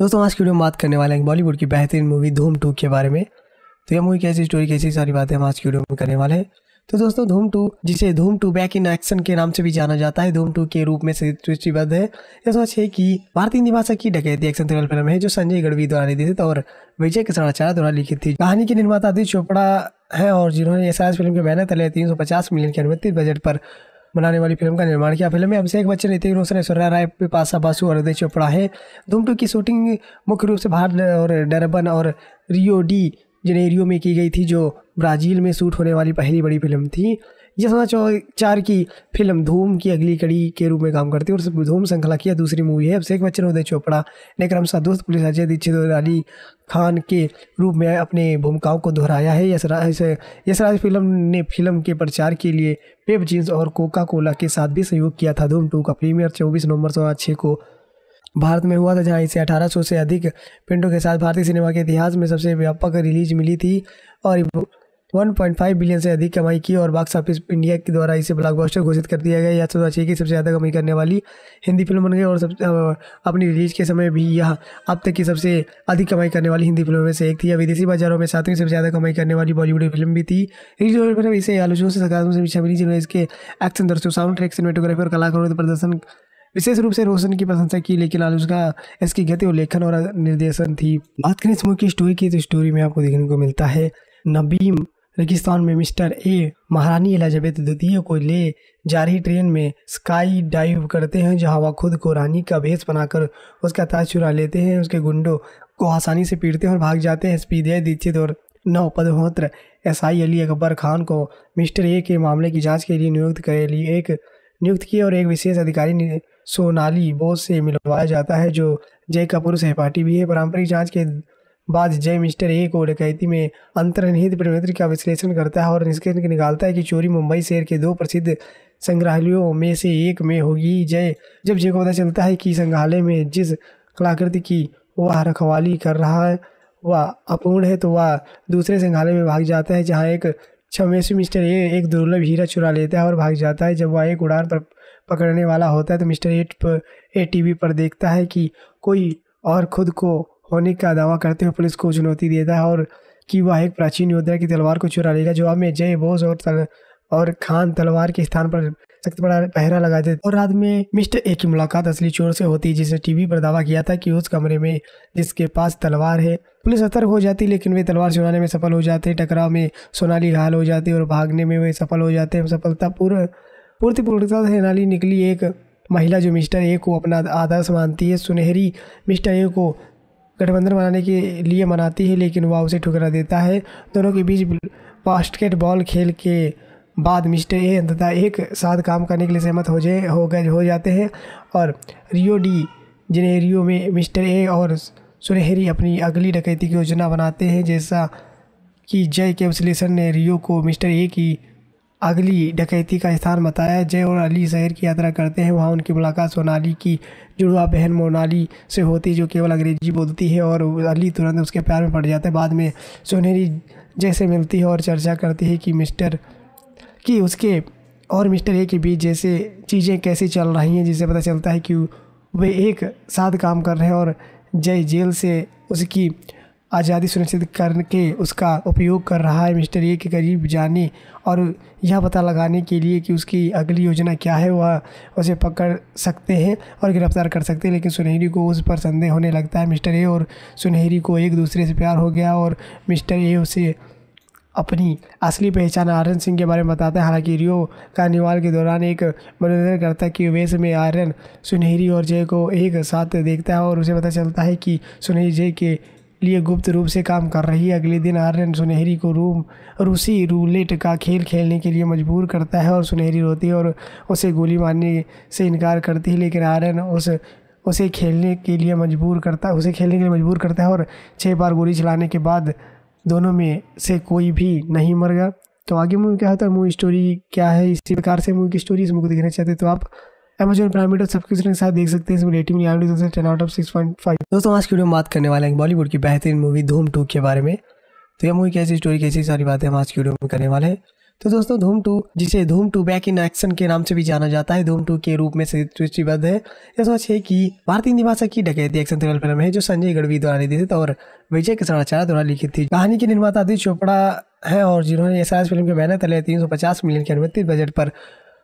दोस्तों आज की वीडियो में बात करने वाले हैं बॉलीवुड की बेहतरीन मूवी धूम टू के बारे में तो यह मूवी कैसी स्टोरी कैसी सारी बातें हम आज की वीडियो में करने वाले हैं तो दोस्तों धूम टू जिसे धूम टू बैक इन एक्शन के नाम से भी जाना जाता है धूम टू के रूप में सृष्टिबद्ध है यह सोच है कि भारतीय निवासा की डकैती एक्शन थ्रिलर फिल्म है जो संजय गढ़वी द्वारा निर्देशित और विजय कृष्णाचार्य द्वारा लिखी थी कहानी के निर्माता आदित्य चोपड़ा है और जिन्होंने एस फिल्म के बैनर तले तीन मिलियन के अनुमति बजट पर बनाने वाली फिल्म का निर्माण किया फिल्म में अभिषेक बच्चन ऋतिक रोशन ऐश्वर्या राय पिपाशा बासु और अजय चोपड़ा है धूम टू की शूटिंग मुख्य रूप से भारत और डरबन और रियो डी जनेरियो में की गई थी जो ब्राज़ील में शूट होने वाली पहली बड़ी फिल्म थी ये चार की फिल्म धूम की अगली कड़ी के रूप में काम करती है और धूम श्रृंखला की दूसरी मूवी है अभिषेक बच्चन उदय चोपड़ा ने क्रमशः दोस्त पुलिस अजय दीक्षित और अली खान के रूप में अपने भूमिकाओं को दोहराया है यशराज यशराज फिल्म ने फिल्म के प्रचार के लिए पेप जींस और कोका कोला के साथ भी सहयोग किया था धूम टू का प्रीमियर चौबीस नवंबर दो को भारत में हुआ था जहाँ इसे 1800 से अधिक पिंडों के साथ भारतीय सिनेमा के इतिहास में सबसे व्यापक रिलीज मिली थी और 1.5 बिलियन से अधिक कमाई की और बॉक्स ऑफिस इंडिया के द्वारा इसे ब्लॉकबस्टर घोषित कर दिया गया यह सोचा अच्छी की सबसे ज़्यादा कमाई करने वाली हिंदी फिल्म बन गई और सब अपनी रिलीज के समय भी यह अब तक की सबसे अधिक कमाई करने वाली हिंदी फिल्मों में से एक थी या विदेशी बाजारों में सातवीं सबसे ज़्यादा कमाई करने वाली बॉलीवुड फिल्म भी थी इसे आलोचकों से सकारात्मक समीक्षा मिली जिन्होंने इसके एक्शन दर्शकों साउंड ट्रैक सिनेटोग्राफी और कलाकारों के प्रदर्शन विशेष रूप से रोशन की प्रशंसा की लेकिन आलोचना इसकी गति और लेखन और निर्देशन थी बात करें इस मूवी की स्टोरी की तो स्टोरी में आपको देखने को मिलता है नबीम रेगिस्तान में मिस्टर ए महारानी एलिजाबेथ द्वितीय को ले जा रही ट्रेन में स्काई डाइव करते हैं जहां वह खुद को रानी का भेस बनाकर उसका ताज चुरा लेते हैं उसके गुंडों को आसानी से पीटते हैं और भाग जाते हैं स्पीदय दीक्षित और नौ पदहोत्र एस आई अली अकबर खान को मिस्टर ए के मामले की जाँच के लिए नियुक्त करे लिए एक नियुक्त किए और एक विशेष अधिकारी सोनाली बोस से मिलवाया जाता है जो जय कपूर सहपाठी भी है पारंपरिक जांच के बाद जय मिस्टर ए को डकैती में अंतर्निहित प्रवृत्ति का विश्लेषण करता है और निष्कर्ष निकालता है कि चोरी मुंबई शहर के दो प्रसिद्ध संग्रहालयों में से एक में होगी जय जब जय को पता चलता है कि संग्रहालय में जिस कलाकृति की वह रखवाली कर रहा है वह अपूर्ण है तो वह दूसरे संग्रहालय में भाग जाता है जहाँ एक छमेश मिस्टर ए एक दुर्लभ हीरा चुरा लेता है और भाग जाता है जब वह एक उड़ान पर पकड़ने वाला होता है तो मिस्टर एट पर ए वी पर देखता है कि कोई और खुद को होने का दावा करते हुए पुलिस को चुनौती देता है और कि वह एक प्राचीन योद्धा की तलवार को चुरा लेगा जवाब में जय बोस और तल, और खान तलवार के स्थान पर सख्त बड़ा पहरा लगा देते और रात में मिस्टर ए की मुलाकात असली चोर से होती है जिसने टीवी पर दावा किया था कि उस कमरे में जिसके पास तलवार है पुलिस सतर्क हो जाती लेकिन वे तलवार चुराने में सफल हो जाते टकराव में सोनाली घायल हो जाती और भागने में वे सफल हो जाते हैं पूर्व पूर्ति पूर्णता से नाली निकली एक महिला जो मिस्टर ए को अपना आदर्श मानती है सुनहरी मिस्टर ए को गठबंधन बनाने के लिए मनाती है लेकिन वह उसे ठुकरा देता है दोनों के बीच बास्केट बॉल खेल के बाद मिस्टर ए अंततः एक साथ काम करने के लिए सहमत हो जाए हो गए हो जाते हैं और रियो डी जिन्हें रियो में मिस्टर ए और सुनहरी अपनी अगली डकैती की योजना बनाते हैं जैसा कि जय के विश्लेषण ने रियो को मिस्टर ए की अगली डकैती का स्थान बताया जय और अली शहर की यात्रा करते हैं वहाँ उनकी मुलाकात सोनाली की जुड़वा बहन मोनाली से होती जो केवल अंग्रेजी बोलती है और अली तुरंत उसके प्यार में पड़ जाते हैं बाद में सोनेरी जैसे मिलती है और चर्चा करती है कि मिस्टर कि उसके और मिस्टर ए के बीच जैसे चीज़ें कैसी चल रही हैं जिससे पता चलता है कि वे एक साथ काम कर रहे हैं और जय जेल से उसकी आज़ादी सुनिश्चित करके उसका उपयोग कर रहा है मिस्टर ए के करीब जाने और यह पता लगाने के लिए कि उसकी अगली योजना क्या है वह उसे पकड़ सकते हैं और गिरफ्तार कर सकते हैं लेकिन सुनहरी को उस पर संदेह होने लगता है मिस्टर ए और सुनहरी को एक दूसरे से प्यार हो गया और मिस्टर ए उसे अपनी असली पहचान आर्यन सिंह के बारे में बताता है हालांकि रियो कार्निवाल के दौरान एक मनोरंजन करता कि वेश में आर्यन सुनहरी और जय को एक साथ देखता है और उसे पता चलता है कि सुनहरी जय के लिए गुप्त रूप से काम कर रही है अगले दिन आर्यन सुनहरी को रूम रूसी रूलेट का खेल खेलने के लिए मजबूर करता है और सुनहरी रोती है और उसे गोली मारने से इनकार करती है लेकिन आर्यन उस उसे खेलने के लिए मजबूर करता है उसे खेलने के लिए मजबूर करता है और छः बार गोली चलाने के बाद दोनों में से कोई भी नहीं मर गया तो आगे मूवी क्या होता है तो मूवी स्टोरी क्या है इसी प्रकार से मूवी की स्टोरी इस मूवी को देखना चाहते तो आप अमेजन प्राइम मीटर सब्सक्रिप्शन के साथ देख सकते हैं इसमें rating ten out of six point five दोस्तों आज की वीडियो में बात करने वाले हैं बॉलीवुड की बेहतरीन मूवी धूम टू के बारे में तो यह मूवी कैसी स्टोरी कैसी सारी बातें हम आज की वीडियो में करने वाले हैं तो दोस्तों धूम टू जिसे धूम टू बैक इन एक्शन के नाम से भी जाना जाता है धूम टू के रूप में सूचीबद्ध है यह सोच है कि भारतीय निवासा की डकैती एक्शन थ्रिलर फिल्म है जो संजय गढ़वी द्वारा निर्देशित और विजय कृष्णाचार्य द्वारा लिखी थी कहानी के निर्माता आदित्य चोपड़ा है और जिन्होंने एस फिल्म के बैनर तले तीन मिलियन के अनुमति बजट पर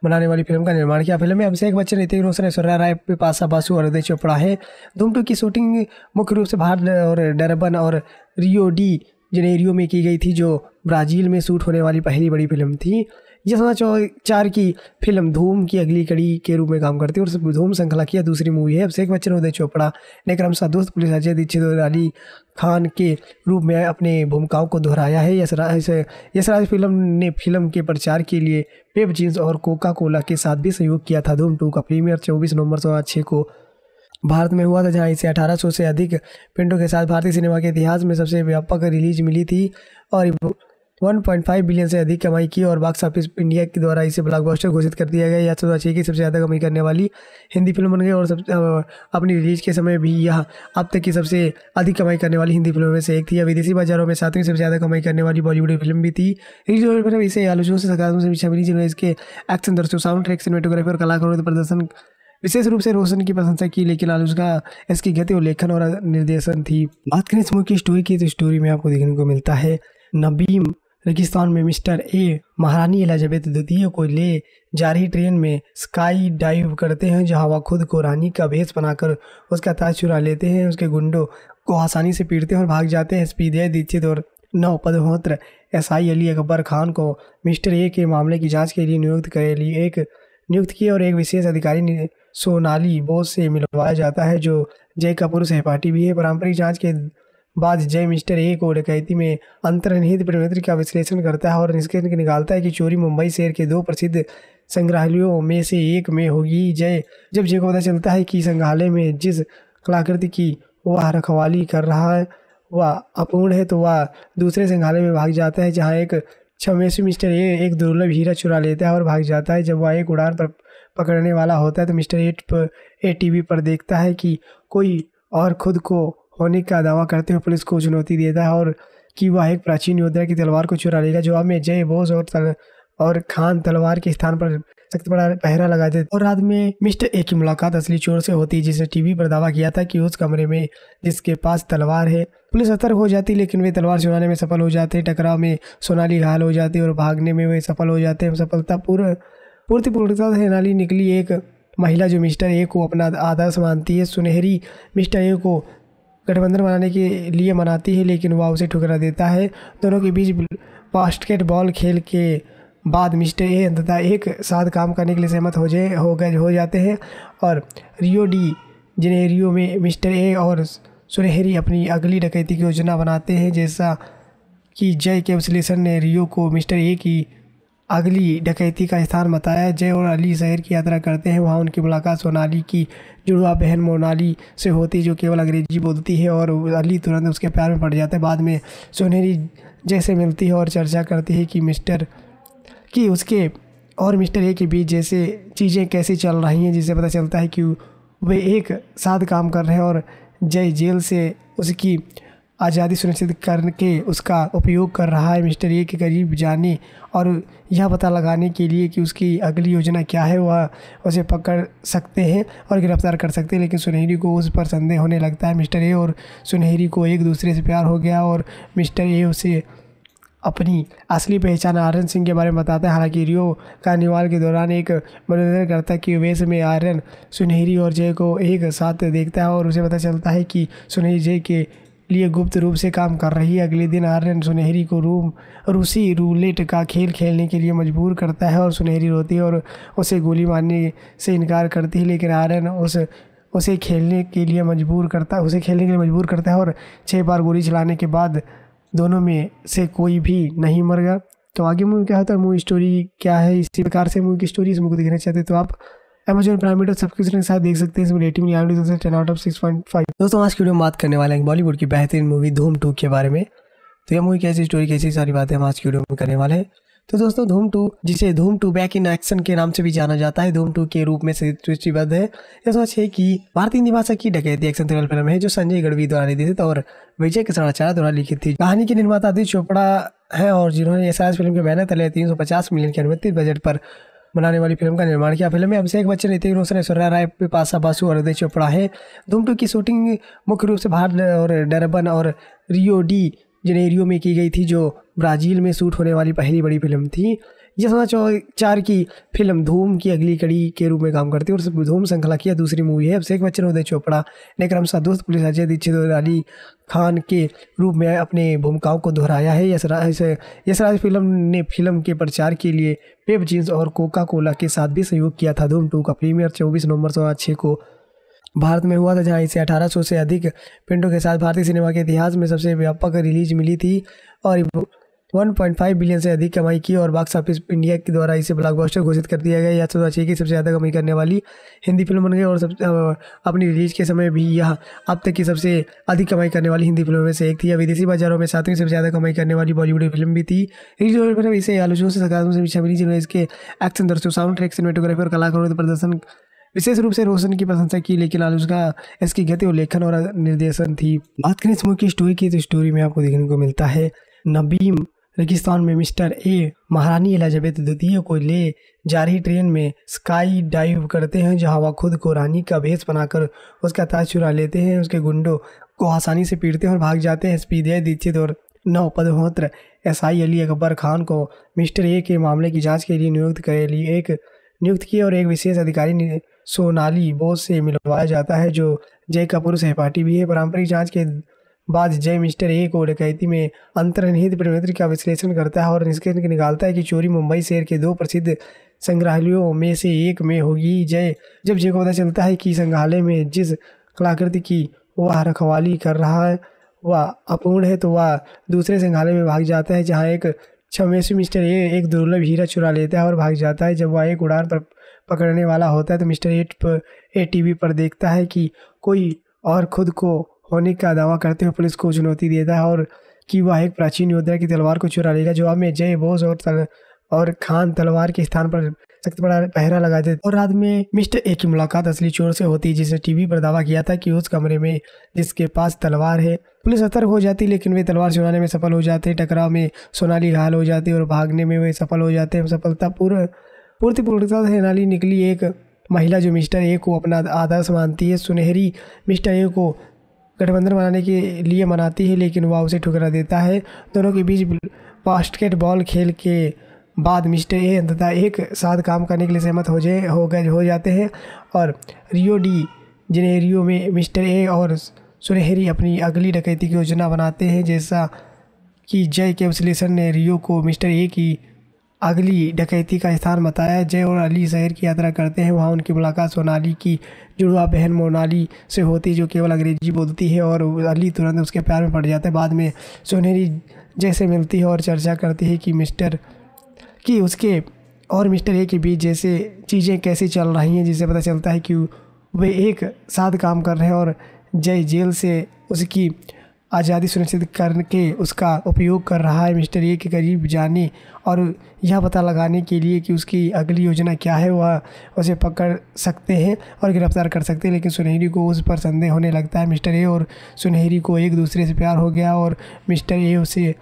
बनाने वाली फिल्म का निर्माण किया फिल्म में अभिषेक बच्चन ऋतिक रोशन ऐश्वर्या राय पिपाशा बासु और उदय चोपड़ा है धूम टू की शूटिंग मुख्य रूप से भारत और डरबन और रियो डी जनेरियो में की गई थी जो ब्राज़ील में शूट होने वाली पहली बड़ी फिल्म थी ये समझना चार की फिल्म धूम की अगली कड़ी के रूप में काम करती है और धूम श्रृंखला की दूसरी मूवी है शेख बच्चन उदय चोपड़ा ने क्रम दोस्त पुलिस अजय दीक्षित और अली खान के रूप में अपने भूमिकाओं को दोहराया है यशराज यशराज फिल्म ने फिल्म के प्रचार के लिए पेप जींस और कोका कोला के साथ भी सहयोग किया था धूम टू का प्रीमियर चौबीस नवंबर दो को भारत में हुआ था जहाँ इसे 1800 से अधिक पिंडों के साथ भारतीय सिनेमा के इतिहास में सबसे व्यापक रिलीज मिली थी और 1.5 बिलियन से अधिक कमाई की और बॉक्स ऑफिस इंडिया के द्वारा इसे ब्लॉकबस्टर घोषित कर दिया गया यह चाहिए की सबसे ज़्यादा कमाई करने वाली हिंदी फिल्म बन गई और सब अपनी रिलीज के समय भी यह अब तक की सबसे अधिक कमाई करने वाली हिंदी फिल्मों में से एक थी या विदेशी बाजारों में सातवीं सबसे ज़्यादा कमाई करने वाली बॉलीवुड फिल्म भी थी रिलीज इसे आलोचकों से सकारात्मक समीक्षा मिली जिन्होंने इसके एक्शन दर्शकों साउंड ट्रैक सिनेमाटोग्राफी और कलाकारों के प्रदर्शन विशेष रूप से रोशन की प्रशंसा की लेकिन आलोचना इसकी गति और लेखन और निर्देशन थी बात करें इस मूवी की स्टोरी की तो स्टोरी में आपको देखने को मिलता है नबीम रेगिस्तान में मिस्टर ए महारानी एलिजाबेथ द्वितीय को ले जा रही ट्रेन में स्काई डाइव करते हैं जहां वह खुद को रानी का भेस बनाकर उसका ताज चुरा लेते हैं उसके गुंडों को आसानी से पीटते हैं और भाग जाते हैं स्पीदय दीक्षित और नौ पदमोत्र एस आई अली अकबर खान को मिस्टर ए के मामले की जाँच के लिए नियुक्त कर लिए एक नियुक्त किए और एक विशेष अधिकारी सोनाली बोस से मिलवाया जाता है जो जय कपूर सहपाठी भी है पारंपरिक जांच के बाद जय मिस्टर ए को डकैती में अंतर्निहित प्रवृत्ति का विश्लेषण करता है और निष्कर्ष निकालता है कि चोरी मुंबई शहर के दो प्रसिद्ध संग्रहालयों में से एक में होगी जय जब जय को पता चलता है कि संग्रहालय में जिस कलाकृति की वह रखवाली कर रहा है वह अपूर्ण है तो वह दूसरे संग्रहालय में भाग जाता है जहाँ एक छमेश मिस्टर ए एक दुर्लभ हीरा चुरा लेता है और भाग जाता है जब वह एक उड़ान पर पकड़ने वाला होता है तो mister eight A A TV पर देखता है कि कोई और खुद को होने का दावा करते हुए पुलिस को चुनौती देता है और कि वह एक प्राचीन योद्धा की तलवार को चुरा लेगा जवाब में जय बोस और तल, और खान तलवार के स्थान पर सख्त बड़ा पहरा लगा देते और रात में मिस्टर ए की मुलाकात असली चोर से होती है जिसने टीवी पर दावा किया था कि उस कमरे में जिसके पास तलवार है पुलिस सतर्क हो जाती लेकिन वे तलवार चुराने में सफल हो जाते टकराव में सोनाली घायल हो जाती और भागने में वे सफल हो जाते हैं सफलता पूर्ण पूर्ति पूर्णता से नाली निकली एक महिला जो मिस्टर ए को अपना आदर्श मानती है सुनहरी मिस्टर ए को गठबंधन बनाने के लिए मनाती है लेकिन वह उसे ठुकरा देता है दोनों के बीच बास्केटबॉल खेल के बाद मिस्टर ए अंततः एक साथ काम करने के लिए सहमत हो जाए हो गए हो जाते हैं और रियो डी जिन्हें रियो में मिस्टर ए और सुनहरी अपनी अगली डकैती की योजना बनाते हैं जैसा कि जय के विश्लेषण ने रियो को मिस्टर ए की अगली डकैती का स्थान बताया जय और अली शहर की यात्रा करते हैं वहाँ उनकी मुलाकात सोनाली की जुड़वा बहन मोनाली से होती जो केवल अंग्रेजी बोलती है और अली तुरंत उसके प्यार में पड़ जाते हैं बाद में सोनेरी जैसे मिलती है और चर्चा करती है कि मिस्टर कि उसके और मिस्टर ए के बीच जैसे चीज़ें कैसी चल रही हैं जिससे पता चलता है कि वे एक साथ काम कर रहे हैं और जय जेल से उसकी आज़ादी सुनिश्चित करके उसका उपयोग कर रहा है मिस्टर ए के करीब जाने और यह पता लगाने के लिए कि उसकी अगली योजना क्या है वह उसे पकड़ सकते हैं और गिरफ्तार कर सकते हैं लेकिन सुनहरी को उस पर संदेह होने लगता है मिस्टर ए और सुनहरी को एक दूसरे से प्यार हो गया और मिस्टर ए उसे अपनी असली पहचान आर्यन सिंह के बारे में बताता है हालांकि रियो कार्निवाल के दौरान एक मनोरंजन करता है कि वेश में आर्यन सुनहरी और जय को एक साथ देखता है और उसे पता चलता है कि सुनहरी जय के लिए गुप्त रूप से काम कर रही है अगले दिन आर्यन सुनहरी को रूम रूसी रूलेट का खेल खेलने के लिए मजबूर करता है और सुनहरी रोती है और उसे गोली मारने से इनकार करती है लेकिन आर्यन उस उसे खेलने के लिए मजबूर करता है उसे खेलने के लिए मजबूर करता है और छः बार गोली चलाने के बाद दोनों में से कोई भी नहीं मर गया तो आगे मूवी क्या होता है तो मूवी स्टोरी क्या है इसी प्रकार से मूवी की स्टोरी इस मूवी को देखना चाहते तो आप एमेजन प्राइम वीडियो सब्सक्रिप्शन के साथ देख सकते हैं इसमें rating ten out of six point five दोस्तों आज की वीडियो में बात करने वाले हैं बॉलीवुड की बेहतरीन मूवी धूम टू के बारे में तो यह मूवी कैसी स्टोरी कैसी सारी बातें हम आज की वीडियो में करने वाले हैं तो दोस्तों धूम टू जिसे धूम टू बैक इन एक्शन के नाम से भी जाना जाता है धूम टू के रूप में सूचीबद्ध है यह सोच है कि भारतीय निवासा की डकैती एक्शन थ्रिलर फिल्म है जो संजय गढ़वी द्वारा निर्देशित और विजय कृष्णाचार्य द्वारा लिखी थी कहानी के निर्माता आदित्य चोपड़ा है और जिन्होंने ऐसा फिल्म के बैनर तले तीन मिलियन के अनुमति बजट पर बनाने वाली फिल्म का निर्माण किया फिल्म में अभिषेक बच्चन ऋतिक रोशन ऐश्वर्या राय पिपाशा बासु और उदय चोपड़ा है धूम टू की शूटिंग मुख्य रूप से भारत और डरबन और रियो डी जनेरियो में की गई थी जो ब्राज़ील में शूट होने वाली पहली बड़ी फिल्म थी ये सोना चार की फिल्म धूम की अगली कड़ी के रूप में काम करती है और धूम श्रृंखला की दूसरी मूवी है अभिषेक बच्चन उदय चोपड़ा ने क्रम दोस्त पुलिस अजय दीक्षित और अली खान के रूप में अपने भूमिकाओं को दोहराया है यशराज फिल्म ने फिल्म के प्रचार के लिए पेप जींस और कोका कोला के साथ भी सहयोग किया था धूम टू का प्रीमियर चौबीस नवंबर दो को भारत में हुआ था जहाँ इसे 1800 से अधिक पिंडों के साथ भारतीय सिनेमा के इतिहास में सबसे व्यापक रिलीज मिली थी और 1.5 बिलियन से अधिक कमाई की और बॉक्स ऑफिस इंडिया के द्वारा इसे ब्लॉकबस्टर घोषित कर दिया गया यह तो सबसे अच्छी की सबसे ज़्यादा कमाई करने वाली हिंदी फिल्म बन गई और सब अपनी रिलीज के समय भी यह अब तक की सबसे अधिक कमाई करने वाली हिंदी फिल्मों में से एक थी या विदेशी बाजारों में सातवीं सबसे ज़्यादा कमाई करने वाली बॉलीवुड फिल्म भी थी इसे आलोचकों से सकारात्मक समीक्षा मिली जिन्होंने इसके एक्शन दर्शकों साउंड ट्रैक सिनेमाटोग्राफी और कलाकारों के प्रदर्शन विशेष रूप से रोशन की प्रशंसा की लेकिन आलोचना इसकी गति और लेखन और निर्देशन थी बात करें इस मूवी की स्टोरी की तो स्टोरी में आपको देखने को मिलता है नबीम रेगिस्तान में मिस्टर ए महारानी एलिजाबेथ द्वितीय को ले जा रही ट्रेन में स्काई डाइव करते हैं जहां वह खुद को रानी का भेस बनाकर उसका ताज चुरा लेते हैं उसके गुंडों को आसानी से पीटते हैं और भाग जाते हैं एसपी दीक्षित और नौ पदहोत्र एस आई अली अकबर खान को मिस्टर ए के मामले की जाँच के लिए नियुक्त कर लिए एक नियुक्त किए और एक विशेष अधिकारी सोनाली बोस से मिलवाया जाता है जो जय कपूर सहपाठी भी है पारंपरिक जाँच के बाद जय मिस्टर ए को डकैती में अंतर्निहित प्रवृत्ति का विश्लेषण करता है और निष्कर्ष निकालता है कि चोरी मुंबई शहर के दो प्रसिद्ध संग्रहालयों में से एक में होगी जय जब जय को पता चलता है कि संग्रहालय में जिस कलाकृति की वह रखवाली कर रहा है वह अपूर्ण है तो वह दूसरे संग्रहालय में भाग जाता है जहाँ एक छमेसु मिस्टर ए एक दुर्लभ हीरा चुरा लेता है और भाग जाता है जब वह एक उड़ान पर पकड़ने वाला होता है तो मिस्टर एट पर ए टीवी पर देखता है कि कोई और खुद को होने का दावा करते हुए पुलिस को चुनौती देता है और कि वह एक प्राचीन योद्धा की तलवार को चुरा लेगा जवाब में जय बोस और तल, और खान तलवार के स्थान पर सख्त बड़ा पहरा लगा देते और रात में मिस्टर ए की मुलाकात असली चोर से होती है जिसने टीवी पर दावा किया था कि उस कमरे में जिसके पास तलवार है पुलिस सतर्क हो जाती लेकिन वे तलवार चुराने में सफल हो जाते टकराव में सोनाली घायल हो जाती और भागने में वे सफल हो जाते हैं सफलता पूर्व पूर्ति पूर्णता से नाली निकली एक महिला जो मिस्टर ए को अपना आदर्श मानती है सुनहरी मिस्टर ए को गठबंधन बनाने के लिए मनाती है लेकिन वह उसे ठुकरा देता है दोनों के बीच बास्केटबॉल खेल के बाद मिस्टर ए अंततः एक साथ काम करने के लिए सहमत हो जाए हो गए हो जाते हैं और रियो डी जिनेरियो में मिस्टर ए और सुनहरी अपनी अगली डकैती की योजना बनाते हैं जैसा कि जय के विश्लेषण ने रियो को मिस्टर ए की अगली डकैती का स्थान बताया जय और अली शहर की यात्रा करते हैं वहाँ उनकी मुलाकात सोनाली की जुड़वा बहन मोनाली से होती जो केवल अंग्रेजी बोलती है और अली तुरंत उसके प्यार में पड़ जाते हैं बाद में सोनेरी जैसे मिलती है और चर्चा करती है कि मिस्टर कि उसके और मिस्टर ए के बीच जैसे चीज़ें कैसे चल रही हैं जिससे पता चलता है कि वे एक साथ काम कर रहे हैं और जय जेल से उसकी आज़ादी सुनिश्चित करके उसका उपयोग कर रहा है मिस्टर ए के करीब जाने और यह पता लगाने के लिए कि उसकी अगली योजना क्या है वह उसे पकड़ सकते हैं और गिरफ्तार कर सकते हैं लेकिन सुनहरी को उस पर संदेह होने लगता है मिस्टर ए और सुनहरी को एक दूसरे से प्यार हो गया और मिस्टर ए उसे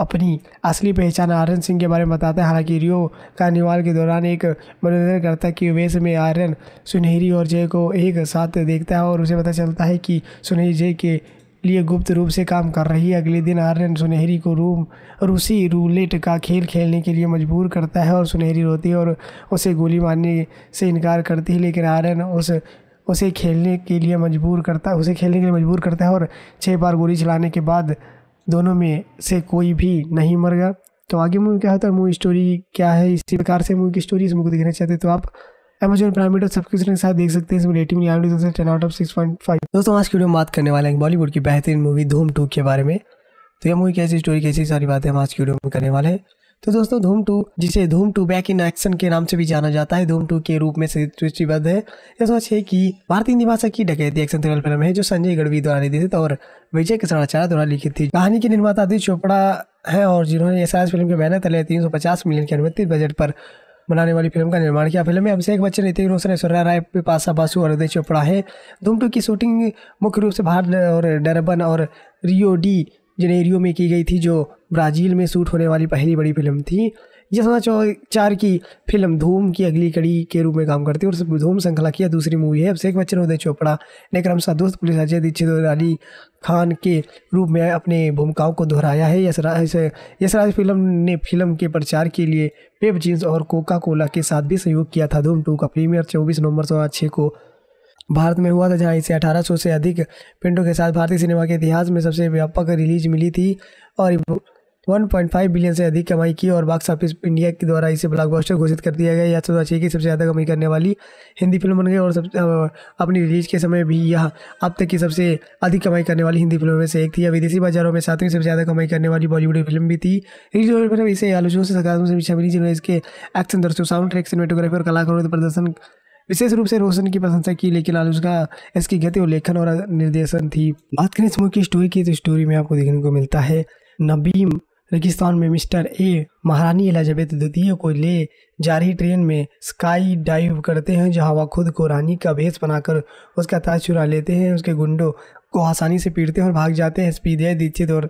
अपनी असली पहचान आर्यन सिंह के बारे में बताता है हालांकि रियो कार्निवाल के दौरान एक मनोरंजन करता है कि वेश में आर्यन सुनहरी और जय को एक साथ देखता है और उसे पता चलता है कि सुनहरी जय के लिए गुप्त रूप से काम कर रही है अगले दिन आर्यन सुनहरी को रूम रूसी रूलेट का खेल खेलने के लिए मजबूर करता है और सुनहरी रोती है और उसे गोली मारने से इनकार करती है लेकिन आर्यन उस उसे खेलने के लिए मजबूर करता है उसे खेलने के लिए मजबूर करता है और छः बार गोली चलाने के बाद दोनों में से कोई भी नहीं मर गया तो आगे मूवी क्या होता है तो मूवी स्टोरी क्या है इसी प्रकार से मूवी की स्टोरी इस मूवी को देखना चाहते तो आप एमेजन प्राइम वीडियो सब्सक्रिप्शन के साथ देख सकते हैं इसमें रेटिंग यहाँ video ten out of six point five दोस्तों आज की वीडियो में बात करने वाले हैं बॉलीवुड की बेहतरीन मूवी धूम टू के बारे में तो यह मूवी कैसी स्टोरी कैसी सारी बातें हम आज की वीडियो में करने वाले हैं तो दोस्तों धूम टू जिसे धूम टू बैक इन एक्शन के नाम से भी जाना जाता है धूम टू के रूप में सृष्टिबद्ध है यह सोच है कि भारतीय निवासक की डकैती एक्शन थ्रिलर फिल्म है जो संजय गढ़वी द्वारा निर्देशित और विजय कृष्णाचार्य द्वारा लिखी थी कहानी के निर्माता आदित्य चोपड़ा है और जिन्होंने एस फिल्म के बैनर तले तीन मिलियन के अनुमति बजट पर बनाने वाली फिल्म का निर्माण किया फिल्म में अभिषेक बच्चन ऋतिक रोशन ऐश्वर्या राय पिपाशा बासु और अजय चोपड़ा है धूम टू की शूटिंग मुख्य रूप से भारत और डरबन और रियो डी जनेरियो में की गई थी जो ब्राज़ील में शूट होने वाली पहली बड़ी फिल्म थी यशोदा चार की फिल्म धूम की अगली कड़ी के रूप में काम करती है और धूम श्रृंखला की दूसरी मूवी है अभिषेक बच्चन उदय चोपड़ा ने सा दोस्त पुलिस अजय दीक्षित और अली खान के रूप में अपने भूमिकाओं को दोहराया है यशराज फिल्म ने फिल्म के प्रचार के लिए पेप जींस और कोका कोला के साथ भी सहयोग किया था धूम टू का प्रीमियर चौबीस नवंबर दो को भारत में हुआ था जहाँ इसे 1800 से अधिक पिंडों के साथ भारतीय सिनेमा के इतिहास में सबसे व्यापक रिलीज मिली थी और 1.5 बिलियन से अधिक कमाई की और बॉक्स ऑफिस इंडिया के द्वारा इसे ब्लॉकबस्टर घोषित कर दिया गया यह सब अच्छी की सबसे ज़्यादा कमाई करने वाली हिंदी फिल्म बन गई और सब अपनी रिलीज के समय भी यह अब तक की सबसे अधिक कमाई करने वाली हिंदी फिल्मों में से एक थी या विदेशी बाजारों में सातवीं सबसे ज़्यादा कमाई करने वाली बॉलीवुड फिल्म भी थी इसे आलोचकों से सकारात्मक समीक्षा मिली जिन्होंने इसके एक्शन दर्शकों साउंड ट्रैक सिनेटोग्राफी और कलाकारों के प्रदर्शन विशेष रूप से रोशन की प्रशंसा की लेकिन आज उसका इसकी गति और लेखन और निर्देशन थी बात करें इस मूवी की स्टोरी की तो स्टोरी में आपको देखने को मिलता है नबीम रेगिस्तान में मिस्टर ए महारानी एलिजाबेथ द्वितीय को ले जारी ट्रेन में स्काई डाइव करते हैं जहां वह खुद को रानी का भेस बनाकर उसका ताज चुरा लेते हैं उसके गुंडों को आसानी से पीटते हैं और भाग जाते हैं स्पीदय दीक्षित और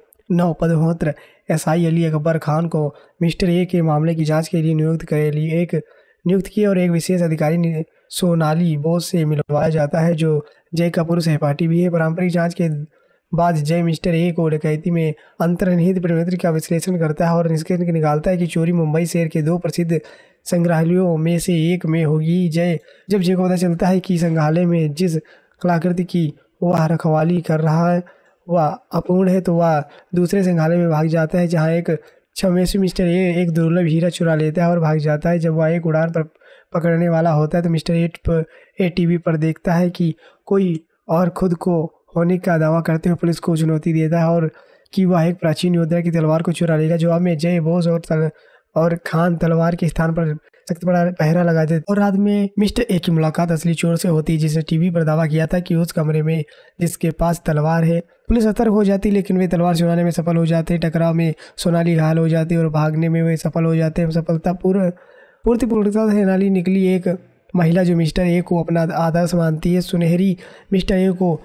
पदहोत्र एस आई अली अकबर खान को मिस्टर ए के मामले की जाँच के लिए नियुक्त कर लिए एक नियुक्त किए और एक विशेष अधिकारी सोनाली बोस से मिलवाया जाता है जो जय कपूर सहपाठी भी है पारंपरिक जांच के बाद जय मिस्टर ए को डकैती में अंतर्निहित परिमित्र का विश्लेषण करता है और निष्कर्ष निकालता है कि चोरी मुंबई शहर के दो प्रसिद्ध संग्रहालयों में से एक में होगी जय जब जय को पता चलता है कि संग्रहालय में जिस कलाकृति की वह रखवाली कर रहा है वह अपूर्ण है तो वह दूसरे संग्रहालय में भाग जाता है जहाँ एक छमेश मिस्टर ए एक दुर्लभ हीरा चुरा लेता है और भाग जाता है जब वह एक उड़ान पर पकड़ने वाला होता है तो मिस्टर एट पर ए टी पर देखता है कि कोई और खुद को होने का दावा करते हुए पुलिस को चुनौती देता है और कि वह एक प्राचीन योद्धा की तलवार को चुरा लेगा जवाब में जय बोस और तल, और खान तलवार के स्थान पर सख्त बड़ा पहरा लगा देते और रात में मिस्टर ए की मुलाकात असली चोर से होती जिसने टीवी पर दावा किया था कि उस कमरे में जिसके पास तलवार है पुलिस सतर्क हो जाती लेकिन वे तलवार चुराने में सफल हो जाते टकराव में सोनाली घायल हो जाती और भागने में वे सफल हो जाते सफलता पूर्व पूर्ति पूर्णता से नाली निकली एक महिला जो मिस्टर ए को अपना आदर्श मानती है सुनहरी मिस्टर ए को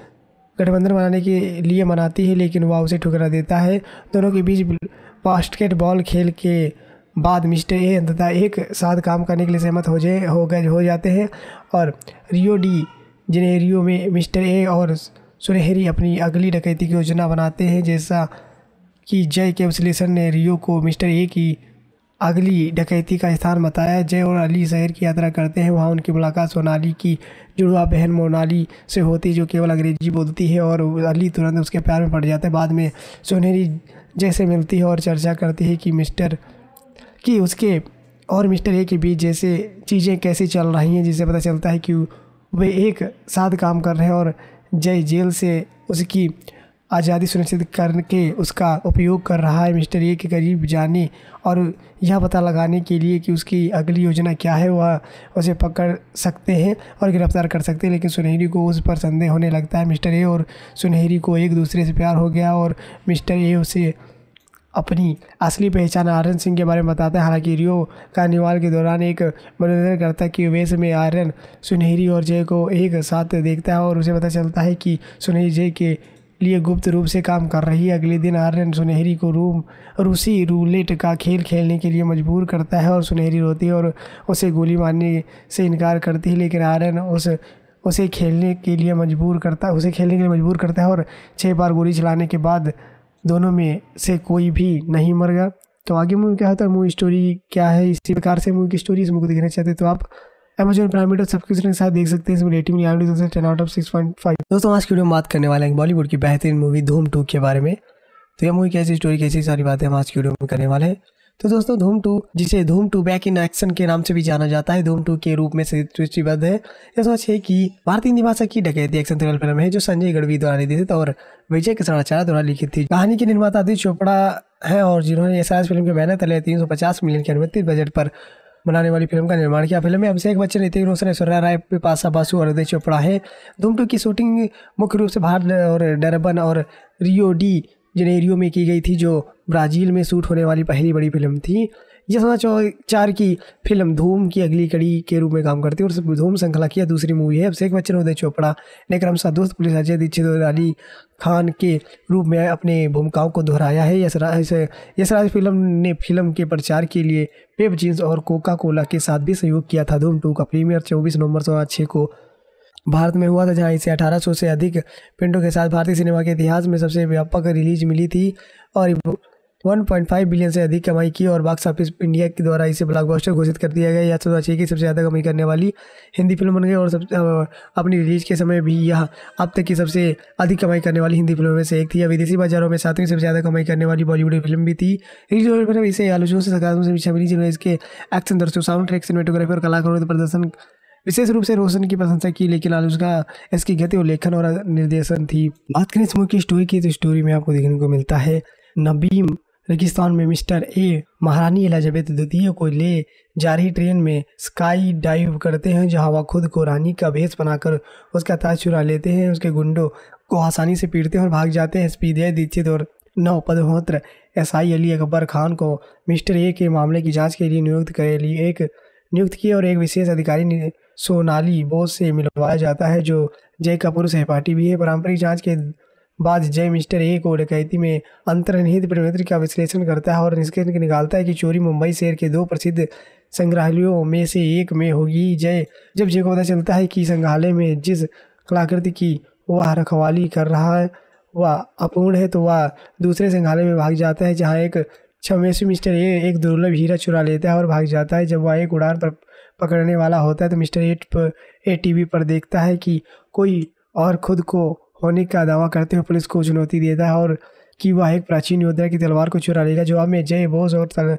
गठबंधन बनाने के लिए मनाती है लेकिन वह उसे ठुकरा देता है दोनों के बीच बास्केटबॉल खेल के बाद मिस्टर ए अंततः एक साथ काम करने के लिए सहमत हो जाए हो गए हो जाते हैं और रियो डी जिनेरियो में मिस्टर ए और सुनहरी अपनी अगली डकैती की योजना बनाते हैं जैसा कि जय के विश्लेषण ने रियो को मिस्टर ए की अगली डकैती का स्थान बताया जय और अली शहर की यात्रा करते हैं वहाँ उनकी मुलाकात सोनाली की जुड़वा बहन मोनाली से होती जो केवल अंग्रेजी बोलती है और अली तुरंत उसके प्यार में पड़ जाते हैं बाद में सोनेरी जैसे मिलती है और चर्चा करती है कि मिस्टर कि उसके और मिस्टर ए के बीच जैसे चीज़ें कैसे चल रही हैं जिससे पता चलता है कि वे एक साथ काम कर रहे हैं और जय जेल से उसकी आज़ादी सुनिश्चित करने के उसका उपयोग कर रहा है मिस्टर ए के करीब जाने और यह पता लगाने के लिए कि उसकी अगली योजना क्या है वह उसे पकड़ सकते हैं और गिरफ्तार कर सकते हैं लेकिन सुनहरी को उस पर संदेह होने लगता है मिस्टर ए और सुनहरी को एक दूसरे से प्यार हो गया और मिस्टर ए उसे अपनी असली पहचान आर्यन सिंह के बारे में बताता है हालांकि रियो कार्निवाल के दौरान एक मनोरंजन करता है कि वेश में आर्यन सुनहरी और जय को एक साथ देखता है और उसे पता चलता है कि सुनहरी जय के लिए गुप्त रूप से काम कर रही है अगले दिन आर्यन सुनहरी को रूम रूसी रूलेट का खेल खेलने के लिए मजबूर करता है और सुनहरी रोती है और उसे गोली मारने से इनकार करती है लेकिन आर्यन उस उसे खेलने के लिए मजबूर करता है उसे खेलने के लिए मजबूर करता है और छः बार गोली चलाने के बाद दोनों में से कोई भी नहीं मर गया तो आगे मूवी क्या होता है तो मूवी स्टोरी क्या है इसी प्रकार से मूवी की स्टोरी इस मूवी को देखना चाहते तो आप एमेजन प्राइम वीडियो सब्सक्रिप्शन के साथ देख सकते हैं इसमें rating ten out of six point five दोस्तों आज की वीडियो में बात करने वाले हैं बॉलीवुड की बेहतरीन मूवी धूम टू के बारे में तो यह मूवी कैसी स्टोरी कैसी सारी बातें हम आज की वीडियो में करने वाले हैं तो दोस्तों धूम टू जिसे धूम टू बैक इन एक्शन के नाम से भी जाना जाता है धूम टू के रूप में सूचीबद्ध है यह सोच है कि भारतीय हिंदी की डकैती एक्शन थ्रिलर फिल्म है जो संजय गढ़वी द्वारा निर्देशित और विजय कृष्णाचार्य द्वारा लिखी थी कहानी के निर्माता आदित्य चोपड़ा है और जिन्होंने एस फिल्म के बैनर तले तीन मिलियन के अनुमति बजट पर बनाने वाली फिल्म का निर्माण किया फिल्म में अभिषेक बच्चन ऋतिक रोशन ऐश्वर्या राय पिपाशा बासु और अजय चोपड़ा है धूम टू की शूटिंग मुख्य रूप से भारत और डरबन और रियो डी जनेरियो में की गई थी जो ब्राज़ील में शूट होने वाली पहली बड़ी फिल्म थी ये समझना चार की फिल्म धूम की अगली कड़ी के रूप में काम करती है और धूम श्रृंखला की दूसरी मूवी है अभिषेक बच्चन उदय चोपड़ा ने सा दोस्त पुलिस अजय दीक्षित और अली खान के रूप में अपने भूमिकाओं को दोहराया है यशराज फिल्म ने फिल्म के प्रचार के लिए पेप जींस और कोका कोला के साथ भी सहयोग किया था धूम टू का प्रीमियर चौबीस नवंबर दो को भारत में हुआ था जहाँ इसे 1800 से अधिक पिंडों के साथ भारतीय सिनेमा के इतिहास में सबसे व्यापक रिलीज मिली थी और 1.5 बिलियन से अधिक कमाई की और बॉक्स ऑफिस इंडिया के द्वारा इसे ब्लॉकबस्टर घोषित कर दिया गया यह चौदह की सबसे ज़्यादा कमाई करने वाली हिंदी फिल्म बन गई और सबसे अपनी रिलीज के समय भी यह अब तक की सबसे अधिक कमाई करने वाली हिंदी फिल्मों में से एक थी या विदेशी बाजारों में सातवीं सबसे ज़्यादा कमाई करने वाली बॉलीवुड फिल्म भी थी इसे आलोचकों से सकारात्मक समीक्षा मिली जिन्होंने इसके एक्शन दर्शकों साउंड ट्रैक सिनेमाटोग्राफी और कलाकारों के प्रदर्शन विशेष रूप से रोशन की प्रशंसा की लेकिन आलोचना इसकी गति और लेखन और निर्देशन थी बात करें इस मूवी की स्टोरी की तो स्टोरी में आपको देखने को मिलता है नबीम रेगिस्तान में मिस्टर ए महारानी एलिजाबेथ द्वितीय को ले जारी ट्रेन में स्काई डाइव करते हैं जहां वह खुद को रानी का भेस बनाकर उसका ताज चुरा लेते हैं उसके गुंडों को आसानी से पीटते हैं और भाग जाते हैं स्पीदय दीक्षित और नवपदहोत्र एस आई अली अकबर खान को मिस्टर ए के मामले की जाँच के लिए नियुक्त कर लिए एक नियुक्त किए और एक विशेष अधिकारी सोनाली बोस से मिलवाया जाता है जो जय कपूर सहपाठी भी है पारंपरिक जांच के बाद जय मिस्टर ए को डकैती में अंतर्निहित प्रवृत्ति का विश्लेषण करता है और निष्कर्ष निकालता है कि चोरी मुंबई शहर के दो प्रसिद्ध संग्रहालयों में से एक में होगी जय जब जय को पता चलता है कि संग्रहालय में जिस कलाकृति की वह रखवाली कर रहा है वह अपूर्ण है तो वह दूसरे संग्रहालय में भाग जाता है जहाँ एक छमेश मिस्टर ए एक दुर्लभ हीरा चुरा लेता है और भाग जाता है जब वह एक उड़ान पर पकड़ने वाला होता है तो मिस्टर एट पर ए टीवी पर देखता है कि कोई और खुद को होने का दावा करते हुए पुलिस को चुनौती देता है और कि वह एक प्राचीन योद्धा की तलवार को चुरा लेगा जवाब में जय बोस और तल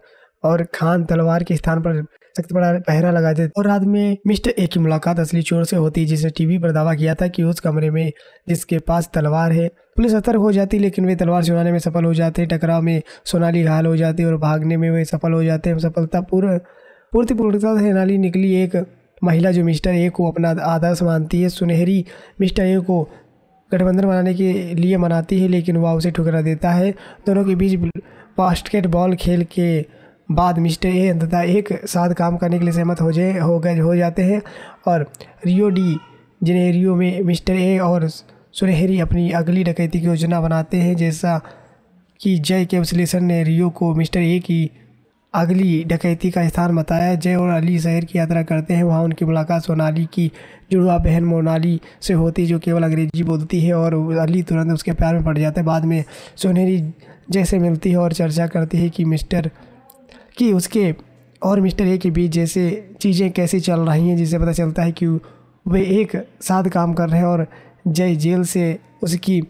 और खान तलवार के स्थान पर सख्त बड़ा पहरा लगा देते और रात में मिस्टर ए की मुलाकात असली चोर से होती है जिसने टीवी पर दावा किया था कि उस कमरे में जिसके पास तलवार है पुलिस सतर्क हो जाती लेकिन वे तलवार चुराने में सफल हो जाते टकराव में सोनाली घायल हो जाती और भागने में वे सफल हो जाते हैं पूर्व पूर्ति पूर्णता से नाली निकली एक महिला जो मिस्टर ए को अपना आदर्श मानती है सुनहरी मिस्टर ए को गठबंधन बनाने के लिए मनाती है लेकिन वह उसे ठुकरा देता है दोनों के बीच बास्केटबॉल खेल के बाद मिस्टर ए अंततः एक साथ काम करने के लिए सहमत हो जाए हो गए हो जाते हैं और रियो डी जिन्हें रियो में मिस्टर ए और सुनहरी अपनी अगली डकैती की योजना बनाते हैं जैसा कि जय के विश्लेषण ने रियो को मिस्टर ए की अगली डकैती का स्थान बताया जय और अली शहर की यात्रा करते हैं वहाँ उनकी मुलाकात सोनाली की जुड़वा बहन मोनाली से होती जो केवल अंग्रेजी बोलती है और अली तुरंत उसके प्यार में पड़ जाते हैं बाद में सोनेरी जैसे मिलती है और चर्चा करती है कि मिस्टर कि उसके और मिस्टर ए के बीच जैसे चीज़ें कैसी चल रही हैं जिससे पता चलता है कि वे एक साथ काम कर रहे हैं और जय जेल से उसकी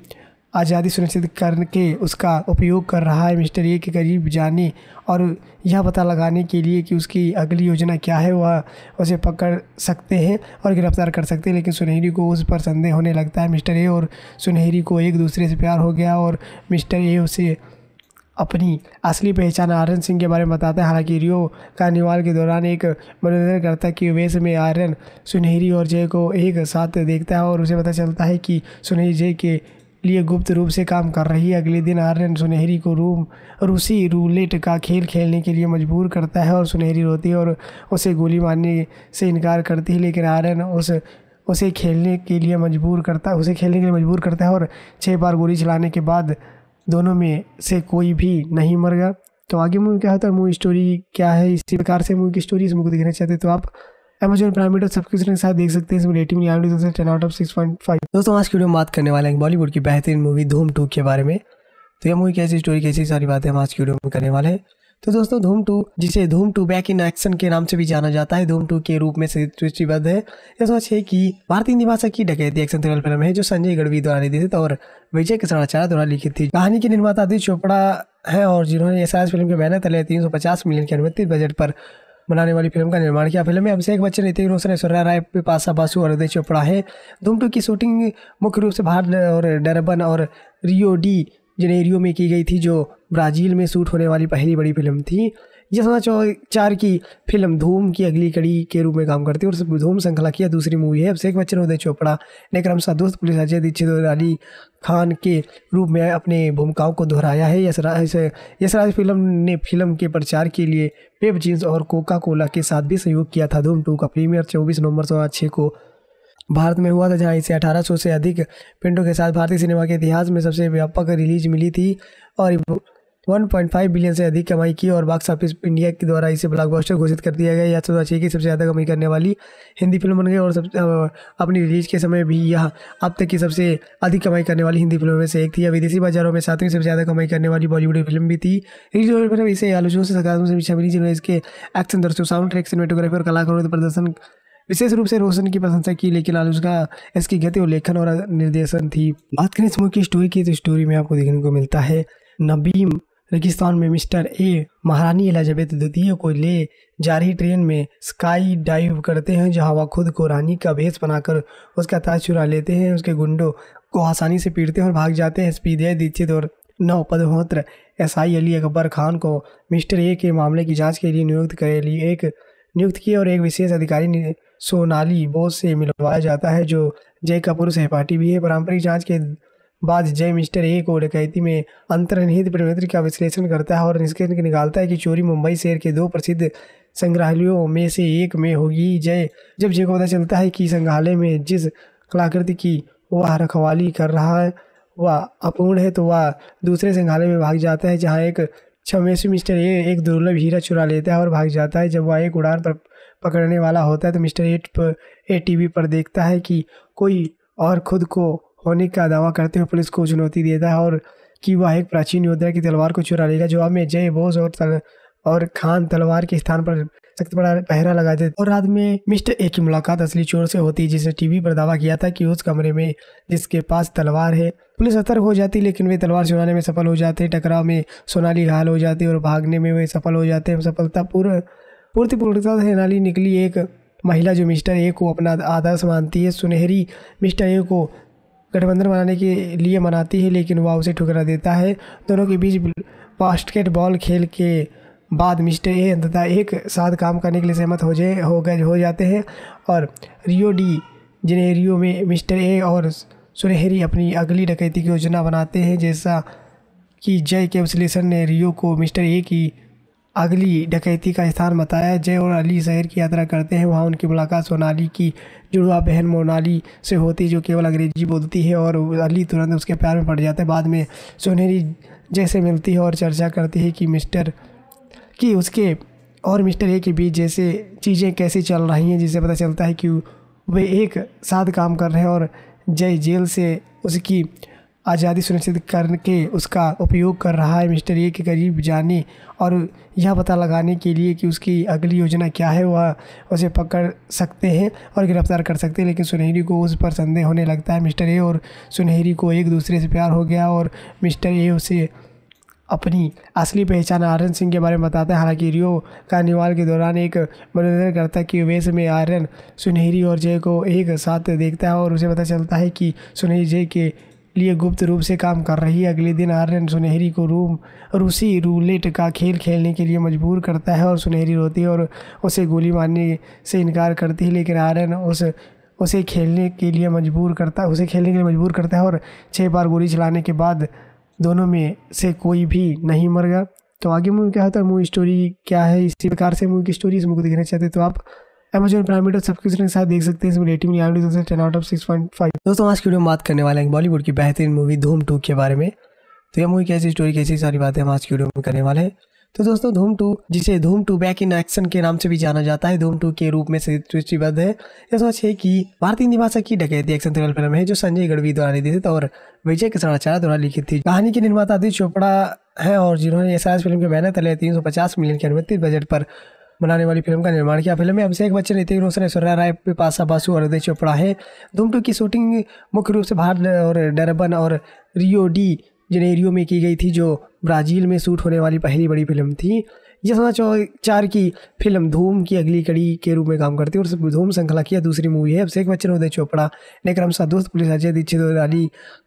आज़ादी सुनिश्चित करने के उसका उपयोग कर रहा है मिस्टर ए के करीब जाने और यह पता लगाने के लिए कि उसकी अगली योजना क्या है वह उसे पकड़ सकते हैं और गिरफ्तार कर सकते हैं लेकिन सुनहरी को उस पर संदेह होने लगता है मिस्टर ए और सुनहरी को एक दूसरे से प्यार हो गया और मिस्टर ए उसे अपनी असली पहचान आर्यन सिंह के बारे में बताता है हालांकि रियो कार्निवाल के दौरान एक मनोरंजन करता कि वेश में आर्यन सुनहरी और जय को एक साथ देखता है और उसे पता चलता है कि सुनहरी जय के लिए गुप्त रूप से काम कर रही है अगले दिन आर्यन सुनहरी को रूम रूसी रूलेट का खेल खेलने के लिए मजबूर करता है और सुनहरी रोती है और उसे गोली मारने से इनकार करती है लेकिन आर्यन उस उसे खेलने के लिए मजबूर करता है उसे खेलने के लिए मजबूर करता है और छः बार गोली चलाने के बाद दोनों में से कोई भी नहीं मर गया तो आगे मूवी क्या होता है तो मूवी स्टोरी क्या है इसी प्रकार से मूवी की स्टोरी इस मूवी को देखना चाहते तो आप अमेजन प्राइम मीटर सब्सक्रिप्शन के साथ देख सकते हैं इसमें rating out ten out of six point five दोस्तों आज की वीडियो में बात करने वाले हैं बॉलीवुड की बेहतरीन मूवी धूम टू के बारे में तो यह मूवी कैसी स्टोरी कैसी सारी बातें हम आज की वीडियो में करने वाले हैं तो दोस्तों धूम टू जिसे धूम टू बैक इन एक्शन के नाम से भी जाना जाता है धूम टू के रूप में सृष्टिबद्ध है यह सोच है कि भारतीय निवासा की डकैती एक्शन थ्रिलर फिल्म है जो संजय गढ़वी द्वारा निर्देशित और विजय कृष्णाचार्य द्वारा लिखी थी कहानी के निर्माता आदित्य चोपड़ा है और जिन्होंने एस फिल्म के बैनर तले तीन मिलियन के अनुमति बजट पर बनाने वाली फिल्म का निर्माण किया फिल्म में अभिषेक बच्चन ऋतिक रोशन ऐश्वर्या राय पिपाशा बासु और अजय चोपड़ा है धूम टू की शूटिंग मुख्य रूप से भारत और डरबन और रियो डी जनेरियो में की गई थी जो ब्राज़ील में शूट होने वाली पहली बड़ी फिल्म थी ये चार की फिल्म धूम की अगली कड़ी के रूप में काम करती है और धूम श्रृंखला की दूसरी मूवी है अभिषेक बच्चन उदय चोपड़ा ने क्रमशः दोस्त पुलिस अजय दीक्षित और अली खान के रूप में अपने भूमिकाओं को दोहराया है यशराज यशराज फिल्म ने फिल्म के प्रचार के लिए पेप जींस और कोका कोला के साथ भी सहयोग किया था धूम टू का प्रीमियर चौबीस नवंबर दो को भारत में हुआ था जहाँ इसे 1800 से अधिक पिंडों के साथ भारतीय सिनेमा के इतिहास में सबसे व्यापक रिलीज मिली थी और 1.5 बिलियन से अधिक कमाई की और बॉक्स ऑफिस इंडिया के द्वारा इसे ब्लॉकबस्टर घोषित कर दिया गया यह सोचा की सबसे ज़्यादा कमाई करने वाली हिंदी फिल्म बन गई और सब अपनी रिलीज के समय भी यह अब तक की सबसे अधिक कमाई करने वाली हिंदी फिल्मों में से एक थी या विदेशी बाजारों में सातवीं सबसे ज़्यादा कमाई करने वाली बॉलीवुड फिल्म भी थी इसे आलोचकों से सकारात्मक समीक्षा मिली जिन्होंने इसके एक्शन दर्शकों साउंड ट्रैक सिनेटोग्राफी और कलाकारों के प्रदर्शन विशेष रूप से रोशन की प्रशंसा की लेकिन आलोचना इसकी गति और लेखन और निर्देशन थी बात करें इस मूवी की स्टोरी की तो स्टोरी में आपको देखने को मिलता है नबीम रेगिस्तान में मिस्टर ए महारानी एलिजाबेथ द्वितीय को ले जा रही ट्रेन में स्काई डाइव करते हैं जहां वह खुद को रानी का भेस बनाकर उसका ताज चुरा लेते हैं उसके गुंडों को आसानी से पीटते हैं और भाग जाते हैं स्पीदय दीक्षित और नवपदहोत्र एस आई अली अकबर खान को मिस्टर ए के मामले की जाँच के लिए नियुक्त करे लिए एक नियुक्त किए और एक विशेष अधिकारी सोनाली बोस से मिलवाया जाता है जो जय कपूर सहपाठी भी है पारंपरिक जांच के बाद जय मिस्टर ए को डकैती में अंतर्निहित प्रवृत्ति का विश्लेषण करता है और निष्कर्ष निकालता है कि चोरी मुंबई शहर के दो प्रसिद्ध संग्रहालयों में से एक में होगी जय जब जय को पता चलता है कि संग्रहालय में जिस कलाकृति की वह रखवाली कर रहा है वह अपूर्ण है तो वह दूसरे संग्रहालय में भाग जाता है जहाँ एक छमेश मिस्टर ए एक दुर्लभ हीरा चुरा लेता है और भाग जाता है जब वह एक उड़ान पर पकड़ने वाला होता है तो मिस्टर एट पर ए वी पर देखता है कि कोई और खुद को होने का दावा करते हुए पुलिस को चुनौती देता है और कि वह एक प्राचीन योद्धा की तलवार को चुरा लेगा जवाब में जय बोस और तल, और खान तलवार के स्थान पर सख्त बड़ा पहरा लगा देते और रात में मिस्टर ए की मुलाकात असली चोर से होती है जिसने टीवी पर दावा किया था कि उस कमरे में जिसके पास तलवार है पुलिस सतर्क हो जाती लेकिन वे तलवार चुराने में सफल हो जाते टकराव में सोनाली घायल हो जाती और भागने में वे सफल हो जाते हैं पूर्व पूर्ति पूर्णता से नाली निकली एक महिला जो मिस्टर ए को अपना आदर्श मानती है सुनहरी मिस्टर ए को गठबंधन बनाने के लिए मनाती है लेकिन वह उसे ठुकरा देता है दोनों के बीच बास्केट बॉल खेल के बाद मिस्टर ए अंततः एक साथ काम करने के लिए सहमत हो जाए हो गए हो जाते हैं और रियो डी जिन्हें रियो में मिस्टर ए और सुनहरी अपनी अगली डकैती की योजना बनाते हैं जैसा कि जय के विश्लेषण ने रियो को मिस्टर ए की अगली डकैती का स्थान बताया जय और अली शहर की यात्रा करते हैं वहाँ उनकी मुलाकात सोनाली की जुड़वा बहन मोनाली से होती जो केवल अंग्रेजी बोलती है और अली तुरंत उसके प्यार में पड़ जाते हैं बाद में सोनेरी जैसे मिलती है और चर्चा करती है कि मिस्टर कि उसके और मिस्टर ए के बीच जैसे चीज़ें कैसी चल रही हैं जिससे पता चलता है कि वे एक साथ काम कर रहे हैं और जय जेल से उसकी आज़ादी सुनिश्चित करके उसका उपयोग कर रहा है मिस्टर ए के करीब जाने और यह पता लगाने के लिए कि उसकी अगली योजना क्या है वह उसे पकड़ सकते हैं और गिरफ्तार कर सकते हैं लेकिन सुनहरी को उस पर संदेह होने लगता है मिस्टर ए और सुनहरी को एक दूसरे से प्यार हो गया और मिस्टर ए उसे अपनी असली पहचान आर्यन सिंह के बारे में बताता है हालांकि रियो कार्निवाल के दौरान एक मनोरंजन करता कि वेश में आर्यन सुनहरी और जय को एक साथ देखता है और उसे पता चलता है कि सुनहरी जय के लिए गुप्त रूप से काम कर रही है अगले दिन आर्यन सुनहरी को रूम रूसी रूलेट का खेल खेलने के लिए मजबूर करता है और सुनहरी रोती है और उसे गोली मारने से इनकार करती है लेकिन आर्यन उस उसे खेलने के लिए मजबूर करता है उसे खेलने के लिए मजबूर करता है और छः बार गोली चलाने के बाद दोनों में से कोई भी नहीं मर गया तो आगे मूवी क्या होता है तो मूवी स्टोरी क्या है इसी प्रकार से मूवी की स्टोरी इस मूवी को देखना चाहते तो आप अमेजन प्राइम मीटर सब्सक्रिप्शन के साथ देख सकते हैं इसमें रेटिंग दोस्तों ten out of six point five दोस्तों आज की वीडियो में बात करने वाले हैं बॉलीवुड की बेहतरीन मूवी धूम टू के बारे में तो यह मूवी कैसी स्टोरी कैसी सारी बातें हम आज की वीडियो में करने वाले हैं तो दोस्तों धूम टू जिसे धूम टू बैक इन एक्शन के नाम से भी जाना जाता है धूम टू के रूप में सूचीबद्ध है यह सोच है कि भारतीय निवासा की डकैती एक्शन थ्रिलर फिल्म है जो संजय गढ़वी द्वारा निर्देशित और विजय कृष्णाचार्य द्वारा लिखी थी कहानी के निर्माता आदित्य चोपड़ा है और जिन्होंने एस फिल्म के बैनर तले तीन मिलियन के अनुमति बजट पर बनाने वाली फिल्म का निर्माण किया फिल्म में अभिषेक बच्चन ऋतिक रोशन ऐश्वर्या राय पिपाशा बासु और उदय चोपड़ा है धूम टू की शूटिंग मुख्य रूप से भारत और डरबन और रियो डी जनेरियो में की गई थी जो ब्राज़ील में शूट होने वाली पहली बड़ी फिल्म थी ये समझ चार की फिल्म धूम की अगली कड़ी के रूप में काम करती है और धूम श्रृंखला की दूसरी मूवी है अभिषेक बच्चन उदय चोपड़ा ने क्रम दोस्त पुलिस अजय दीक्षित और अली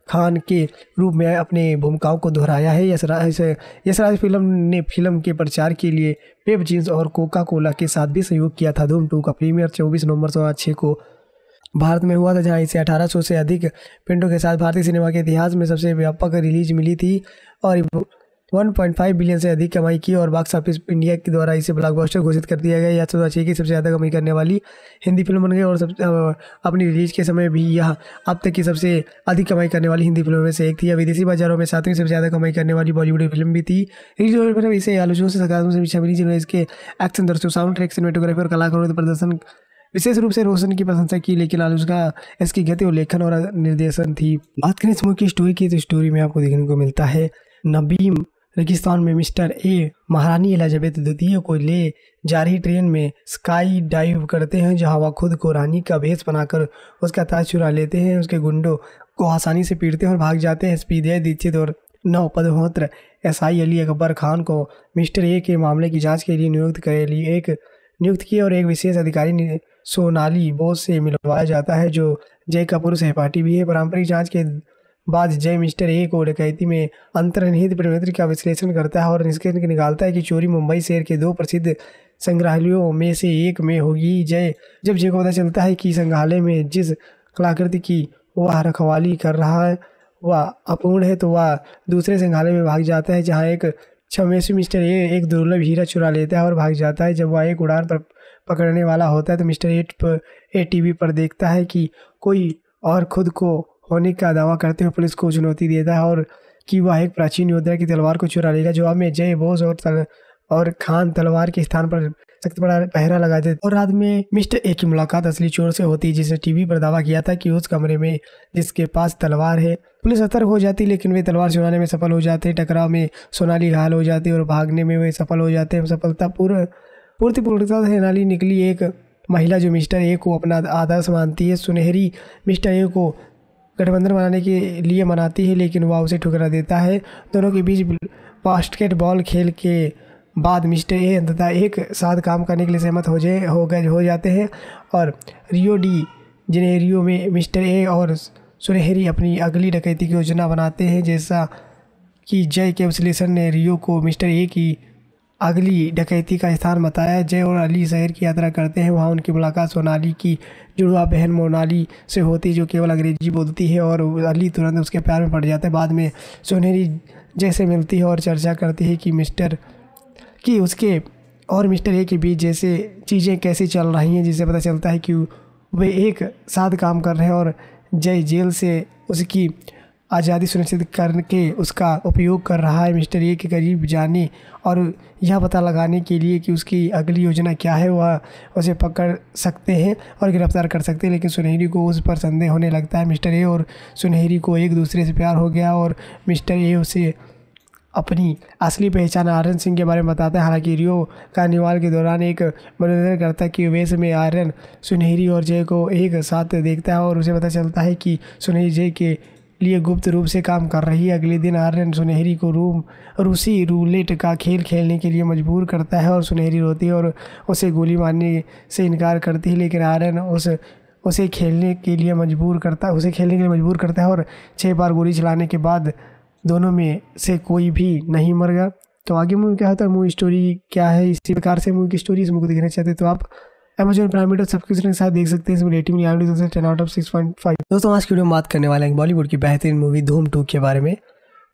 खान के रूप में अपने भूमिकाओं को दोहराया है यशराज यशराज फिल्म ने फिल्म के प्रचार के लिए पेप जींस और कोका कोला के साथ भी सहयोग किया था धूम टू का प्रीमियर चौबीस नवंबर दो को भारत में हुआ था जहाँ इसे 1800 से अधिक पिंडों के साथ भारतीय सिनेमा के इतिहास में सबसे व्यापक रिलीज मिली थी और 1.5 बिलियन से अधिक कमाई की और बॉक्स ऑफिस इंडिया के द्वारा इसे ब्लॉकबस्टर घोषित कर दिया गया यह चाहिए की सबसे ज़्यादा कमाई करने वाली हिंदी फिल्म बन गई और सब अपनी रिलीज के समय भी यह अब तक की सबसे अधिक कमाई करने वाली हिंदी फिल्मों में से एक थी या विदेशी बाजारों में सातवीं सबसे ज़्यादा कमाई करने वाली बॉलीवुड फिल्म भी थी रिलीज इसे आलोचकों से सकारात्मक समीक्षा मिली जिन्होंने इसके एक्शन दर्शकों साउंड ट्रैक सिनेमाटोग्राफी और कलाकारों के प्रदर्शन विशेष रूप से रोशन की प्रशंसा की लेकिन आलोचना इसकी गति और लेखन और निर्देशन थी बात करें इस मूवी की स्टोरी की तो स्टोरी में आपको देखने को मिलता है नबीम रेगिस्तान में मिस्टर ए महारानी एलिजाबेथ द्वितीय को ले जा रही ट्रेन में स्काई डाइव करते हैं जहां वह खुद को रानी का भेस बनाकर उसका ताज चुरा लेते हैं उसके गुंडों को आसानी से पीटते हैं और भाग जाते हैं स्पीदे दीक्षित और नौ पदमोत्र एस आई अली अकबर खान को मिस्टर ए के मामले की जाँच के लिए नियुक्त कर लिए एक नियुक्त किए और एक विशेष अधिकारी सोनाली बोस से मिलवाया जाता है जो जय कपूर सहपाठी भी है पारंपरिक जांच के बाद जय मिस्टर ए को डकैती में अंतर्निहित प्रवृत्ति का विश्लेषण करता है और निष्कर्ष निकालता है कि चोरी मुंबई शहर के दो प्रसिद्ध संग्रहालयों में से एक में होगी जय जब जय को पता चलता है कि संग्रहालय में जिस कलाकृति की वह रखवाली कर रहा है वह अपूर्ण है तो वह दूसरे संग्रहालय में भाग जाता है जहाँ एक छमेश मिस्टर ए एक दुर्लभ हीरा चुरा लेता है और भाग जाता है जब वह एक उड़ान पर पकड़ने वाला होता है तो mister eight A A TV पर देखता है कि कोई और खुद को होने का दावा करते हुए पुलिस को चुनौती देता है और कि वह एक प्राचीन योद्धा की तलवार को चुरा लेगा जवाब में जय बोस और तल, और खान तलवार के स्थान पर सख्त बड़ा पहरा लगा देते और रात में मिस्टर ए की मुलाकात असली चोर से होती है जिसने टीवी पर दावा किया था कि उस कमरे में जिसके पास तलवार है पुलिस सतर्क हो जाती लेकिन वे तलवार चुराने में सफल हो जाते टकराव में सोनाली घायल हो जाती और भागने में वे सफल हो जाते हैं सफलता पूर्ण पूर्ति पूर्णता से नाली निकली एक महिला जो मिस्टर ए को अपना आदर्श मानती है सुनहरी मिस्टर ए को गठबंधन बनाने के लिए मनाती है लेकिन वह उसे ठुकरा देता है दोनों के बीच बास्केटबॉल खेल के बाद मिस्टर ए अंततः एक साथ काम करने के लिए सहमत हो जाए हो गए हो जाते हैं और रियो डी जिन्हें रियो में मिस्टर ए और सुनहरी अपनी अगली डकैती की योजना बनाते हैं जैसा कि जय के विश्लेषण ने रियो को मिस्टर ए की अगली डकैती का स्थान बताया जय और अली शहर की यात्रा करते हैं वहाँ उनकी मुलाकात सोनाली की जुड़वा बहन मोनाली से होती जो केवल अंग्रेजी बोलती है और अली तुरंत उसके प्यार में पड़ जाते हैं बाद में सोनेरी जैसे मिलती है और चर्चा करती है कि मिस्टर कि उसके और मिस्टर ए के बीच जैसे चीज़ें कैसी चल रही हैं जिससे पता चलता है कि वे एक साथ काम कर रहे हैं और जय जेल से उसकी आज़ादी सुनिश्चित करके उसका उपयोग कर रहा है मिस्टर ए के करीब जाने और यह पता लगाने के लिए कि उसकी अगली योजना क्या है वह उसे पकड़ सकते हैं और गिरफ्तार कर सकते हैं लेकिन सुनहरी को उस पर संदेह होने लगता है मिस्टर ए और सुनहरी को एक दूसरे से प्यार हो गया और मिस्टर ए उसे अपनी असली पहचान आर्यन सिंह के बारे में बताता है हालांकि रियो कार्निवाल के दौरान एक मनोरंजन करता है कि वेश में आर्यन सुनहरी और जय को एक साथ देखता है और उसे पता चलता है कि सुनहरी जय के लिए गुप्त रूप से काम कर रही है अगले दिन आर्यन सुनहरी को रूम रूसी रूलेट का खेल खेलने के लिए मजबूर करता है और सुनहरी रोती है और उसे गोली मारने से इनकार करती है लेकिन आर्यन उस उसे खेलने के लिए मजबूर करता है उसे खेलने के लिए मजबूर करता है और छः बार गोली चलाने के बाद दोनों में से कोई भी नहीं मर गया तो आगे मूवी क्या होता है तो मूवी स्टोरी क्या है इसी प्रकार से मूवी की स्टोरी इस मूवी को देखना चाहते तो आप एमेजन प्राइम वीडियो सब्सक्रिप्शन के साथ देख सकते हैं इसमें rating ten out of six point five दोस्तों आज की में बात करने वाले हैं बॉलीवुड की बेहतरीन मूवी धूम टू के बारे में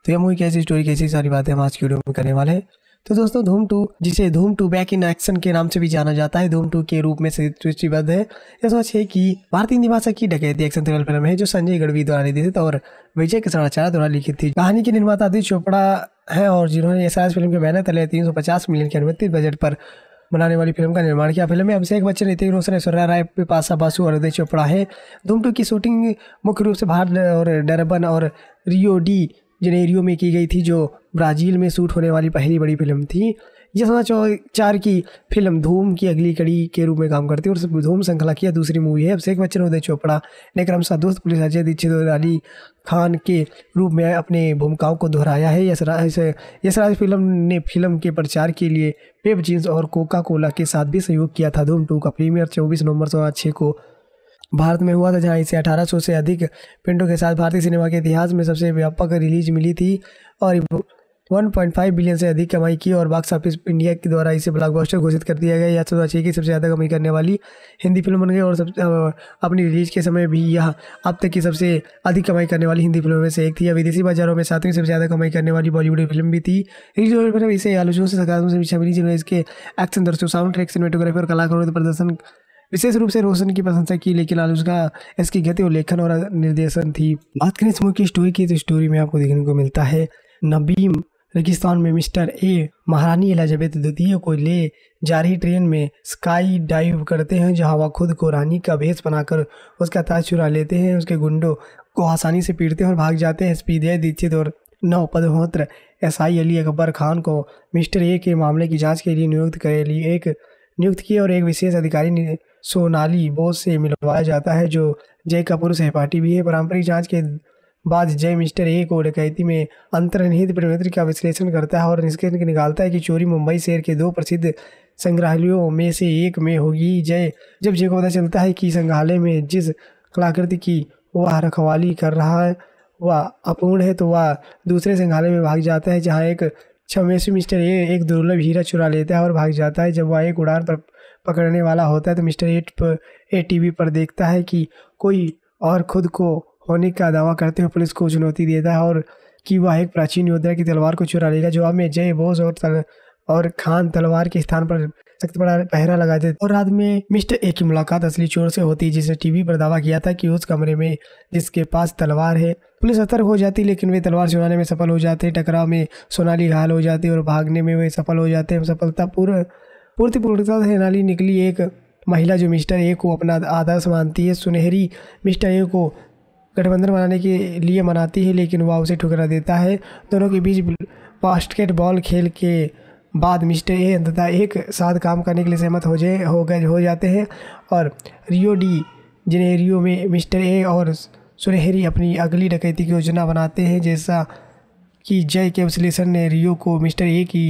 तो यह मूवी कैसी स्टोरी कैसी सारी बातें हम आज की वीडियो में करने वाले हैं तो दोस्तों धूम टू जिसे धूम टू बैक इन एक्शन के नाम से भी जाना जाता है धूम टू के रूप में सूचीबद्ध है यह सोच है कि भारतीय निवासा की डकैती एक्शन थ्रिलर फिल्म है जो संजय गढ़वी द्वारा निर्देशित और विजय कृष्णाचार्य द्वारा लिखी थी कहानी के निर्माता आदित्य चोपड़ा है और जिन्होंने ऐसा फिल्म के बैनर तले तीन मिलियन के अनुमति बजट पर बनाने वाली फिल्म का निर्माण किया फिल्म में अभिषेक बच्चन ऋतिक रोशन ऐश्वर्या राय पिपाशा बासु और उदय चोपड़ा है धूम टू की शूटिंग मुख्य रूप से भारत और डरबन और रियो डी जनेरियो में की गई थी जो ब्राज़ील में शूट होने वाली पहली बड़ी फिल्म थी ये सोना चार की फिल्म धूम की अगली कड़ी के रूप में काम करती है और धूम श्रृंखला की दूसरी मूवी है अभिषेक बच्चन उदय चोपड़ा ने क्रम दोस्त पुलिस अजय दीक्षित और अली खान के रूप में अपने भूमिकाओं को दोहराया है यशराज फिल्म ने फिल्म के प्रचार के लिए पेप जींस और कोका कोला के साथ भी सहयोग किया था धूम टू का प्रीमियर चौबीस नवंबर दो को भारत में हुआ था जहाँ इसे 1800 से अधिक पिंडों के साथ भारतीय सिनेमा के इतिहास में सबसे व्यापक रिलीज मिली थी और 1.5 बिलियन से अधिक कमाई की और बॉक्स ऑफिस इंडिया के द्वारा इसे ब्लॉकबस्टर घोषित कर दिया गया यह तो सबसे अच्छी की सबसे ज़्यादा कमाई करने वाली हिंदी फिल्म बन गई और सबसे अपनी रिलीज के समय भी यह अब तक की सबसे अधिक कमाई करने वाली हिंदी फिल्मों में से एक थी या विदेशी बाजारों में सातवीं सबसे ज़्यादा कमाई करने वाली बॉलीवुड फिल्म भी थी रिलीज पर इसे आलोचकों से सकारात्मक समीक्षा मिली जिन्होंने इसके एक्शन दर्शकों साउंड ट्रैक सिनेमाटोग्राफी और कलाकारों के प्रदर्शन विशेष रूप से रोशन की प्रशंसा की लेकिन आलोचना इसकी गति और लेखन और निर्देशन थी बात करें इस मूवी की स्टोरी की तो स्टोरी में आपको देखने को मिलता है नबीम रेगिस्तान में मिस्टर ए महारानी एलिजाबेथ द्वितीय को ले जा रही ट्रेन में स्काई डाइव करते हैं जहां वह खुद को रानी का भेस बनाकर उसका ताज चुरा लेते हैं उसके गुंडों को आसानी से पीटते हैं और भाग जाते हैं एसपी दीक्षित और नौ पदहोत्र एस आई अली अकबर खान को मिस्टर ए के मामले की जाँच के लिए नियुक्त कर लिए एक नियुक्त किए और एक विशेष अधिकारी सोनाली बोस से मिलवाया जाता है जो जय कपूर सहपाठी भी है पारंपरिक जाँच के बाद जय मिस्टर ए को डकैती में अंतर्निहित प्रवृत्ति का विश्लेषण करता है और निष्कर्ष निकालता है कि चोरी मुंबई शहर के दो प्रसिद्ध संग्रहालयों में से एक में होगी जय जब जय को पता चलता है कि संग्रहालय में जिस कलाकृति की वह रखवाली कर रहा है वह अपूर्ण है तो वह दूसरे संग्रहालय में भाग जाता है जहाँ एक छमेश मिस्टर ए एक दुर्लभ हीरा चुरा लेता है और भाग जाता है जब वह एक उड़ान पर पकड़ने वाला होता है तो मिस्टर एट पर ए टीवी पर देखता है कि कोई और खुद को होने का दावा करते हुए पुलिस को चुनौती देता है और कि वह एक प्राचीन योद्धा की तलवार को चुरा लेगा जवाब में जय बोस और तल, और खान तलवार के स्थान पर सख्त बड़ा पहरा लगा देते और रात में मिस्टर ए की मुलाकात असली चोर से होती है जिसने टीवी पर दावा किया था कि उस कमरे में जिसके पास तलवार है पुलिस सतर्क हो जाती लेकिन वे तलवार चुराने में सफल हो जाते टकराव में सोनाली घायल हो जाती और भागने में वे सफल हो जाते हैं सफलता पूर्व पूर्ति पूर्णता से नाली निकली एक महिला जो मिस्टर ए को अपना आदर्श मानती है सुनहरी मिस्टर ए को गठबंधन बनाने के लिए मनाती है लेकिन वह उसे ठुकरा देता है दोनों के बीच बास्केटबॉल खेल के बाद मिस्टर ए अंततः एक साथ काम करने के लिए सहमत हो जाए हो गए हो जाते हैं और रियो डी जिनेरियो में मिस्टर ए और सुनहरी अपनी अगली डकैती की योजना बनाते हैं जैसा कि जय के विश्लेषण ने रियो को मिस्टर ए की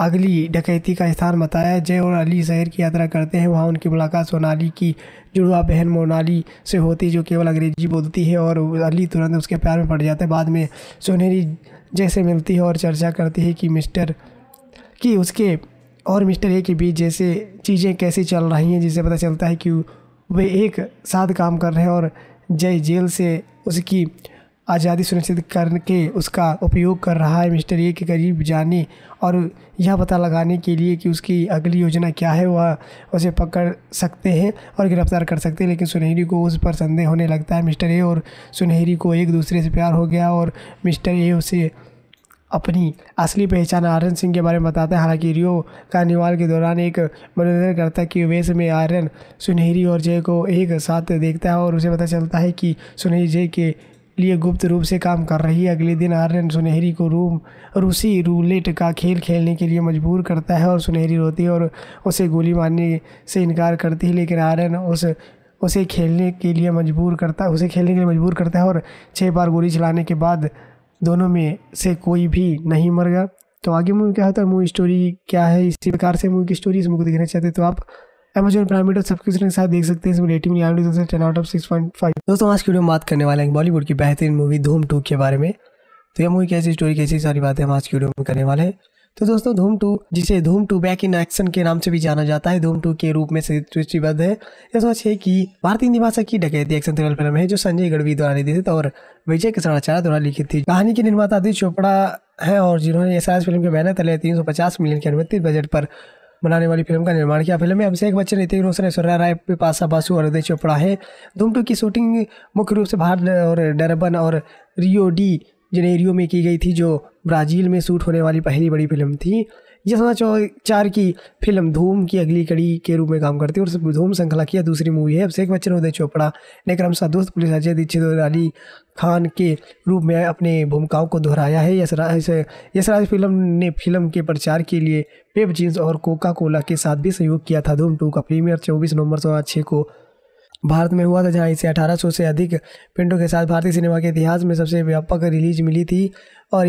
अगली डकैती का स्थान बताया जय और अली शहर की यात्रा करते हैं वहाँ उनकी मुलाकात सोनाली की जुड़वा बहन मोनाली से होती जो केवल अंग्रेजी बोलती है और अली तुरंत उसके प्यार में पड़ जाते हैं बाद में सोनेरी जैसे मिलती है और चर्चा करती है कि मिस्टर कि उसके और मिस्टर ए के बीच जैसे चीज़ें कैसे चल रही हैं जिससे पता चलता है कि वे एक साथ काम कर रहे हैं और जय जेल से उसकी आज़ादी सुनिश्चित करके उसका उपयोग कर रहा है मिस्टर ए के करीब जाने और यह पता लगाने के लिए कि उसकी अगली योजना क्या है वह उसे पकड़ सकते हैं और गिरफ्तार कर सकते हैं लेकिन सुनहरी को उस पर संदेह होने लगता है मिस्टर ए और सुनहरी को एक दूसरे से प्यार हो गया और मिस्टर ए उसे अपनी असली पहचान आर्यन सिंह के बारे में बताता है हालांकि रियो कार्निवाल के दौरान एक मनोरंजन करता है कि वेश में आर्यन सुनहरी और जय को एक साथ देखता है और उसे पता चलता है कि सुनहरी जय के लिए गुप्त रूप से काम कर रही है अगले दिन आर्यन सुनहरी को रूम रूसी रूलेट का खेल खेलने के लिए मजबूर करता है और सुनहरी रोती है और उसे गोली मारने से इनकार करती है लेकिन आर्यन उस उसे खेलने के लिए मजबूर करता है उसे खेलने के लिए मजबूर करता है और छः बार गोली चलाने के बाद दोनों में से कोई भी नहीं मर गया तो आगे मूवी क्या होता है तो मूवी स्टोरी क्या है इसी प्रकार से मूवी की स्टोरी इस मूवी को देखना चाहते तो आप एमेजन प्राइम वीडियो सब्सक्रिप्शन के साथ देख सकते हैं इसमें रेटिंग यहाँ दोस्तों ten out of six point five दोस्तों आज की वीडियो में बात करने वाले हैं बॉलीवुड की बेहतरीन मूवी धूम टू के बारे में तो यह मूवी कैसी स्टोरी कैसी सारी बातें हम आज की वीडियो में करने वाले हैं तो दोस्तों धूम टू जिसे धूम टू बैक इन एक्शन के नाम से भी जाना जाता है धूम टू के रूप में सूचीबद्ध है यह सोच है कि भारतीय निवासक की डकैती एक्शन थ्रिलर फिल्म है जो संजय गढ़वी द्वारा निर्देशित और विजय कृष्णाचार्य द्वारा लिखी थी कहानी के निर्माता आदित्य चोपड़ा है और जिन्होंने एस फिल्म के बैनर तले तीन मिलियन के अनुमति बजट पर बनाने वाली फिल्म का निर्माण किया फिल्म में अभिषेक बच्चन ऋतिक रोशन ऐश्वर्या राय पिपाशा बासु और अदय चोपड़ा है धूम टू की शूटिंग मुख्य रूप से भारत और डरबन और रियो डी जनेरियो में की गई थी जो ब्राज़ील में शूट होने वाली पहली बड़ी फिल्म थी चौ चार की फिल्म धूम की अगली कड़ी के रूप में काम करती है और धूम श्रृंखला की दूसरी मूवी है अभिषेक बच्चन उदय चोपड़ा ने सा दोस्त पुलिस अजय दीक्षित और अली खान के रूप में अपने भूमिकाओं को दोहराया है यशराज फिल्म ने फिल्म के प्रचार के लिए पेप जींस और कोका कोला के साथ भी सहयोग किया था धूम टू का प्रीमियर चौबीस नवंबर दो को भारत में हुआ था जहाँ इसे 1800 से अधिक पिंडों के साथ भारतीय सिनेमा के इतिहास में सबसे व्यापक रिलीज मिली थी और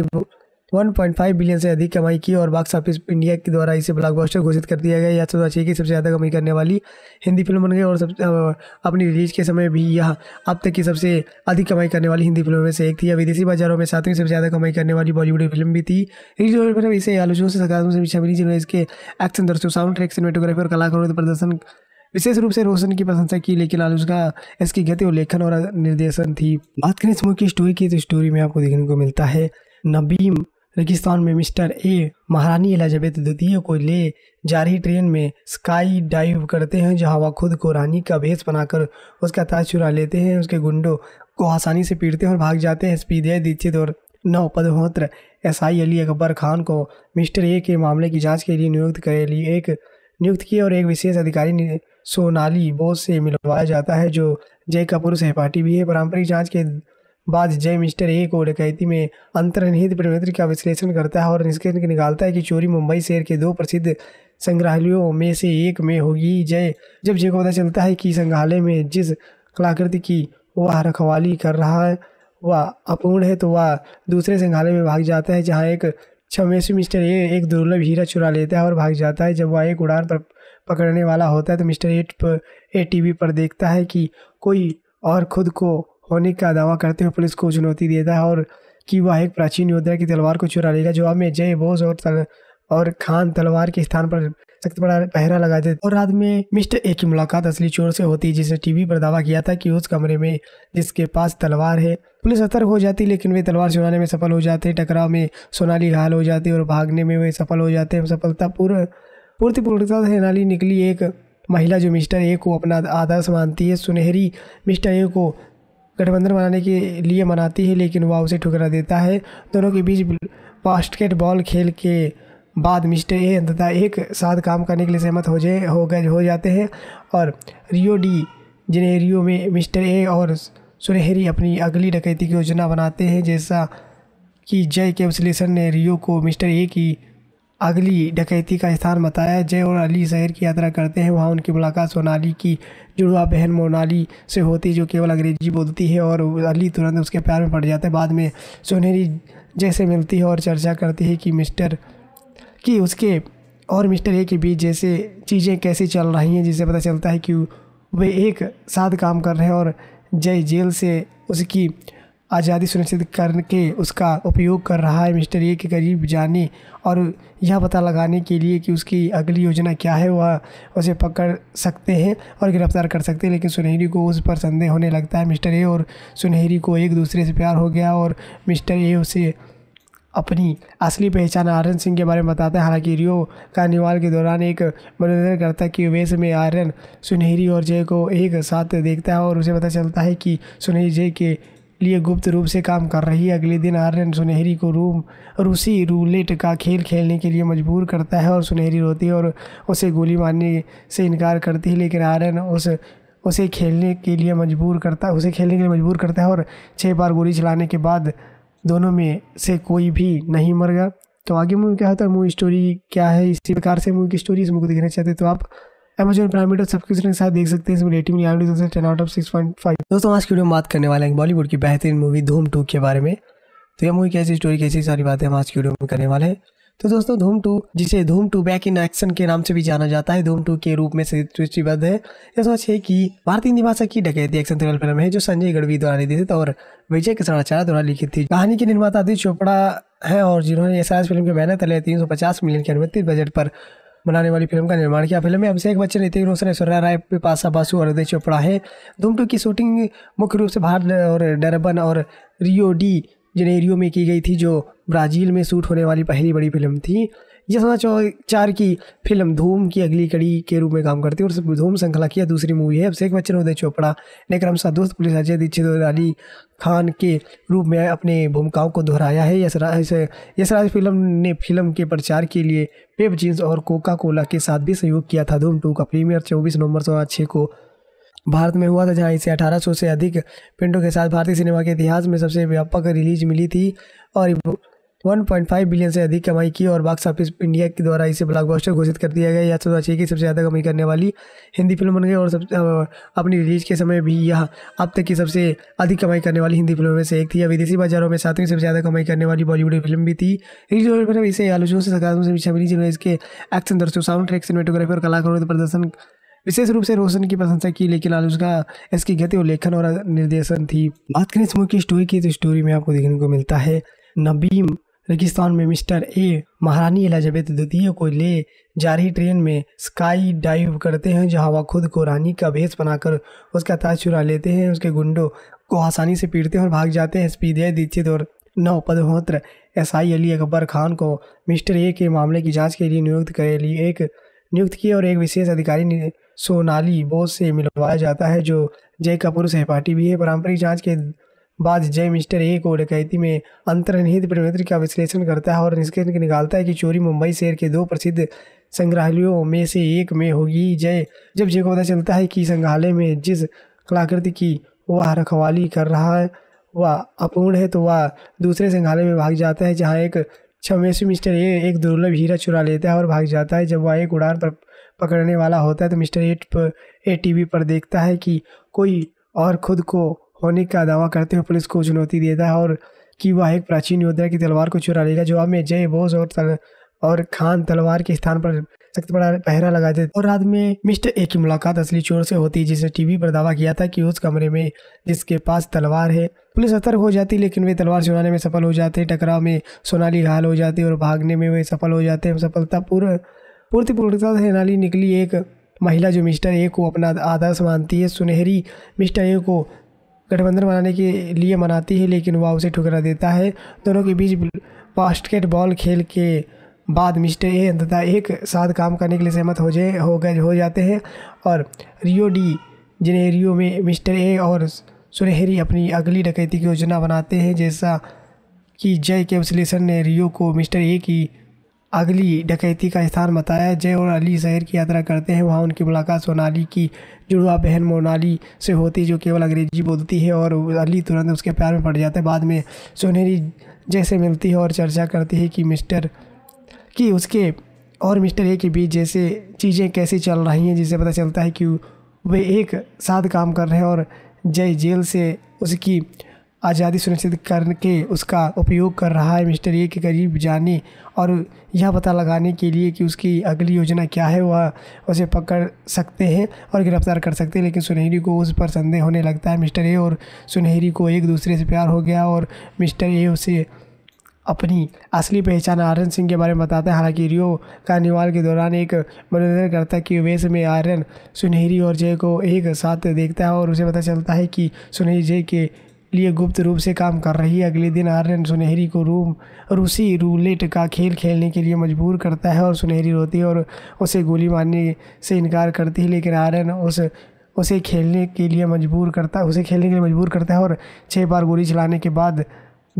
1.5 बिलियन से अधिक कमाई की और बॉक्स ऑफिस इंडिया के द्वारा इसे ब्लॉकबस्टर घोषित कर दिया गया यह सबसे अच्छी की सबसे ज़्यादा कमाई करने वाली हिंदी फिल्म बन गई और सब अपनी रिलीज के समय भी यह अब तक की सबसे अधिक कमाई करने वाली हिंदी फिल्मों में से एक थी या विदेशी बाजारों में सातवीं सबसे ज़्यादा कमाई करने वाली बॉलीवुड फिल्म भी थी इसे आलोचकों से सकारात्मक समीक्षा मिली जिन्होंने इसके एक्शन दर्शकों साउंड ट्रैक सिनेमाटोग्राफी और कलाकारों के प्रदर्शन विशेष रूप से रोशन की प्रशंसा की लेकिन आज उसका इसकी गति और लेखन और निर्देशन थी बात करें इस मूवी की स्टोरी की तो स्टोरी में आपको देखने को मिलता है नबीम रेगिस्तान में मिस्टर ए महारानी एलिजाबेथ द्वितीय को ले जारी ट्रेन में स्काई डाइव करते हैं जहां वह खुद को रानी का भेस बनाकर उसका ताज चुरा लेते हैं उसके गुंडों को आसानी से पीटते हैं और भाग जाते हैं स्पीदय दीक्षित और पदहोत्र एस आई अली अकबर खान को मिस्टर ए के मामले की जाँच के लिए नियुक्त कर लिए एक नियुक्त किए और एक विशेष अधिकारी सोनाली बोस से मिलवाया जाता है जो जय कपूर सहपाठी भी है पारंपरिक जांच के बाद जय मिस्टर ए को डकैती में अंतर्निहित परिमित्र का विश्लेषण करता है और निष्कर्ष निकालता है कि चोरी मुंबई शहर के दो प्रसिद्ध संग्रहालयों में से एक में होगी जय जब जय को पता चलता है कि संग्रहालय में जिस कलाकृति की वह रखवाली कर रहा है वह अपूर्ण है तो वह दूसरे संग्रहालय में भाग जाता है जहाँ एक छमेश मिस्टर ए एक दुर्लभ हीरा चुरा लेता है और भाग जाता है जब वह एक उड़ान पर पकड़ने वाला होता है तो मिस्टर एट पर ए टी पर देखता है कि कोई और खुद को होने का दावा करते हुए पुलिस को चुनौती देता है और कि वह एक प्राचीन योद्धा की तलवार को चुरा लेगा जवाब में जय बोस और तल, और खान तलवार के स्थान पर सख्त बड़ा पहरा लगा देते और रात में मिस्टर ए की मुलाकात असली चोर से होती जिसने टीवी पर दावा किया था कि उस कमरे में जिसके पास तलवार है पुलिस सतर्क हो जाती लेकिन वे तलवार चुराने में सफल हो जाते टकराव में सोनाली घायल हो जाती और भागने में वे सफल हो जाते हैं सफलता पूर्व पूर्ति पूर्णता से नाली निकली एक महिला जो मिस्टर ए को अपना आदर्श मानती है सुनहरी मिस्टर ए को गठबंधन बनाने के लिए मनाती है लेकिन वह उसे ठुकरा देता है दोनों के बीच बास्केटबॉल खेल के बाद मिस्टर ए अंततः एक साथ काम करने के लिए सहमत हो जाए हो गए हो जाते हैं और रियो डी जिनेरियो में मिस्टर ए और सुनहरी अपनी अगली डकैती की योजना बनाते हैं जैसा कि जय के विश्लेषण ने रियो को मिस्टर ए की अगली डकैती का स्थान बताया जय और अली शहर की यात्रा करते हैं वहाँ उनकी मुलाकात सोनाली की जुड़वा बहन मोनाली से होती जो केवल अंग्रेजी बोलती है और अली तुरंत उसके प्यार में पड़ जाते हैं बाद में सोनेरी जैसे मिलती है और चर्चा करती है कि मिस्टर कि उसके और मिस्टर ए के बीच जैसे चीज़ें कैसे चल रही हैं जिससे पता चलता है कि वे एक साथ काम कर रहे हैं और जय जेल से उसकी आज़ादी सुनिश्चित करने के उसका उपयोग कर रहा है मिस्टर ए के करीब जाने और यह पता लगाने के लिए कि उसकी अगली योजना क्या है वह उसे पकड़ सकते हैं और गिरफ्तार कर सकते हैं लेकिन सुनहरी को उस पर संदेह होने लगता है मिस्टर ए और सुनहरी को एक दूसरे से प्यार हो गया और मिस्टर ए उसे अपनी असली पहचान आर्यन सिंह के बारे में बताता है हालांकि रियो कार्निवाल के दौरान एक मनोरंजन करता है कि वेश में आर्यन सुनहरी और जय को एक साथ देखता है और उसे पता चलता है कि सुनहरी जय के लिए गुप्त रूप से काम कर रही है अगले दिन आर्यन सुनहरी को रूम रूसी रूलेट का खेल खेलने के लिए मजबूर करता है और सुनहरी रोती है और उसे गोली मारने से इनकार करती है लेकिन आर्यन उस उसे खेलने के लिए मजबूर करता है उसे खेलने के लिए मजबूर करता है और छः बार गोली चलाने के बाद दोनों में से कोई भी नहीं मर गया तो आगे मूवी क्या होता है मूवी स्टोरी क्या है इसी प्रकार से मूवी की स्टोरी इस मूवी को देखना चाहते तो आप एमेजन प्राइम वीडियो सब्सक्रिप्शन के साथ देख सकते हैं इसमें rating ten out of six point five दोस्तों आज की वीडियो में बात करने वाले हैं बॉलीवुड की बेहतरीन मूवी धूम टू के बारे में तो यह मूवी कैसी स्टोरी कैसी सारी बातें हम आज की वीडियो में करने वाले हैं तो दोस्तों धूम टू जिसे धूम टू बैक इन एक्शन के नाम से भी जाना जाता है धूम टू के रूप में सृष्टिबद्ध है यह सोच है कि भारतीय हिंदी की डकैती एक्शन थ्रिलर फिल्म है जो संजय गढ़वी द्वारा निर्देशित और विजय कृष्णाचार्य द्वारा लिखी थी कहानी के निर्माता आदित्य चोपड़ा है और जिन्होंने एस फिल्म के बैनर तले तीन मिलियन के अनुमति बजट पर बनाने वाली फिल्म का निर्माण किया फिल्म में अभिषेक बच्चन ऋतिक रोशन ऐश्वर्या राय पिपाशा बासु और अजय चोपड़ा है धूम टू की शूटिंग मुख्य रूप से भारत और डरबन और रियो डी जनेरियो में की गई थी जो ब्राज़ील में शूट होने वाली पहली बड़ी फिल्म थी यशोदा चार की फिल्म धूम की अगली कड़ी के रूप में काम करती है और धूम श्रृंखला की दूसरी मूवी है अभिषेक बच्चन उदय चोपड़ा ने सा दोस्त पुलिस अजय दीक्षित और अली खान के रूप में अपने भूमिकाओं को दोहराया है यशराज फिल्म ने फिल्म के प्रचार के लिए पेप जींस और कोका कोला के साथ भी सहयोग किया था धूम टू का प्रीमियर चौबीस नवंबर दो को भारत में हुआ था जहाँ इसे 1800 से अधिक पिंडों के साथ भारतीय सिनेमा के इतिहास में सबसे व्यापक रिलीज मिली थी और 1.5 बिलियन से अधिक कमाई की और बॉक्स ऑफिस इंडिया के द्वारा इसे ब्लॉकबस्टर घोषित कर दिया गया यह सौ अच्छी की सबसे ज़्यादा कमाई करने वाली हिंदी फिल्म बन गई और सबसे अपनी रिलीज के समय भी यह अब तक की सबसे अधिक कमाई करने वाली हिंदी फिल्मों में से एक थी या विदेशी बाजारों में सातवीं सबसे ज़्यादा कमाई करने वाली बॉलीवुड फिल्म भी थी इसे आलोचकों से सकारात्मक समीक्षा मिली जिन्होंने इसके एक्शन दर्शकों साउंड ट्रैक सिनेमाटोग्राफी और कलाकारों ने प्रदर्शन विशेष रूप से रोशन की प्रशंसा की लेकिन आलोचना इसकी गति और लेखन और निर्देशन थी बात करें इस मूवी की स्टोरी की तो स्टोरी में आपको देखने को मिलता है नबीम रेगिस्तान में मिस्टर ए महारानी एलिजाबेथ द्वितीय को ले जारी ट्रेन में स्काई डाइव करते हैं जहां वह खुद को रानी का भेस बनाकर उसका ताज चुरा लेते हैं उसके गुंडों को आसानी से पीटते हैं और भाग जाते हैं स्पीदय दीक्षित और नवपदहोत्र एस आई अली अकबर खान को मिस्टर ए के मामले की जाँच के लिए नियुक्त कर लिए एक नियुक्त किए और एक विशेष अधिकारी सोनाली बोस से मिलवाया जाता है जो जय कपूर सहपाठी भी है पारंपरिक जांच के बाद जय मिस्टर ए को डकैती में अंतर्निहित प्रवृत्ति का विश्लेषण करता है और निष्कर्ष निकालता है कि चोरी मुंबई शहर के दो प्रसिद्ध संग्रहालयों में से एक में होगी जय जब जय को पता चलता है कि संग्रहालय में जिस कलाकृति की वह रखवाली कर रहा है वह अपूर्ण है तो वह दूसरे संग्रहालय में भाग जाता है जहाँ एक छमेश मिस्टर ए एक दुर्लभ हीरा चुरा लेता है और भाग जाता है जब वह एक उड़ान पर पकड़ने वाला होता है तो मिस्टर एट पर ए टीवी पर देखता है कि कोई और खुद को होने का दावा करते हुए पुलिस को चुनौती देता है और कि वह एक प्राचीन योद्धा की तलवार को चुरा लेगा जवाब में जय बोस और तल और खान तलवार के स्थान पर सख्त बड़ा पहरा लगा देते और रात में मिस्टर ए की मुलाकात असली चोर से होती है जिसने टीवी पर दावा किया था कि उस कमरे में जिसके पास तलवार है पुलिस अतर हो जाती लेकिन वे तलवार चुराने में सफल हो जाते टकराव में सोनाली घायल हो जाती और भागने में वे सफल हो जाते हैं पूर्व पूर्ति पूर्णता से नाली निकली एक महिला जो मिस्टर ए को अपना आदर्श मानती है सुनहरी मिस्टर ए को गठबंधन बनाने के लिए मनाती है लेकिन वह उसे ठुकरा देता है दोनों के बीच बास्केटबॉल खेल के बाद मिस्टर ए अंततः एक साथ काम करने के लिए सहमत हो जाए हो गए हो जाते हैं और रियो डी जिन्हें रियो में मिस्टर ए और सुनहरी अपनी अगली डकैती की योजना बनाते हैं जैसा कि जय के विश्लेषण ने रियो को मिस्टर ए की अगली डकैती का स्थान बताया जय और अली शहर की यात्रा करते हैं वहाँ उनकी मुलाकात सोनाली की जुड़वा बहन मोनाली से होती जो केवल अंग्रेजी बोलती है और अली तुरंत उसके प्यार में पड़ जाते हैं बाद में सोनेरी जैसे मिलती है और चर्चा करती है कि मिस्टर कि उसके और मिस्टर ए के बीच जैसे चीज़ें कैसी चल रही हैं जिससे पता चलता है कि वे एक साथ काम कर रहे हैं और जय जेल से उसकी आज़ादी सुनिश्चित करने के उसका उपयोग कर रहा है मिस्टर ए के करीब जाने और यह पता लगाने के लिए कि उसकी अगली योजना क्या है वह उसे पकड़ सकते हैं और गिरफ्तार कर सकते हैं लेकिन सुनहरी को उस पर संदेह होने लगता है मिस्टर ए और सुनहरी को एक दूसरे से प्यार हो गया और मिस्टर ए उसे अपनी असली पहचान आर्यन सिंह के बारे में बताता है हालांकि रियो कार्निवाल के दौरान एक मनोरंजन करता कि वेश में आर्यन सुनहरी और जय को एक साथ देखता है और उसे पता चलता है कि सुनहरी जय के लिए गुप्त रूप से काम कर रही है अगले दिन आर्यन सुनहरी को रूम रूसी रूलेट का खेल खेलने के लिए मजबूर करता है और सुनहरी रोती है और उसे गोली मारने से इनकार करती है लेकिन आर्यन उस उसे खेलने के लिए मजबूर करता है उसे खेलने के लिए मजबूर करता है और छः बार गोली चलाने के बाद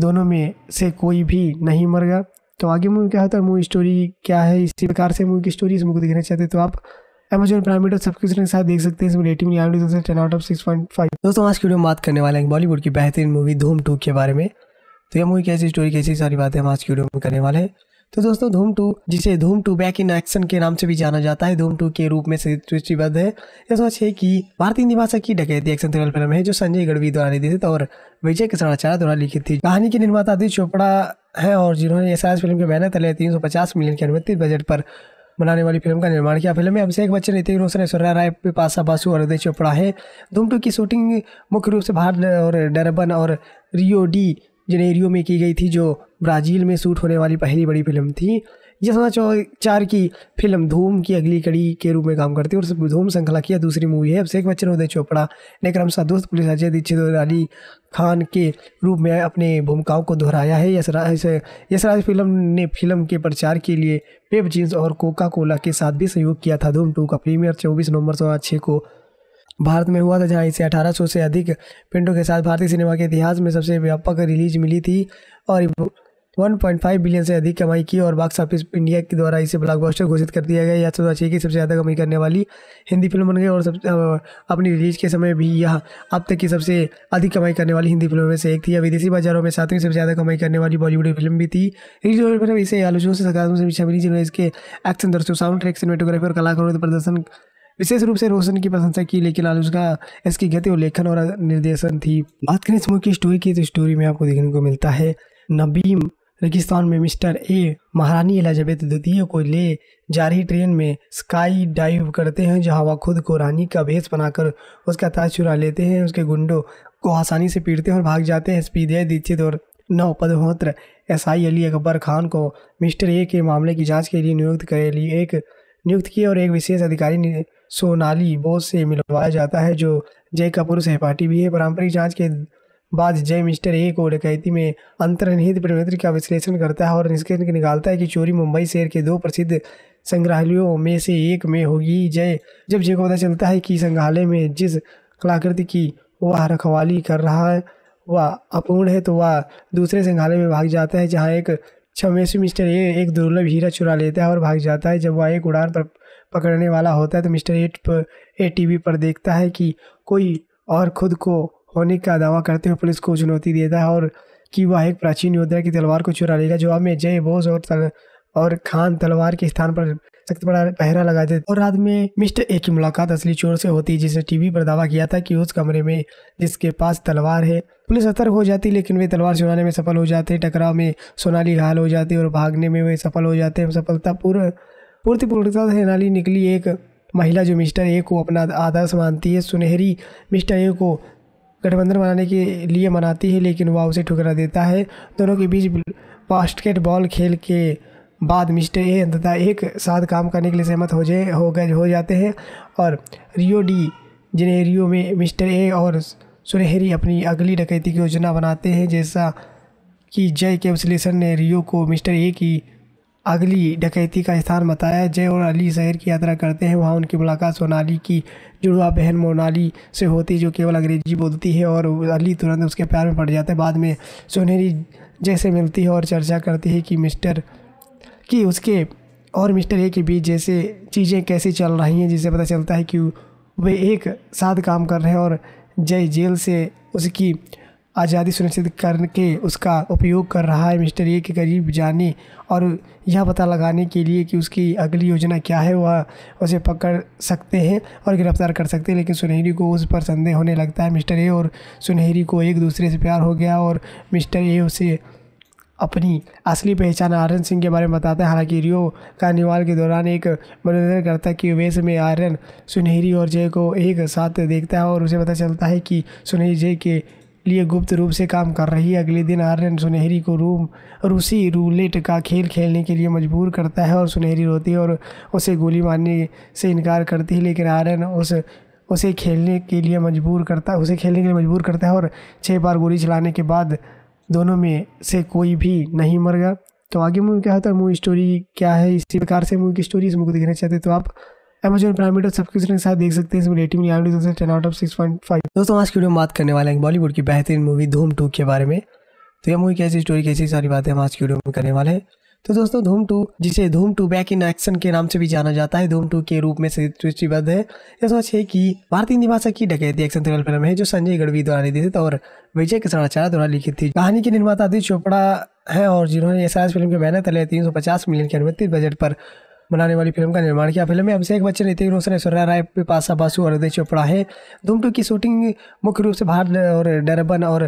दोनों में से कोई भी नहीं मर गया तो आगे मूवी क्या होता है तो मूवी स्टोरी क्या है इसी प्रकार से मूवी की स्टोरी इस मूवी को देखना चाहते तो आप अमेजन प्राइम मीटर सब्सक्रिप्शन के साथ देख सकते हैं इसमें rating ten out of six point five दोस्तों आज की वीडियो में बात करने वाले हैं बॉलीवुड की बेहतरीन मूवी धूम टू के बारे में तो यह मूवी कैसी स्टोरी कैसी सारी बातें हम आज की वीडियो में करने वाले हैं तो दोस्तों धूम टू जिसे धूम टू बैक इन एक्शन के नाम से भी जाना जाता है धूम टू के रूप में सृष्टिबद्ध है यह सोच है कि भारतीय निवासा की डकैती एक्शन थ्रिलर फिल्म है जो संजय गढ़वी द्वारा निर्देशित और विजय कृष्णाचार्य द्वारा लिखी थी कहानी के निर्माता आदित्य चोपड़ा है और जिन्होंने एस फिल्म के बैनर तले तीन मिलियन के अनुमति बजट पर बनाने वाली फिल्म का निर्माण किया फिल्म में अभिषेक बच्चन ऋतिक रोशन ऐश्वर्या राय पिपाशा बासु और अजय चोपड़ा है धूम टू की शूटिंग मुख्य रूप से भारत और डरबन और रियो डी जनेरियो में की गई थी जो ब्राज़ील में शूट होने वाली पहली बड़ी फिल्म थी ये चार की फिल्म धूम की अगली कड़ी के रूप में काम करती है और धूम श्रृंखला की दूसरी मूवी है अभिषेक बच्चन उदय चोपड़ा ने क्रमशः दोस्त पुलिस अजय दीक्षित और अली खान के रूप में अपने भूमिकाओं को दोहराया है यशराज यशराज फिल्म ने फिल्म के प्रचार के लिए पेप जींस और कोका कोला के साथ भी सहयोग किया था धूम टू का प्रीमियर चौबीस नवंबर दो को भारत में हुआ था जहाँ इसे 1800 से अधिक पिंडों के साथ भारतीय सिनेमा के इतिहास में सबसे व्यापक रिलीज मिली थी और 1.5 बिलियन से अधिक कमाई की और बॉक्स ऑफिस इंडिया के द्वारा इसे ब्लॉकबस्टर घोषित कर दिया गया यह सोचा अच्छी की सबसे ज़्यादा कमाई करने वाली हिंदी फिल्म बन गई और सब अपनी रिलीज के समय भी यह अब तक की सबसे अधिक कमाई करने वाली हिंदी फिल्मों में से एक थी या विदेशी बाजारों में सातवीं सबसे ज़्यादा कमाई करने वाली बॉलीवुड फिल्म भी थी इसे आलोचकों से सकारात्मक समीक्षा मिली जिन्होंने इसके एक्शन दर्शकों साउंड ट्रैक सिनेटोग्राफी और कलाकारों के प्रदर्शन विशेष रूप से रोशन की प्रशंसा की लेकिन आलोचना इसकी गति और लेखन और निर्देशन थी बात करें इस मूवी की स्टोरी की तो स्टोरी में आपको देखने को मिलता है नबीम रेगिस्तान में मिस्टर ए महारानी एलिजाबेथ द्वितीय को ले जा रही ट्रेन में स्काई डाइव करते हैं जहां वह खुद को रानी का भेस बनाकर उसका ताज चुरा लेते हैं उसके गुंडों को आसानी से पीटते हैं और भाग जाते हैं स्पीदय दीक्षित और नवपदहोत्र एस आई अली अकबर खान को मिस्टर ए के मामले की जाँच के लिए नियुक्त करे लिए एक नियुक्त किए और एक विशेष अधिकारी सोनाली बोस से मिलवाया जाता है जो जय कपूर सहपाठी भी है पारंपरिक जांच के बाद जय मिस्टर ए को डकैती में अंतर्निहित प्रवृत्ति का विश्लेषण करता है और निष्कर्ष निकालता है कि चोरी मुंबई शहर के दो प्रसिद्ध संग्रहालयों में से एक में होगी जय जब जय को पता चलता है कि संग्रहालय में जिस कलाकृति की वह रखवाली कर रहा है वह अपूर्ण है तो वह दूसरे संग्रहालय में भाग जाता है जहाँ एक छमेश मिस्टर ए एक दुर्लभ हीरा चुरा लेता है और भाग जाता है जब वह एक उड़ान पर पकड़ने वाला होता है तो मिस्टर एट पर ए वी पर देखता है कि कोई और खुद को होने का दावा करते हुए पुलिस को चुनौती देता है और कि वह एक प्राचीन योद्धा की तलवार को चुरा लेगा जवाब में जय बोस और तल, और खान तलवार के स्थान पर सख्त बड़ा पहरा लगा देते और रात में मिस्टर ए की मुलाकात असली चोर से होती है जिसने टीवी पर दावा किया था कि उस कमरे में जिसके पास तलवार है पुलिस सतर्क हो जाती लेकिन वे तलवार चुराने में सफल हो जाते टकराव में सोनाली घायल हो जाती और भागने में वे सफल हो जाते हैं पूर्व पूर्ति पूर्णता से नाली निकली एक महिला जो मिस्टर ए को अपना आदर्श मानती है सुनहरी मिस्टर ए को गठबंधन बनाने के लिए मनाती है लेकिन वह उसे ठुकरा देता है दोनों के बीच बास्केट बॉल खेल के बाद मिस्टर ए अंततः एक साथ काम करने के लिए सहमत हो जाए हो गए हो जाते हैं और रियो डी जिन्हें रियो में मिस्टर ए और सुनहरी अपनी अगली डकैती की योजना बनाते हैं जैसा कि जय के विश्लेषण ने रियो को मिस्टर ए की अगली डकैती का स्थान बताया जय और अली शहर की यात्रा करते हैं वहाँ उनकी मुलाकात सोनाली की जुड़वा बहन मोनाली से होती जो केवल अंग्रेजी बोलती है और अली तुरंत उसके प्यार में पड़ जाते हैं बाद में सोनेरी जैसे मिलती है और चर्चा करती है कि मिस्टर कि उसके और मिस्टर ए के बीच जैसे चीज़ें कैसी चल रही हैं जिससे पता चलता है कि वे एक साथ काम कर रहे हैं और जय जेल से उसकी आज़ादी सुनिश्चित करके उसका उपयोग कर रहा है मिस्टर ए के करीब जाने और यह पता लगाने के लिए कि उसकी अगली योजना क्या है वह उसे पकड़ सकते हैं और गिरफ्तार कर सकते हैं लेकिन सुनहरी को उस पर संदेह होने लगता है मिस्टर ए और सुनहरी को एक दूसरे से प्यार हो गया और मिस्टर ए उसे अपनी असली पहचान आर्यन सिंह के बारे में बताता है हालांकि रियो कार्निवाल के दौरान एक मनोरंजन करता कि वेश में आर्यन सुनहरी और जय को एक साथ देखता है और उसे पता चलता है कि सुनहरी जय के लिए गुप्त रूप से काम कर रही है अगले दिन आर्यन सुनहरी को रूम रूसी रूलेट का खेल खेलने के लिए मजबूर करता है और सुनहरी रोती है और उसे गोली मारने से इनकार करती है लेकिन आर्यन उस उसे खेलने के लिए मजबूर करता है उसे खेलने के लिए मजबूर करता है और छः बार गोली चलाने के बाद दोनों में से कोई भी नहीं मर गया तो आगे मूवी क्या होता है तो मूवी स्टोरी क्या है इसी प्रकार से मूवी की स्टोरी इस मूवी को देखना चाहते तो आप अमेजन प्राइम मीटर सब्सक्रिप्शन के साथ देख सकते हैं इसमें रेटिंग दोस्तों ten out of six point five दोस्तों आज की वीडियो में बात करने वाले हैं बॉलीवुड की बेहतरीन मूवी धूम टू के बारे में तो यह मूवी कैसी स्टोरी कैसी सारी बातें हम आज की वीडियो में करने वाले हैं तो दोस्तों धूम टू जिसे धूम टू बैक इन एक्शन के नाम से भी जाना जाता है धूम टू के रूप में सूचीबद्ध है यह सोच है कि भारतीय निवासा की डकैती एक्शन थ्रिलर फिल्म है जो संजय गढ़वी द्वारा निर्देशित और विजय कृष्णाचार्य द्वारा लिखी थी कहानी के निर्माता आदित्य चोपड़ा है और जिन्होंने एस फिल्म के बैनर तले तीन मिलियन के अनुमति बजट पर बनाने वाली फिल्म का निर्माण किया फिल्म में अभिषेक बच्चन ऋतिक रोशन ऐश्वर्या राय पिपाशा बासु और उदय चोपड़ा है धूम टू की शूटिंग मुख्य रूप से भारत और डरबन और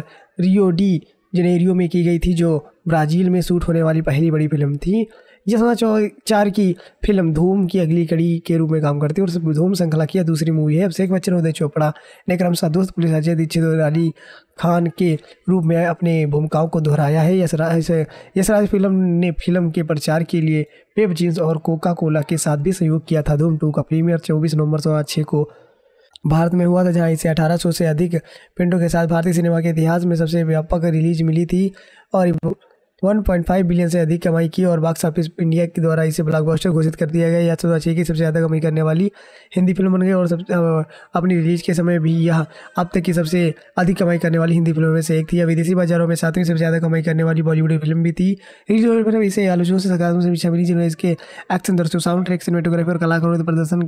रियो डी जनेरियो में की गई थी जो ब्राज़ील में शूट होने वाली पहली बड़ी फिल्म थी ये समझ चार की फिल्म धूम की अगली कड़ी के रूप में काम करती है और धूम श्रृंखला की दूसरी मूवी है अभिषेक बच्चन उदय चोपड़ा ने क्रम दोस्त पुलिस अजय दीक्षित और अली खान के रूप में अपने भूमिकाओं को दोहराया है यशराज यशराज फिल्म ने फिल्म के प्रचार के लिए पेप जींस और कोका कोला के साथ भी सहयोग किया था धूम टू का प्रीमियर चौबीस नवंबर दो को भारत में हुआ था जहां इसे 1800 से अधिक पिंडों के साथ भारतीय सिनेमा के इतिहास में सबसे व्यापक रिलीज मिली थी और 1.5 बिलियन से अधिक कमाई की और बॉक्स ऑफिस इंडिया के द्वारा इसे ब्लॉकबस्टर घोषित कर दिया गया यह चाहिए की सबसे ज़्यादा कमाई करने वाली हिंदी फिल्म बन गई और सब अपनी रिलीज के समय भी यह अब तक की सबसे अधिक कमाई करने वाली हिंदी फिल्मों में से एक थी या विदेशी बाजारों में सातवीं सबसे ज़्यादा कमाई करने वाली बॉलीवुड फिल्म भी थी रिलीज इसे आलोचकों से सकारात्मक समीक्षा मिली जिन्होंने इसके एक्शन दर्शकों साउंड ट्रैक सिनेमाटोग्राफी और कलाकारों के प्रदर्शन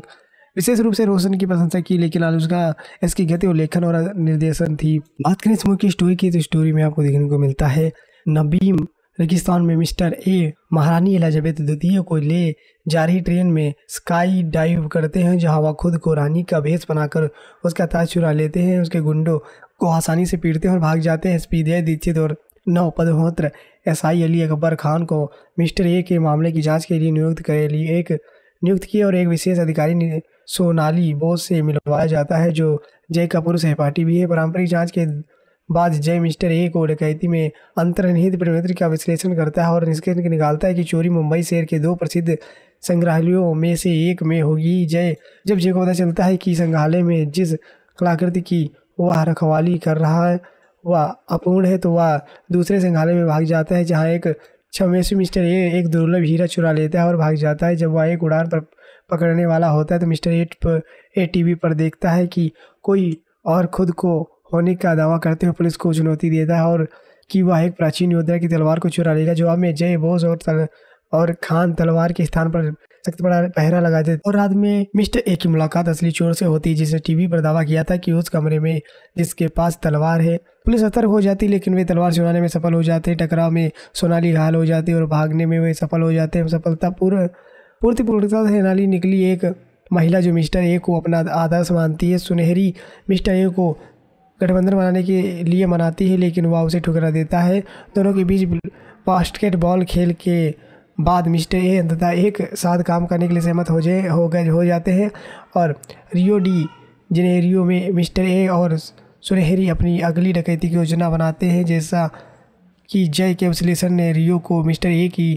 विशेष रूप से रोशन की प्रशंसा की लेकिन आलोचना इसकी गति और लेखन और निर्देशन थी बात करें इस मूवी की स्टोरी की तो स्टोरी में आपको देखने को मिलता है नबीम रेगिस्तान में मिस्टर ए महारानी एलिजाबेथ द्वितीय को ले जा रही ट्रेन में स्काई डाइव करते हैं जहां वह खुद को रानी का भेस बनाकर उसका ताज चुरा लेते हैं उसके गुंडों को आसानी से पीटते हैं और भाग जाते हैं स्पीदे दीक्षित और नौ पदमोत्र एस आई अली अकबर खान को मिस्टर ए के मामले की जाँच के लिए नियुक्त कर लिए एक नियुक्त किए और एक विशेष अधिकारी सोनाली बोस से मिलवाया जाता है जो जय कपूर सहपाठी भी है पारंपरिक जांच के बाद जय मिस्टर ए को डकैती में अंतर्निहित प्रवृत्ति का विश्लेषण करता है और निष्कर्ष निकालता है कि चोरी मुंबई शहर के दो प्रसिद्ध संग्रहालयों में से एक में होगी जय जब जय को पता चलता है कि संग्रहालय में जिस कलाकृति की वह रखवाली कर रहा है वह अपूर्ण है तो वह दूसरे संग्रहालय में भाग जाता है जहाँ एक छमेश मिस्टर ए एक दुर्लभ हीरा चुरा लेता है और भाग जाता है जब वह एक उड़ान पर पकड़ने वाला होता है तो mister eight A A TV पर देखता है कि कोई और खुद को होने का दावा करते हुए पुलिस को चुनौती देता है और कि वह एक प्राचीन योद्धा की तलवार को चुरा लेगा जवाब में जय बोस और तल, और खान तलवार के स्थान पर सख्त बड़ा पहरा लगा देते और रात में मिस्टर ए की मुलाकात असली चोर से होती है जिसने टीवी पर दावा किया था कि उस कमरे में जिसके पास तलवार है पुलिस सतर्क हो जाती लेकिन वे तलवार चुराने में सफल हो जाते टकराव में सोनाली घायल हो जाती और भागने में वे सफल हो जाते हैं सफलता पूर्ण पूर्ति पूर्णता से नाली निकली एक महिला जो मिस्टर ए को अपना आदर्श मानती है सुनहरी मिस्टर ए को गठबंधन बनाने के लिए मनाती है लेकिन वह उसे ठुकरा देता है दोनों के बीच बास्केटबॉल खेल के बाद मिस्टर ए अंततः एक साथ काम करने के लिए सहमत हो जाए हो गए हो जाते हैं और रियो डी जिन्हें रियो में मिस्टर ए और सुनहरी अपनी अगली डकैती की योजना बनाते हैं जैसा कि जय के विश्लेषण ने रियो को मिस्टर ए की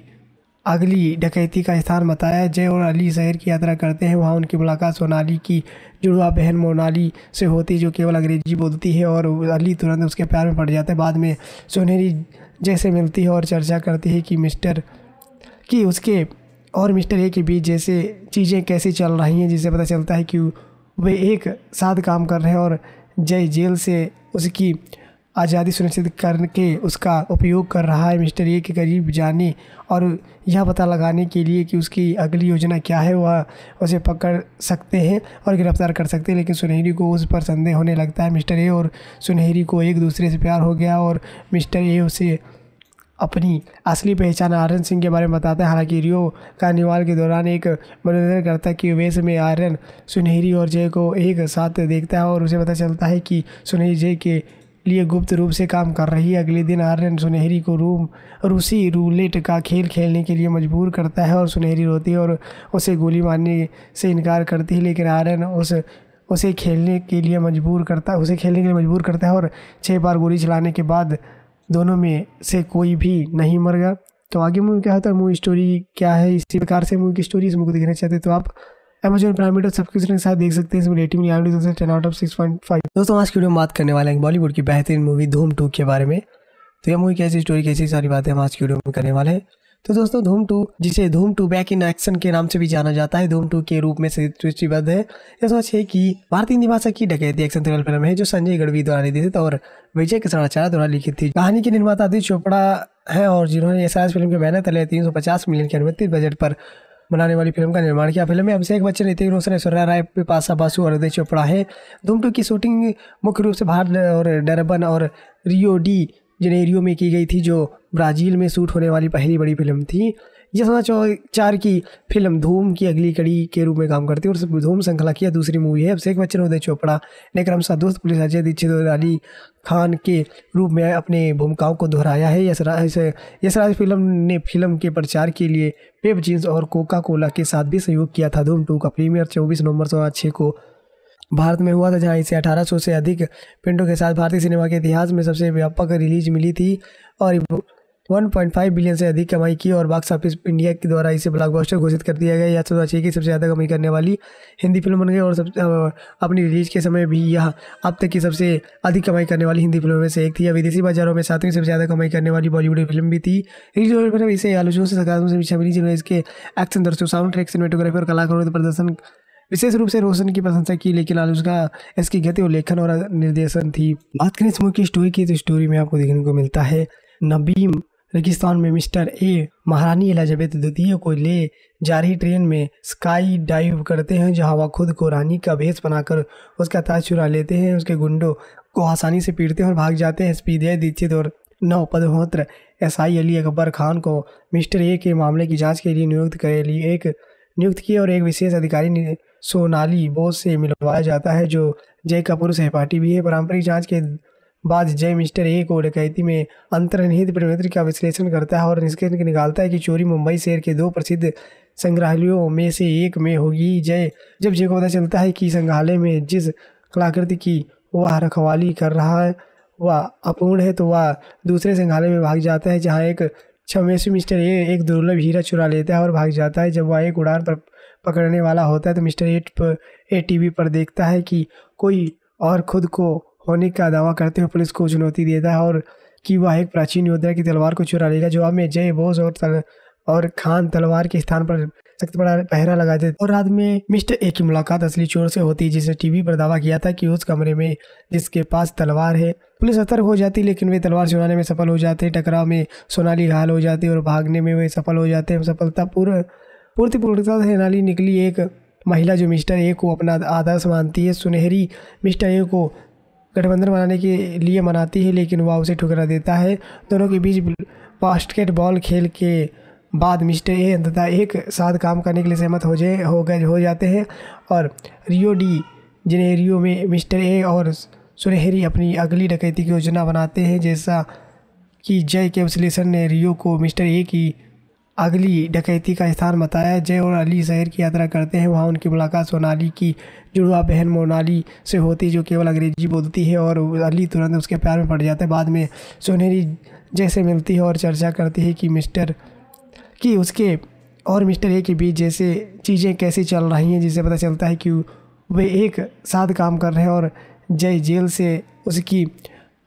अगली डकैती का स्थान बताया जय और अली शहर की यात्रा करते हैं वहाँ उनकी मुलाकात सोनाली की जुड़वा बहन मोनाली से होती जो केवल अंग्रेजी बोलती है और अली तुरंत उसके प्यार में पड़ जाते हैं बाद में सोनेरी जैसे मिलती है और चर्चा करती है कि मिस्टर कि उसके और मिस्टर ए के बीच जैसे चीज़ें कैसे चल रही हैं जिससे पता चलता है कि वे एक साथ काम कर रहे हैं और जय जेल से उसकी आज़ादी सुनिश्चित करके उसका उपयोग कर रहा है मिस्टर ए के करीब जाने और यह पता लगाने के लिए कि उसकी अगली योजना क्या है वह उसे पकड़ सकते हैं और गिरफ्तार कर सकते हैं लेकिन सुनहरी को उस पर संदेह होने लगता है मिस्टर ए और सुनहरी को एक दूसरे से प्यार हो गया और मिस्टर ए उसे अपनी असली पहचान आर्यन सिंह के बारे में बताता है हालांकि रियो कार्निवाल के दौरान एक मनोरंजन करता है कि वेश में आर्यन सुनहरी और जय को एक साथ देखता है और उसे पता चलता है कि सुनहरी जय के लिए गुप्त रूप से काम कर रही है अगले दिन आर्यन सुनहरी को रूम रूसी रूलेट का खेल खेलने के लिए मजबूर करता है और सुनहरी रोती है और उसे गोली मारने से इनकार करती है लेकिन आर्यन उस उसे खेलने के लिए मजबूर करता है उसे खेलने के लिए मजबूर करता है और छः बार गोली चलाने के बाद दोनों में से कोई भी नहीं मर गया तो आगे मूवी क्या होता है तो मूवी स्टोरी क्या है इसी प्रकार से मूवी की स्टोरी इस मूवी को देखना चाहते तो आप एमेजन प्राइम वीडियो सब्सक्रिप्शन के साथ देख सकते हैं इसमें rating ten out of six point five दोस्तों आज की में बात करने वाले हैं बॉलीवुड की बेहतरीन मूवी धूम टू के बारे में तो यह मूवी कैसी स्टोरी कैसी सारी बातें हम आज की वीडियो में करने वाले हैं तो दोस्तों धूम टू जिसे धूम टू बैक इन एक्शन के नाम से भी जाना जाता है धूम टू के रूप में सूचीबद्ध है यह सोच है कि भारतीय निवासा की डकैती एक्शन थ्रिलर फिल्म है जो संजय गढ़वी द्वारा निर्देशित और विजय कृष्णाचार्य द्वारा लिखी थी कहानी के निर्माता आदित्य चोपड़ा है और जिन्होंने ऐसा फिल्म के बैनर तले तीन मिलियन के अनुमति बजट पर बनाने वाली फिल्म का निर्माण किया फिल्म में अभिषेक बच्चन ऋतिक रोशन ऐश्वर्या राय पिपाशा बासु और अजय चोपड़ा है धूम टू की शूटिंग मुख्य रूप से भारत और डरबन और रियो डी जनेरियो में की गई थी जो ब्राज़ील में शूट होने वाली पहली बड़ी फिल्म थी ये सोना चार की फिल्म धूम की अगली कड़ी के रूप में काम करती है और धूम श्रृंखला की दूसरी मूवी है अभिषेक बच्चन उदय चोपड़ा ने क्रम दोस्त पुलिस अजय दीक्षित और अली खान के रूप में अपने भूमिकाओं को दोहराया है यशराज फिल्म ने फिल्म के प्रचार के लिए पेप जींस और कोका कोला के साथ भी सहयोग किया था धूम टू का प्रीमियर चौबीस नवंबर दो को भारत में हुआ था जहाँ इसे 1800 से अधिक पिंडों के साथ भारतीय सिनेमा के इतिहास में सबसे व्यापक रिलीज मिली थी और 1.5 बिलियन से अधिक कमाई की और बॉक्स ऑफिस इंडिया के द्वारा इसे ब्लॉकबस्टर घोषित कर दिया गया यह सबसे अच्छी की सबसे ज़्यादा कमाई करने वाली हिंदी फिल्म बन गई और सब अपनी रिलीज के समय भी यह अब तक की सबसे अधिक कमाई करने वाली हिंदी फिल्मों में से एक थी या विदेशी बाजारों में सातवीं सबसे ज़्यादा कमाई करने वाली बॉलीवुड फिल्म भी थी रिलीज पर इसे आलोचकों से सकारात्मक समीक्षा मिली जिन्होंने इसके एक्शन दर्शकों साउंड ट्रैक सिनेमाटोग्राफी और कलाकारों के प्रदर्शन विशेष रूप से रोशन की प्रशंसा की लेकिन आलोचना इसकी गति और लेखन और निर्देशन थी बात करें इस मूवी की स्टोरी की तो स्टोरी में आपको देखने को मिलता है नबीम रेगिस्तान में मिस्टर ए महारानी एलिजाबेथ द्वितीय को ले जारी ट्रेन में स्काई डाइव करते हैं जहां वह खुद को रानी का भेस बनाकर उसका ताज चुरा लेते हैं उसके गुंडों को आसानी से पीटते हैं और भाग जाते हैं एसपी दीक्षित और नौ पदहोत्र एस आई अली अकबर खान को मिस्टर ए के मामले की जाँच के लिए नियुक्त कर लिए एक नियुक्त किए और एक विशेष अधिकारी सोनाली बोस से मिलवाया जाता है जो जय कपूर सहपाठी भी है पारंपरिक जाँच के बाद जय मिस्टर ए को डकैती में अंतर्निहित प्रवृत्ति का विश्लेषण करता है और निष्कर्ष निकालता है कि चोरी मुंबई शहर के दो प्रसिद्ध संग्रहालयों में से एक में होगी जय जब जय को पता चलता है कि संग्रहालय में जिस कलाकृति की वह रखवाली कर रहा है वह अपूर्ण है तो वह दूसरे संग्रहालय में भाग जाता है जहाँ एक छमेश मिस्टर ए एक दुर्लभ हीरा चुरा लेता है और भाग जाता है जब वह एक उड़ान पर पकड़ने वाला होता है तो मिस्टर एट पर ए टीवी पर देखता है कि कोई और खुद को होने का दावा करते हुए पुलिस को चुनौती देता है और कि वह एक प्राचीन योद्धा की तलवार को चुरा लेगा जवाब में जय बोस और तल, और खान तलवार के स्थान पर सख्त बड़ा पहरा लगा देते और रात में मिस्टर ए की मुलाकात असली चोर से होती है जिसने टीवी पर दावा किया था कि उस कमरे में जिसके पास तलवार है पुलिस सतर्क हो जाती लेकिन वे तलवार चुराने में सफल हो जाते टकराव में सोनाली घायल हो जाती और भागने में वे सफल हो जाते हैं सफलता पूर्व पूर्ति पूर्णता से नाली निकली एक महिला जो मिस्टर ए को अपना आदर्श मानती है सुनहरी मिस्टर ए को गठबंधन बनाने के लिए मनाती है लेकिन वह उसे ठुकरा देता है दोनों के बीच बास्केटबॉल खेल के बाद मिस्टर ए अंततः एक साथ काम करने के लिए सहमत हो जाए हो गए हो जाते हैं और रियो डी जिनेरियो में मिस्टर ए और सुनहरी अपनी अगली डकैती की योजना बनाते हैं जैसा कि जय के विश्लेषण ने रियो को मिस्टर ए की अगली डकैती का स्थान बताया जय और अली शहर की यात्रा करते हैं वहाँ उनकी मुलाकात सोनाली की जुड़वा बहन मोनाली से होती जो केवल अंग्रेजी बोलती है और अली तुरंत उसके प्यार में पड़ जाते हैं बाद में सोनेरी जैसे मिलती है और चर्चा करती है कि मिस्टर कि उसके और मिस्टर ए के बीच जैसे चीज़ें कैसे चल रही हैं जिससे पता चलता है कि वे एक साथ काम कर रहे हैं और जय जेल से उसकी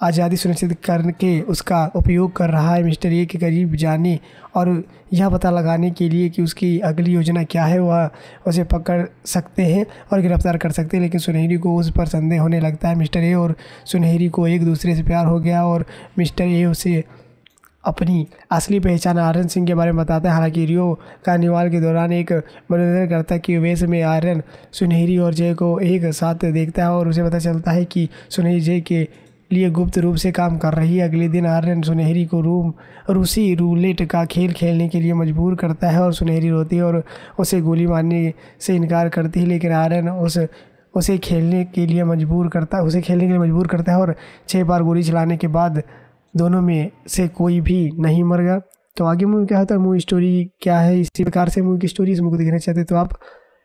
आज़ादी सुनिश्चित करके उसका उपयोग कर रहा है मिस्टर ए के करीब जाने और यह पता लगाने के लिए कि उसकी अगली योजना क्या है वह उसे पकड़ सकते हैं और गिरफ्तार कर सकते हैं लेकिन सुनहरी को उस पर संदेह होने लगता है मिस्टर ए और सुनहरी को एक दूसरे से प्यार हो गया और मिस्टर ए उसे अपनी असली पहचान आर्यन सिंह के बारे में बताता है हालांकि रियो कार्निवाल के दौरान एक मनोरंजन करता है कि वेश में आर्यन सुनहरी और जय को एक साथ देखता है और उसे पता चलता है कि सुनहरी जय के लिए गुप्त रूप से काम कर रही है अगले दिन आर्यन सुनहरी को रूम रूसी रूलेट का खेल खेलने के लिए मजबूर करता है और सुनहरी रोती है और उसे गोली मारने से इनकार करती है लेकिन आर्यन उस उसे खेलने के लिए मजबूर करता है उसे खेलने के लिए मजबूर करता है और छः बार गोली चलाने के बाद दोनों में से कोई भी नहीं मर गया तो आगे मूवी क्या होता है तो मूवी स्टोरी क्या है इसी प्रकार से मूवी की स्टोरी इस मूवी को देखना चाहते तो आप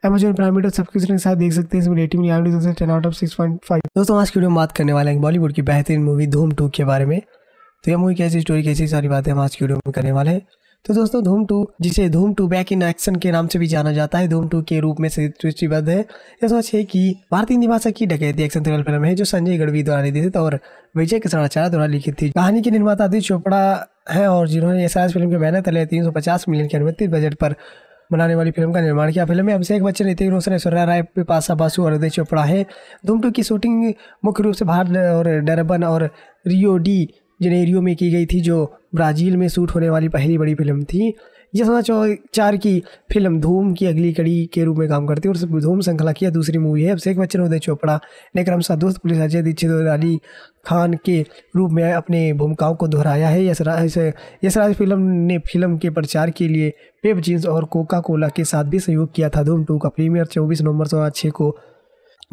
एमेजन प्राइम वीडियो सब्सक्रिप्शन के साथ देख सकते हैं इसमें रेटिंग यहाँ दोस्तों ten out of six point five दोस्तों आज की वीडियो बात करने वाले हैं बॉलीवुड की बेहतरीन मूवी धूम टू के बारे में तो यह मूवी कैसी स्टोरी कैसी सारी बातें हम आज की वीडियो में करने वाले हैं तो दोस्तों धूम टू जिसे धूम टू बैक इन एक्शन के नाम से भी जाना जाता है धूम टू के रूप में सृष्टिबद्ध है यह सोच है कि भारतीय निवासक की डकैती एक्शन थ्रिलर फिल्म है जो संजय गढ़वी द्वारा निर्देशित और विजय कृष्णाचार्य द्वारा लिखी थी कहानी के निर्माता आदित्य चोपड़ा है और जिन्होंने एस फिल्म के बैनर तले तीन मिलियन के अनुमति बजट पर बनाने वाली फिल्म का निर्माण किया फिल्म में अभिषेक बच्चन ऋतिक रोशन ऐश्वर्या राय पिपाशा बासु और अदय चोपड़ा है धूम टू की शूटिंग मुख्य रूप से भारत और डरबन और रियो डी जनेरियो में की गई थी जो ब्राज़ील में शूट होने वाली पहली बड़ी फिल्म थी यशोदा चार की फिल्म धूम की अगली कड़ी के रूप में काम करती है और धूम श्रृंखला की दूसरी मूवी है अभिषेक बच्चन उदय चोपड़ा ने सा दोस्त पुलिस अजय दीक्षित और अली खान के रूप में अपने भूमिकाओं को दोहराया है यशराज फिल्म ने फिल्म के प्रचार के लिए पेप जींस और कोका कोला के साथ भी सहयोग किया था धूम टू का प्रीमियर चौबीस नवंबर दो को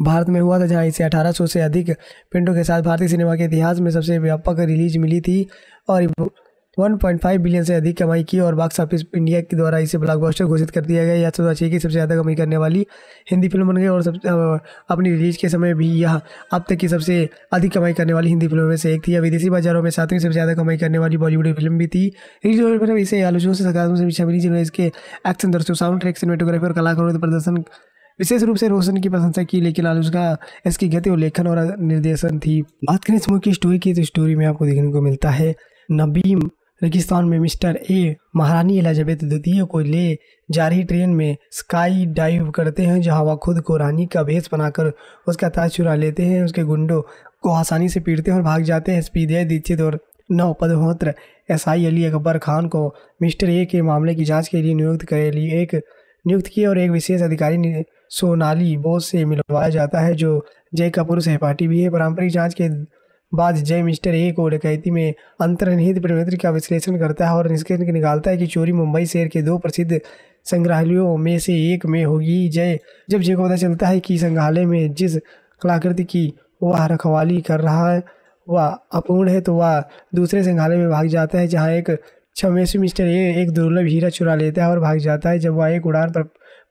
भारत में हुआ था जहाँ इसे 1800 से अधिक पिंडों के साथ भारतीय सिनेमा के इतिहास में सबसे व्यापक रिलीज मिली थी और 1.5 बिलियन से अधिक कमाई की और बॉक्स ऑफिस इंडिया के द्वारा इसे ब्लॉकबस्टर घोषित कर दिया गया यह सबसे अच्छी की सबसे ज़्यादा कमाई करने वाली हिंदी फिल्म बन गई और सब अपनी रिलीज के समय भी यह अब तक की सबसे अधिक कमाई करने वाली हिंदी फिल्मों में से एक थी या विदेशी बाजारों में सातवीं सबसे ज़्यादा कमाई करने वाली बॉलीवुड फिल्म भी थी इसे आलोचकों से सकारात्मक समीक्षा मिली जिन्होंने इसके एक्शन दर्शकों साउंड ट्रैक सिनेमाटोग्राफी और कलाकारों के प्रदर्शन विशेष रूप से रोशन की प्रशंसा की लेकिन आज उसका इसकी गति और लेखन और निर्देशन थी बात करें इस मूवी की स्टोरी की तो स्टोरी में आपको देखने को मिलता है नबीम रेगिस्तान में मिस्टर ए महारानी एलिजाबेथ द्वितीय को ले जा रही ट्रेन में स्काई डाइव करते हैं जहां वह खुद को रानी का भेस बनाकर उसका ताज चुरा लेते हैं उसके गुंडों को आसानी से पीटते हैं और भाग जाते हैं स्पीदय दीक्षित और पदहोत्र एस आई अली अकबर खान को मिस्टर ए के मामले की जाँच के लिए नियुक्त कर लिए एक नियुक्त किए और एक विशेष अधिकारी सोनाली बोस से मिलवाया जाता है जो जय कपूर सहपाठी भी है पारंपरिक जांच के बाद जय मिस्टर ए को डकैती में अंतर्निहित परिमित्र का विश्लेषण करता है और निष्कर्ष निकालता है कि चोरी मुंबई शहर के दो प्रसिद्ध संग्रहालयों में से एक में होगी जय जब जय को पता चलता है कि संग्रहालय में जिस कलाकृति की वह रखवाली कर रहा है वह अपूर्ण है तो वह दूसरे संग्रहालय में भाग जाता है जहाँ एक छमेसु मिस्टर ए एक दुर्लभ हीरा चुरा लेता है और भाग जाता है जब वह एक उड़ान पर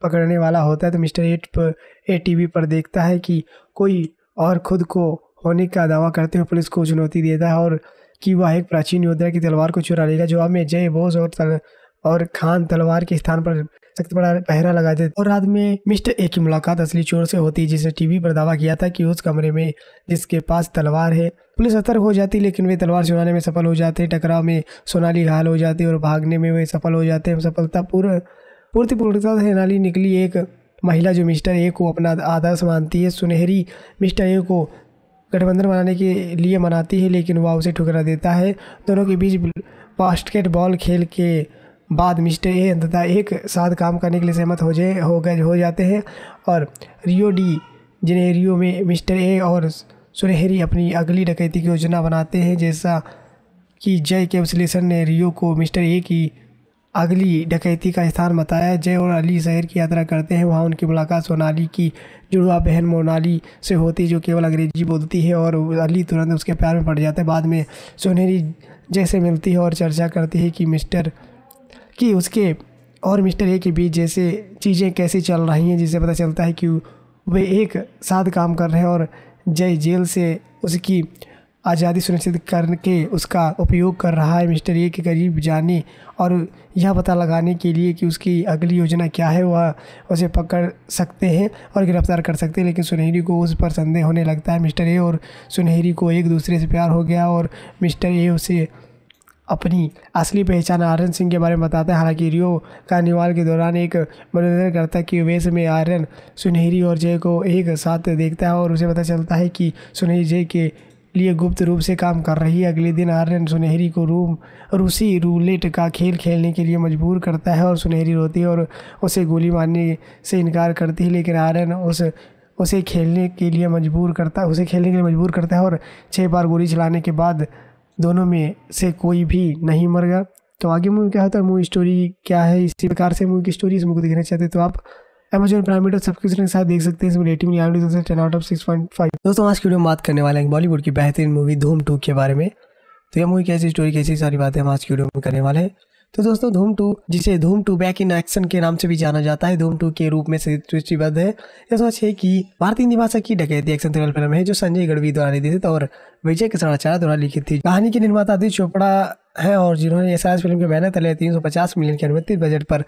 पकड़ने वाला होता है तो मिस्टर एट पर ए टी पर देखता है कि कोई और खुद को होने का दावा करते हुए पुलिस को चुनौती देता है और कि वह एक प्राचीन योद्धा की तलवार को चुरा लेगा जवाब में जय बोस और तल, और खान तलवार के स्थान पर सख्त बड़ा पहरा लगा देते और रात में मिस्टर ए की मुलाकात असली चोर से होती जिसने टीवी पर दावा किया था कि उस कमरे में जिसके पास तलवार है पुलिस सतर्क हो जाती लेकिन वे तलवार चुराने में सफल हो जाते टकराव में सोनाली घायल हो जाती और भागने में वे सफल हो जाते सफलता पूर्व पूर्ति पूर्णता से नाली निकली एक महिला जो मिस्टर ए को अपना आदर्श मानती है सुनहरी मिस्टर ए को गठबंधन बनाने के लिए मनाती है लेकिन वह उसे ठुकरा देता है दोनों के बीच बास्केटबॉल खेल के बाद मिस्टर ए अंततः एक साथ काम करने के लिए सहमत हो जाए हो गए हो जाते हैं और रियो डी जिनेरियो में मिस्टर ए और सुनहरी अपनी अगली डकैती की योजना बनाते हैं जैसा कि जय के विश्लेषण ने रियो को मिस्टर ए की अगली डकैती का स्थान बताया जय और अली शहर की यात्रा करते हैं वहाँ उनकी मुलाकात सोनाली की जुड़वा बहन मोनाली से होती जो केवल अंग्रेजी बोलती है और अली तुरंत उसके प्यार में पड़ जाते हैं बाद में सोनेरी जैसे मिलती है और चर्चा करती है कि मिस्टर कि उसके और मिस्टर ए के बीच जैसे चीज़ें कैसे चल रही हैं जिससे पता चलता है कि वे एक साथ काम कर रहे हैं और जय जेल से उसकी आज़ादी सुनिश्चित करने के उसका उपयोग कर रहा है मिस्टर ए के करीब जाने और यह पता लगाने के लिए कि उसकी अगली योजना क्या है वह उसे पकड़ सकते हैं और गिरफ्तार कर सकते हैं लेकिन सुनहरी को उस पर संदेह होने लगता है मिस्टर ए और सुनहरी को एक दूसरे से प्यार हो गया और मिस्टर ए उसे अपनी असली पहचान आर्यन सिंह के बारे में बताता है हालांकि रियो कार्निवाल के दौरान एक मनोरंजन करता है कि वेश में आर्यन सुनहरी और जय को एक साथ देखता है और उसे पता चलता है कि सुनहरी जय के लिए गुप्त रूप से काम कर रही है अगले दिन आर्यन सुनहरी को रूम रूसी रूलेट का खेल खेलने के लिए मजबूर करता है और सुनहरी रोती है और उसे गोली मारने से इनकार करती है लेकिन आर्यन उस उसे खेलने के लिए मजबूर करता है उसे खेलने के लिए मजबूर करता है और छः बार गोली चलाने के बाद दोनों में से कोई भी नहीं मर गया तो आगे मूवी क्या होता है तो मूवी स्टोरी क्या है इसी प्रकार से मूवी की स्टोरी इस मूवी को देखना चाहते तो आप एमेजन प्राइम वीडियो सब्सक्रिप्शन के साथ देख सकते हैं इसमें rating ten out of six point five दोस्तों आज की वीडियो में बात करने वाले हैं बॉलीवुड की बेहतरीन मूवी धूम टू के बारे में तो यह मूवी कैसी स्टोरी कैसी सारी बातें हम आज की वीडियो में करने वाले हैं तो दोस्तों धूम टू जिसे धूम टू बैक इन एक्शन के नाम से भी जाना जाता है धूम टू के रूप में सूचीबद्ध है यह सोच है कि भारतीय निवासा की डकैती एक्शन थ्रिलर फिल्म है जो संजय गढ़वी द्वारा निर्देशित और विजय कृष्णाचार्य द्वारा लिखी थी कहानी के निर्माता आदित्य चोपड़ा है और जिन्होंने एस फिल्म के बैनर तले तीन मिलियन के अनुमति बजट पर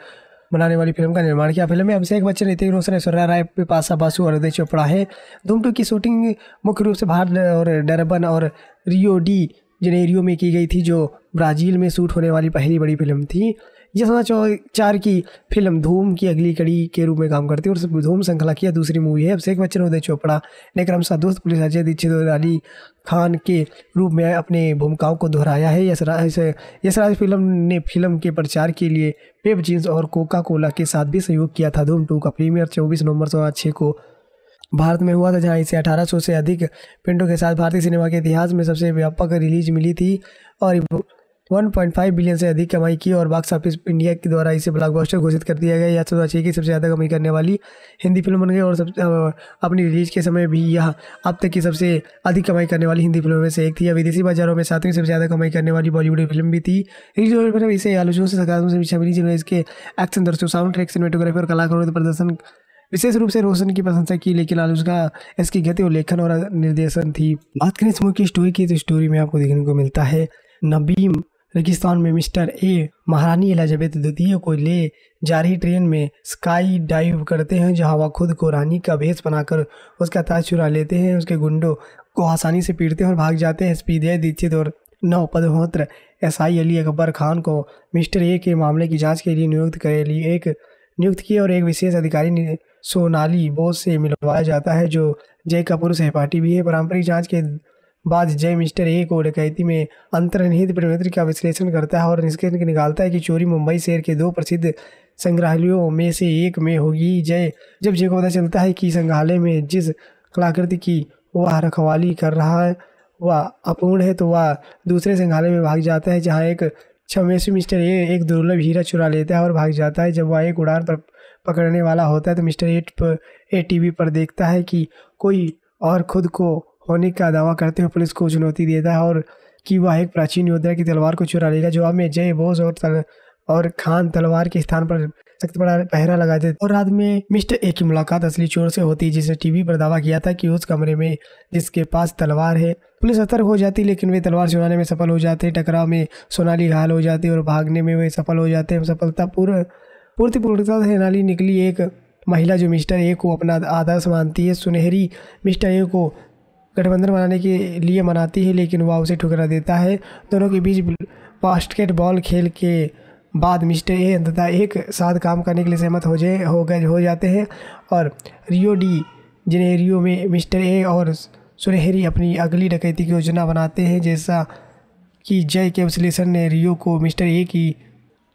बनाने वाली फिल्म का निर्माण किया फिल्म में अभिषेक बच्चन ऋतिक रोशन ऐश्वर्या राय पिपाशा बासु और अजय चोपड़ा है धूम टू की शूटिंग मुख्य रूप से भारत और डरबन और रियो डी जनेरियो में की गई थी जो ब्राज़ील में शूट होने वाली पहली बड़ी फिल्म थी ये सोना चौ चार की फिल्म धूम की अगली कड़ी के रूप में काम करती है और धूम श्रृंखला की दूसरी मूवी है अभिषेक बच्चन उदय चोपड़ा ने क्रमशः दोस्त पुलिस अजय दीक्षित और अली खान के रूप में अपने भूमिकाओं को दोहराया है यशराज फिल्म ने फिल्म के प्रचार के लिए पेप जींस और कोका कोला के साथ भी सहयोग किया था धूम टू का प्रीमियर चौबीस नवंबर दो को भारत में हुआ था जहाँ इसे 1800 से अधिक पिंडों के साथ भारतीय सिनेमा के इतिहास में सबसे व्यापक रिलीज मिली थी और 1.5 बिलियन से अधिक कमाई की और बॉक्स ऑफिस इंडिया के द्वारा इसे ब्लॉकबस्टर घोषित कर दिया गया यह चौदह अच्छी की सबसे ज़्यादा कमाई करने वाली हिंदी फिल्म बन गई और सबसे अपनी रिलीज के समय भी यह अब तक की सबसे अधिक कमाई करने वाली हिंदी फिल्मों में से एक थी या विदेशी बाजारों में सातवीं सबसे ज़्यादा कमाई करने वाली बॉलीवुड फिल्म भी थी इसे आलोचकों से सकारात्मक समीक्षा मिली जिन्होंने इसके एक्शन दर्शकों साउंड ट्रैक सिनेमाटोग्राफी और कलाकारों ने प्रदर्शन विशेष रूप से रोशन की प्रशंसा की लेकिन आलोचना इसकी गति और लेखन और निर्देशन थी बात करें इस मूवी की स्टोरी की तो स्टोरी में आपको देखने को मिलता है नबीम रेगिस्तान में मिस्टर ए महारानी एलिजाबेथ द्वितीय को ले जारी ट्रेन में स्काई डाइव करते हैं जहां वह खुद को रानी का भेस बनाकर उसका ताज चुरा लेते हैं उसके गुंडों को आसानी से पीटते हैं और भाग जाते हैं स्पीदय दीक्षित और नवपदहोत्र एस आई अली अकबर खान को मिस्टर ए के मामले की जाँच के लिए नियुक्त कर लिए एक नियुक्त किए और एक विशेष अधिकारी सोनाली बोस से मिलवाया जाता है जो जय कपूर सहपाठी भी है पारंपरिक जांच के बाद जय मिस्टर ए को डकैती में अंतर्निहित प्रवृत्ति का विश्लेषण करता है और निष्कर्ष निकालता है कि चोरी मुंबई शहर के दो प्रसिद्ध संग्रहालयों में से एक में होगी जय जब जय को पता चलता है कि संग्रहालय में जिस कलाकृति की वह रखवाली कर रहा है वह अपूर्ण है तो वह दूसरे संग्रहालय में भाग जाता है जहाँ एक छमेश मिस्टर ए एक दुर्लभ हीरा चुरा लेता है और भाग जाता है जब वह एक उड़ान पर पकड़ने वाला होता है तो मिस्टर एट पर ए टीवी पर देखता है कि कोई और खुद को होने का दावा करते हुए पुलिस को चुनौती देता है और कि वह एक प्राचीन योद्धा की तलवार को चुरा लेगा जवाब में जय बोस और तल और खान तलवार के स्थान पर सख्त बड़ा पहरा लगा देते और रात में मिस्टर ए की मुलाकात असली चोर से होती है जिसने टीवी पर दावा किया था कि उस कमरे में जिसके पास तलवार है पुलिस सतर्क हो जाती लेकिन वे तलवार चुराने में सफल हो जाते टकराव में सोनाली घायल हो जाती और भागने में वे सफल हो जाते हैं सफलता पूर्व पूर्ति पूर्णता से नाली निकली एक महिला जो मिस्टर ए को अपना आदर्श मानती है सुनहरी मिस्टर ए को गठबंधन बनाने के लिए मनाती है लेकिन वह उसे ठुकरा देता है दोनों के बीच बास्केटबॉल खेल के बाद मिस्टर ए अंततः एक साथ काम करने के लिए सहमत हो जाए हो गए हो जाते हैं और रियो डी जिन्हें रियो में मिस्टर ए और सुनहरी अपनी अगली डकैती की योजना बनाते हैं जैसा कि जय के विश्लेषण ने रियो को मिस्टर ए की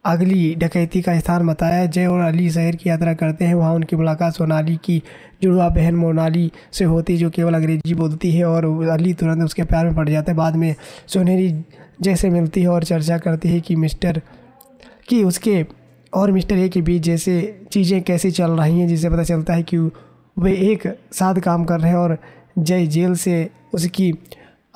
अगली डकैती का स्थान बताया जय और अली शहर की यात्रा करते हैं वहाँ उनकी मुलाकात सोनाली की जुड़वा बहन मोनाली से होती जो केवल अंग्रेजी बोलती है और अली तुरंत उसके प्यार में पड़ जाते हैं बाद में सोनेरी जैसे मिलती है और चर्चा करती है कि मिस्टर कि उसके और मिस्टर ए के बीच जैसे चीज़ें कैसी चल रही हैं जिससे पता चलता है कि वे एक साथ काम कर रहे हैं और जय जेल से उसकी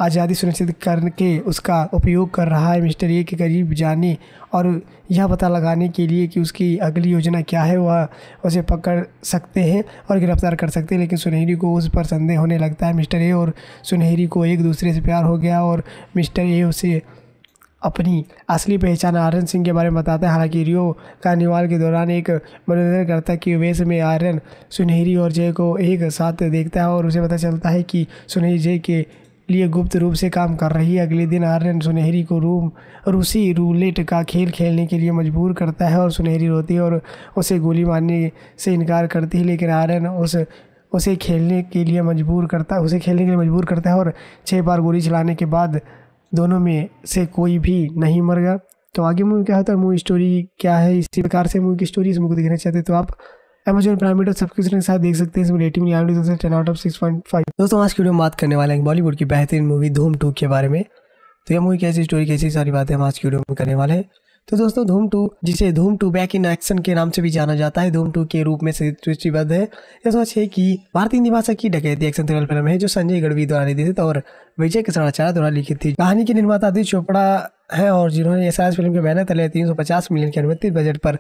आज़ादी सुनिश्चित करने के उसका उपयोग कर रहा है मिस्टर ए के करीब जाने और यह पता लगाने के लिए कि उसकी अगली योजना क्या है वह उसे पकड़ सकते हैं और गिरफ्तार कर सकते हैं लेकिन सुनहरी को उस पर संदेह होने लगता है मिस्टर ए और सुनहरी को एक दूसरे से प्यार हो गया और मिस्टर ए उसे अपनी असली पहचान आर्यन सिंह के बारे में बताता है हालांकि रियो कार्निवाल के दौरान एक मनोरंजन करता कि वेश में आर्यन सुनहरी और जय को एक साथ देखता है और उसे पता चलता है कि सुनहरी जय के लिए गुप्त रूप से काम कर रही है अगले दिन आर्यन सुनहरी को रूम रूसी रूलेट का खेल खेलने के लिए मजबूर करता है और सुनहरी रोती है और उसे गोली मारने से इनकार करती है लेकिन आर्यन उस उसे खेलने के लिए मजबूर करता है उसे खेलने के लिए मजबूर करता है और छः बार गोली चलाने के बाद दोनों में से कोई भी नहीं मर गया तो आगे मूवी क्या होता है तो मूवी स्टोरी क्या है इसी प्रकार से मूवी की स्टोरी इस मूवी को देखना चाहते तो आप अमेजन प्राइम मीटर सब्सक्रिप्शन के साथ देख सकते हैं इसमें rating out ten out of six point five दोस्तों आज की वीडियो में बात करने वाले हैं बॉलीवुड की बेहतरीन मूवी धूम टू के बारे में तो यह मूवी कैसी स्टोरी कैसी सारी बातें हम आज की वीडियो में करने वाले हैं तो दोस्तों धूम टू जिसे धूम टू बैक इन एक्शन के नाम से भी जाना जाता है धूम टू के रूप में सृष्टिबद्ध है यह सोच है कि भारतीय निवासा की डकैती एक्शन थ्रिलर फिल्म है जो संजय गढ़वी द्वारा निर्देशित और विजय कृष्णाचार्य द्वारा लिखी थी कहानी के निर्माता आदित्य चोपड़ा है और जिन्होंने एस फिल्म के बैनर तले तीन मिलियन के अनुमति बजट पर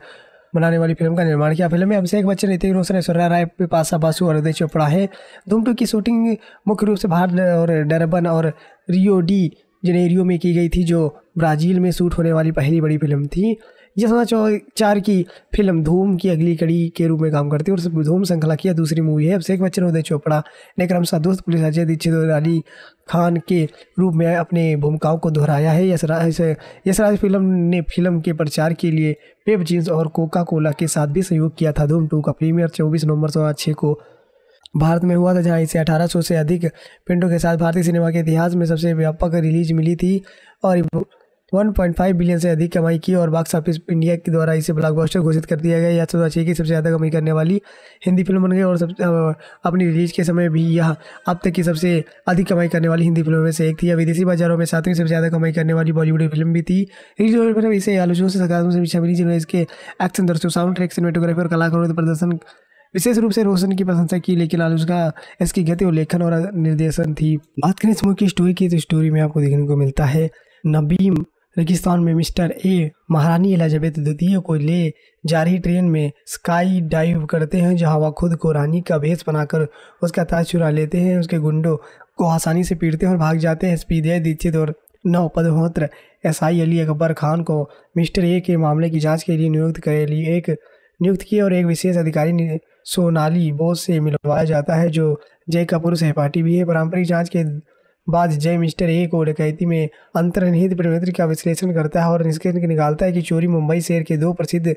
बनाने वाली फिल्म का निर्माण किया फिल्म में अभिषेक बच्चन ऋतिक रोशन ऐश्वर्या राय पिपाशा बासु और अजय चोपड़ा है धूम टू की शूटिंग मुख्य रूप से भारत और डरबन और रियो डी जनेरियो में की गई थी जो ब्राज़ील में शूट होने वाली पहली बड़ी फिल्म थी ये चार की फिल्म धूम की अगली कड़ी के रूप में काम करती है और धूम श्रृंखला की दूसरी मूवी है अभिषेक बच्चन उदय चोपड़ा ने क्रमशः दोस्त पुलिस अजय दीक्षित और अली खान के रूप में अपने भूमिकाओं को दोहराया है यशराज यशराज फिल्म ने फिल्म के प्रचार के लिए पेप जींस और कोका कोला के साथ भी सहयोग किया था धूम टू का प्रीमियर चौबीस नवंबर दो को भारत में हुआ था जहाँ इसे 1800 से अधिक पिंडों के साथ भारतीय सिनेमा के इतिहास में सबसे व्यापक रिलीज मिली थी और 1.5 बिलियन से अधिक कमाई की और बॉक्स ऑफिस इंडिया के द्वारा इसे ब्लॉकबस्टर घोषित कर दिया गया यह सोचा अच्छी की सबसे ज़्यादा कमाई करने वाली हिंदी फिल्म बन गई और सब अपनी रिलीज के समय भी यह अब तक की सबसे अधिक कमाई करने वाली हिंदी फिल्मों में से एक थी या विदेशी बाजारों में सातवीं सबसे ज़्यादा कमाई करने वाली बॉलीवुड फिल्म भी थी इसे आलोचकों से सकारात्मक समीक्षा मिली जिन्होंने इसके एक्शन दर्शकों साउंड ट्रैक सिनेटोग्राफी और कलाकारों के प्रदर्शन विशेष रूप से रोशन की प्रशंसा की लेकिन आलोचना इसकी गति और लेखन और निर्देशन थी बात करें इस की स्टोरी की तो स्टोरी में आपको देखने को मिलता है नबीम रेगिस्तान में मिस्टर ए महारानी एलिजाबेथ द्वितीय को ले जा रही ट्रेन में स्काई डाइव करते हैं जहां वह खुद को रानी का भेस बनाकर उसका ताज चुरा लेते हैं उसके गुंडों को आसानी से पीटते हैं और भाग जाते हैं स्पीदय दीक्षित और नौ पदहोत्र एस आई अली अकबर खान को मिस्टर ए के मामले की जाँच के लिए नियुक्त करे लिए एक नियुक्त किए और एक विशेष अधिकारी सोनाली बोस से मिलवाया जाता है जो जय कपूर सहपाठी भी है पारंपरिक जांच के बाद जय मिस्टर ए को डकैती में अंतर्निहित प्रवृत्ति का विश्लेषण करता है और निष्कर्ष निकालता है कि चोरी मुंबई शहर के दो प्रसिद्ध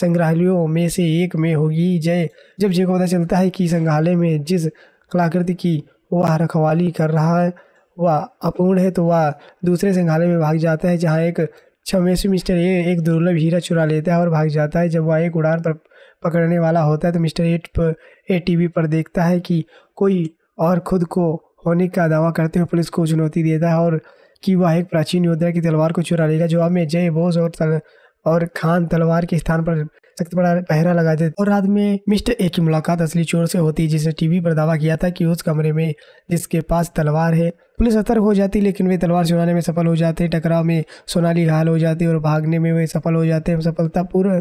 संग्रहालयों में से एक में होगी जय जब जय को पता चलता है कि संग्रहालय में जिस कलाकृति की वह रखवाली कर रहा है वह अपूर्ण है तो वह दूसरे संग्रहालय में भाग जाता है जहाँ एक छमेश मिस्टर ए एक दुर्लभ हीरा चुरा लेता है और भाग जाता है जब वह एक उड़ान पर पकड़ने वाला होता है तो मिस्टर एट पर ए वी पर देखता है कि कोई और खुद को होने का दावा करते हुए पुलिस को चुनौती देता है और कि वह एक प्राचीन योद्धा की तलवार को चुरा लेगा जवाब में जय बोस और तल, और खान तलवार के स्थान पर सख्त बड़ा पहरा लगा देते और रात में मिस्टर ए की मुलाकात असली चोर से होती है जिसने टीवी पर दावा किया था कि उस कमरे में जिसके पास तलवार है पुलिस सतर्क हो जाती लेकिन वे तलवार चुराने में सफल हो जाते टकराव में सोनाली घायल हो जाती और भागने में वे सफल हो जाते हैं सफलतापूर्ण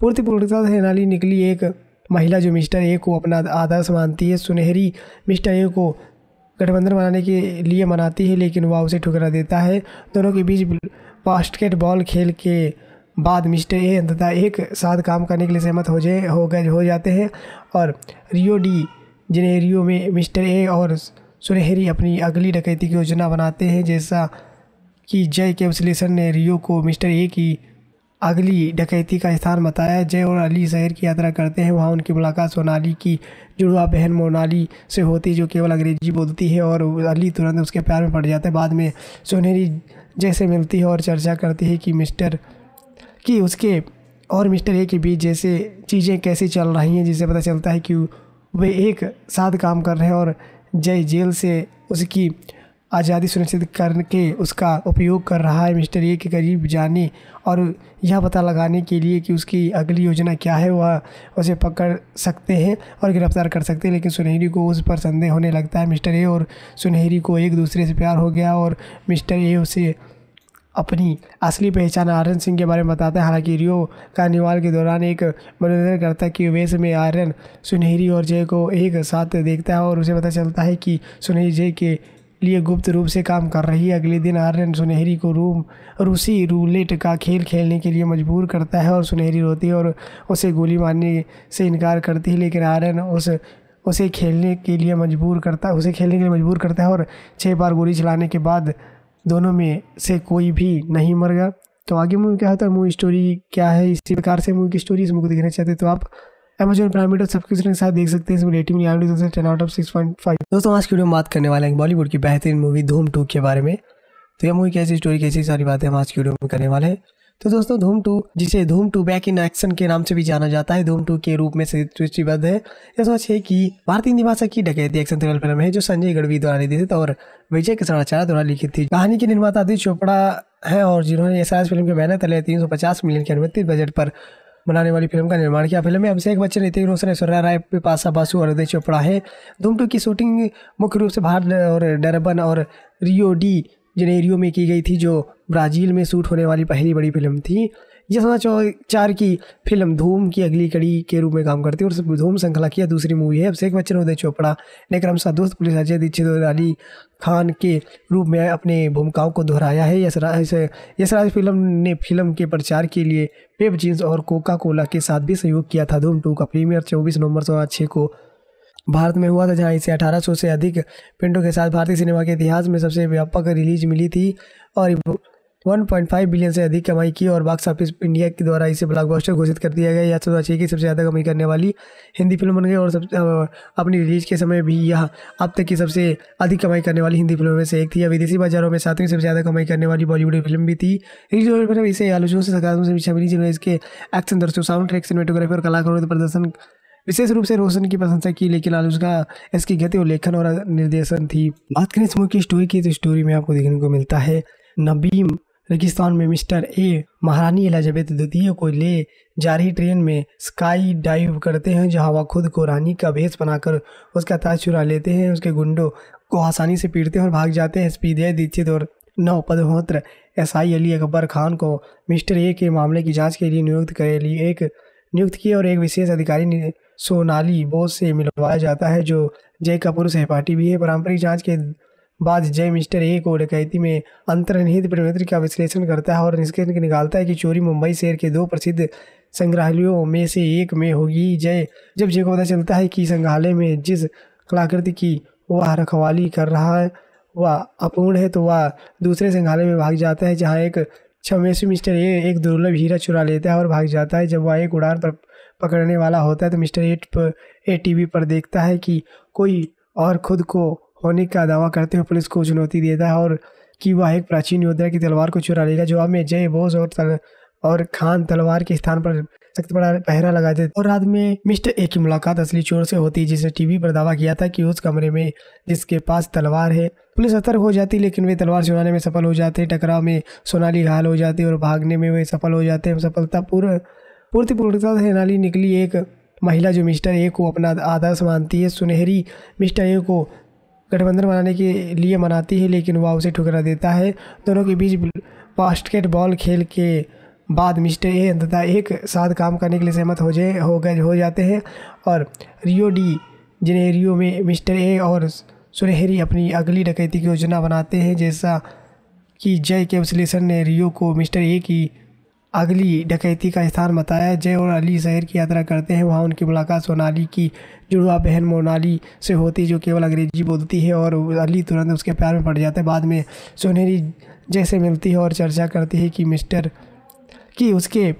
पूर्ति पूर्णता से नाली निकली एक महिला जो मिस्टर ए को अपना आदर्श मानती है सुनहरी मिस्टर ए को गठबंधन बनाने के लिए मनाती है लेकिन वह उसे ठुकरा देता है दोनों के बीच बास्केट बॉल खेल के बाद मिस्टर ए अंततः एक साथ काम करने के लिए सहमत हो जाए हो गए हो जाते हैं और रियो डी जिन्हें रियो में मिस्टर ए और सुनहरी अपनी अगली डकैती की योजना बनाते हैं जैसा कि जय के विश्लेषण ने रियो को मिस्टर ए की अगली डकैती का स्थान बताया जय और अली शहर की यात्रा करते हैं वहाँ उनकी मुलाकात सोनाली की जुड़वा बहन मोनाली से होती जो केवल अंग्रेजी बोलती है और अली तुरंत उसके प्यार में पड़ जाते हैं बाद में सोनेरी जैसे मिलती है और चर्चा करती है कि मिस्टर कि उसके और मिस्टर ए के बीच जैसे चीज़ें कैसी चल रही हैं जिससे पता चलता है कि वे एक साथ काम कर रहे हैं और जय जेल से उसकी आज़ादी सुनिश्चित करने के उसका उपयोग कर रहा है मिस्टर ए के करीब जाने और यह पता लगाने के लिए कि उसकी अगली योजना क्या है वह उसे पकड़ सकते हैं और गिरफ्तार कर सकते हैं लेकिन सुनहरी को उस पर संदेह होने लगता है मिस्टर ए और सुनहरी को एक दूसरे से प्यार हो गया और मिस्टर ए उसे अपनी असली पहचान आर्यन सिंह के बारे में बताता है हालांकि रियो कार्निवाल के दौरान एक मनोरंजन करता कि वेश में आर्यन सुनहरी और जय को एक साथ देखता है और उसे पता चलता है कि सुनहरी जय के लिए गुप्त रूप से काम कर रही है अगले दिन आर्यन सुनहरी को रूम रूसी रूलेट का खेल खेलने के लिए मजबूर करता है और सुनहरी रोती है और उसे गोली मारने से इनकार करती है लेकिन आर्यन उस उसे खेलने के लिए मजबूर करता है उसे खेलने के लिए मजबूर करता है और छः बार गोली चलाने के बाद दोनों में से कोई भी नहीं मर गया तो आगे मूवी क्या होता है तो मूवी स्टोरी क्या है इसी प्रकार से मूवी की स्टोरी इस मूवी को देखना चाहते तो आप अमेजन प्राइम मीटर सब्सक्रिप्शन के साथ देख सकते हैं इसमें rating ten out of six point five दोस्तों आज की वीडियो में बात करने वाले हैं बॉलीवुड की बेहतरीन मूवी धूम टू के बारे में तो यह मूवी कैसी स्टोरी कैसी सारी बातें हम आज की वीडियो में करने वाले हैं तो दोस्तों धूम टू जिसे धूम टू बैक इन एक्शन के नाम से भी जाना जाता है धूम टू के रूप में सूचीबद्ध है यह सोच है कि भारतीय निवासा की डकैती एक्शन थ्रिलर फिल्म है जो संजय गढ़वी द्वारा निर्देशित और विजय कृष्णाचार्य द्वारा लिखी थी कहानी के निर्माता आदित्य चोपड़ा है और जिन्होंने एस फिल्म के मेहनत तले तीन मिलियन के अनुमति बजट पर बनाने वाली फिल्म का निर्माण किया फिल्म में अभिषेक बच्चन ऋतिक रोशन ऐश्वर्या राय पिपाशा बासु और उदय चोपड़ा है धूम टू की शूटिंग मुख्य रूप से भारत और डरबन और रियो डी जनेरियो में की गई थी जो ब्राज़ील में शूट होने वाली पहली बड़ी फिल्म थी ये समझना चार की फिल्म धूम की अगली कड़ी के रूप में काम करती है और धूम श्रृंखला की दूसरी मूवी है अभिषेक बच्चन उदय चोपड़ा ने क्रम दोस्त पुलिस अजय दीक्षित और अली खान के रूप में अपने भूमिकाओं को दोहराया है यशराज यशराज फिल्म ने फिल्म के प्रचार के लिए पेप जींस और कोका कोला के साथ भी सहयोग किया था धूम टू का प्रीमियर चौबीस नवंबर दो को भारत में हुआ था जहाँ इसे 1800 से अधिक पिंडों के साथ भारतीय सिनेमा के इतिहास में सबसे व्यापक रिलीज मिली थी और 1.5 बिलियन से अधिक कमाई की और बॉक्स ऑफिस इंडिया के द्वारा इसे ब्लॉकबस्टर घोषित कर दिया गया यह चाहिए की सबसे ज़्यादा कमाई करने वाली हिंदी फिल्म बन गई और सब अपनी रिलीज के समय भी यह अब तक की सबसे अधिक कमाई करने वाली हिंदी फिल्मों में से एक थी या विदेशी बाजारों में सातवीं सबसे ज़्यादा कमाई करने वाली बॉलीवुड फिल्म भी थी रिलीज इसे आलोचकों से सकारात्मक समीक्षा मिली जिन्होंने इसके एक्शन दर्शकों साउंड ट्रैक सिनेमाटोग्राफी और कलाकारों के प्रदर्शन विशेष रूप से रोशन की प्रशंसा की लेकिन आलोचना इसकी गति और लेखन और निर्देशन थी बात करें इस मूवी की स्टोरी की तो स्टोरी में आपको देखने को मिलता है नबीम रेगिस्तान में मिस्टर ए महारानी एलिजाबेथ द्वितीय को ले जा रही ट्रेन में स्काई डाइव करते हैं जहां वह खुद को रानी का भेस बनाकर उसका ताज चुरा लेते हैं उसके गुंडों को आसानी से पीटते हैं और भाग जाते हैं स्पीदे दीक्षित और नौ पदमोत्र एस आई अली अकबर खान को मिस्टर ए के मामले की जाँच के लिए नियुक्त कर लिए एक नियुक्त किए और एक विशेष अधिकारी सोनाली बोस से मिलवाया जाता है जो जय कपूर सहपाठी भी है पारंपरिक जांच के बाद जय मिस्टर ए को डकैती में अंतर्निहित परिमित्र का विश्लेषण करता है और निष्कर्ष निकालता है कि चोरी मुंबई शहर के दो प्रसिद्ध संग्रहालयों में से एक में होगी जय जब जय को पता चलता है कि संग्रहालय में जिस कलाकृति की वह रखवाली कर रहा है वह अपूर्ण है तो वह दूसरे संग्रहालय में भाग जाता है जहाँ एक छमेश मिस्टर ए एक दुर्लभ हीरा चुरा लेता है और भाग जाता है जब वह एक उड़ान पर पकड़ने वाला होता है तो mister eight A A TV पर देखता है कि कोई और खुद को होने का दावा करते हुए पुलिस को चुनौती देता है और कि वह एक प्राचीन योद्धा की तलवार को चुरा लेगा जवाब में जय बोस और तल, और खान तलवार के स्थान पर सख्त बड़ा पहरा लगा देते और रात में मिस्टर ए की मुलाकात असली चोर से होती है जिसने टीवी पर दावा किया था कि उस कमरे में जिसके पास तलवार है पुलिस सतर्क हो जाती लेकिन वे तलवार चुराने में सफल हो जाते टकराव में सोनाली घायल हो जाती और भागने में वे सफल हो जाते हैं सफलता पूर्ण पूर्ति पूर्णता से नाली निकली एक महिला जो मिस्टर ए को अपना आदर्श मानती है सुनहरी मिस्टर ए को गठबंधन बनाने के लिए मनाती है लेकिन वह उसे ठुकरा देता है दोनों के बीच बास्केटबॉल खेल के बाद मिस्टर ए अंततः एक साथ काम करने के लिए सहमत हो जाए हो गए हो जाते हैं और रियो डी जिन्हें रियो में मिस्टर ए और सुनहरी अपनी अगली डकैती की योजना बनाते हैं जैसा कि जय के विश्लेषण ने रियो को मिस्टर ए की अगली डकैती का स्थान बताया जय और अली शहर की यात्रा करते हैं वहाँ उनकी मुलाकात सोनाली की जुड़वा बहन मोनाली से होती जो केवल अंग्रेजी बोलती है और अली तुरंत उसके प्यार में पड़ जाते हैं बाद में सोनेरी जैसे मिलती है और चर्चा करती है कि मिस्टर कि उसके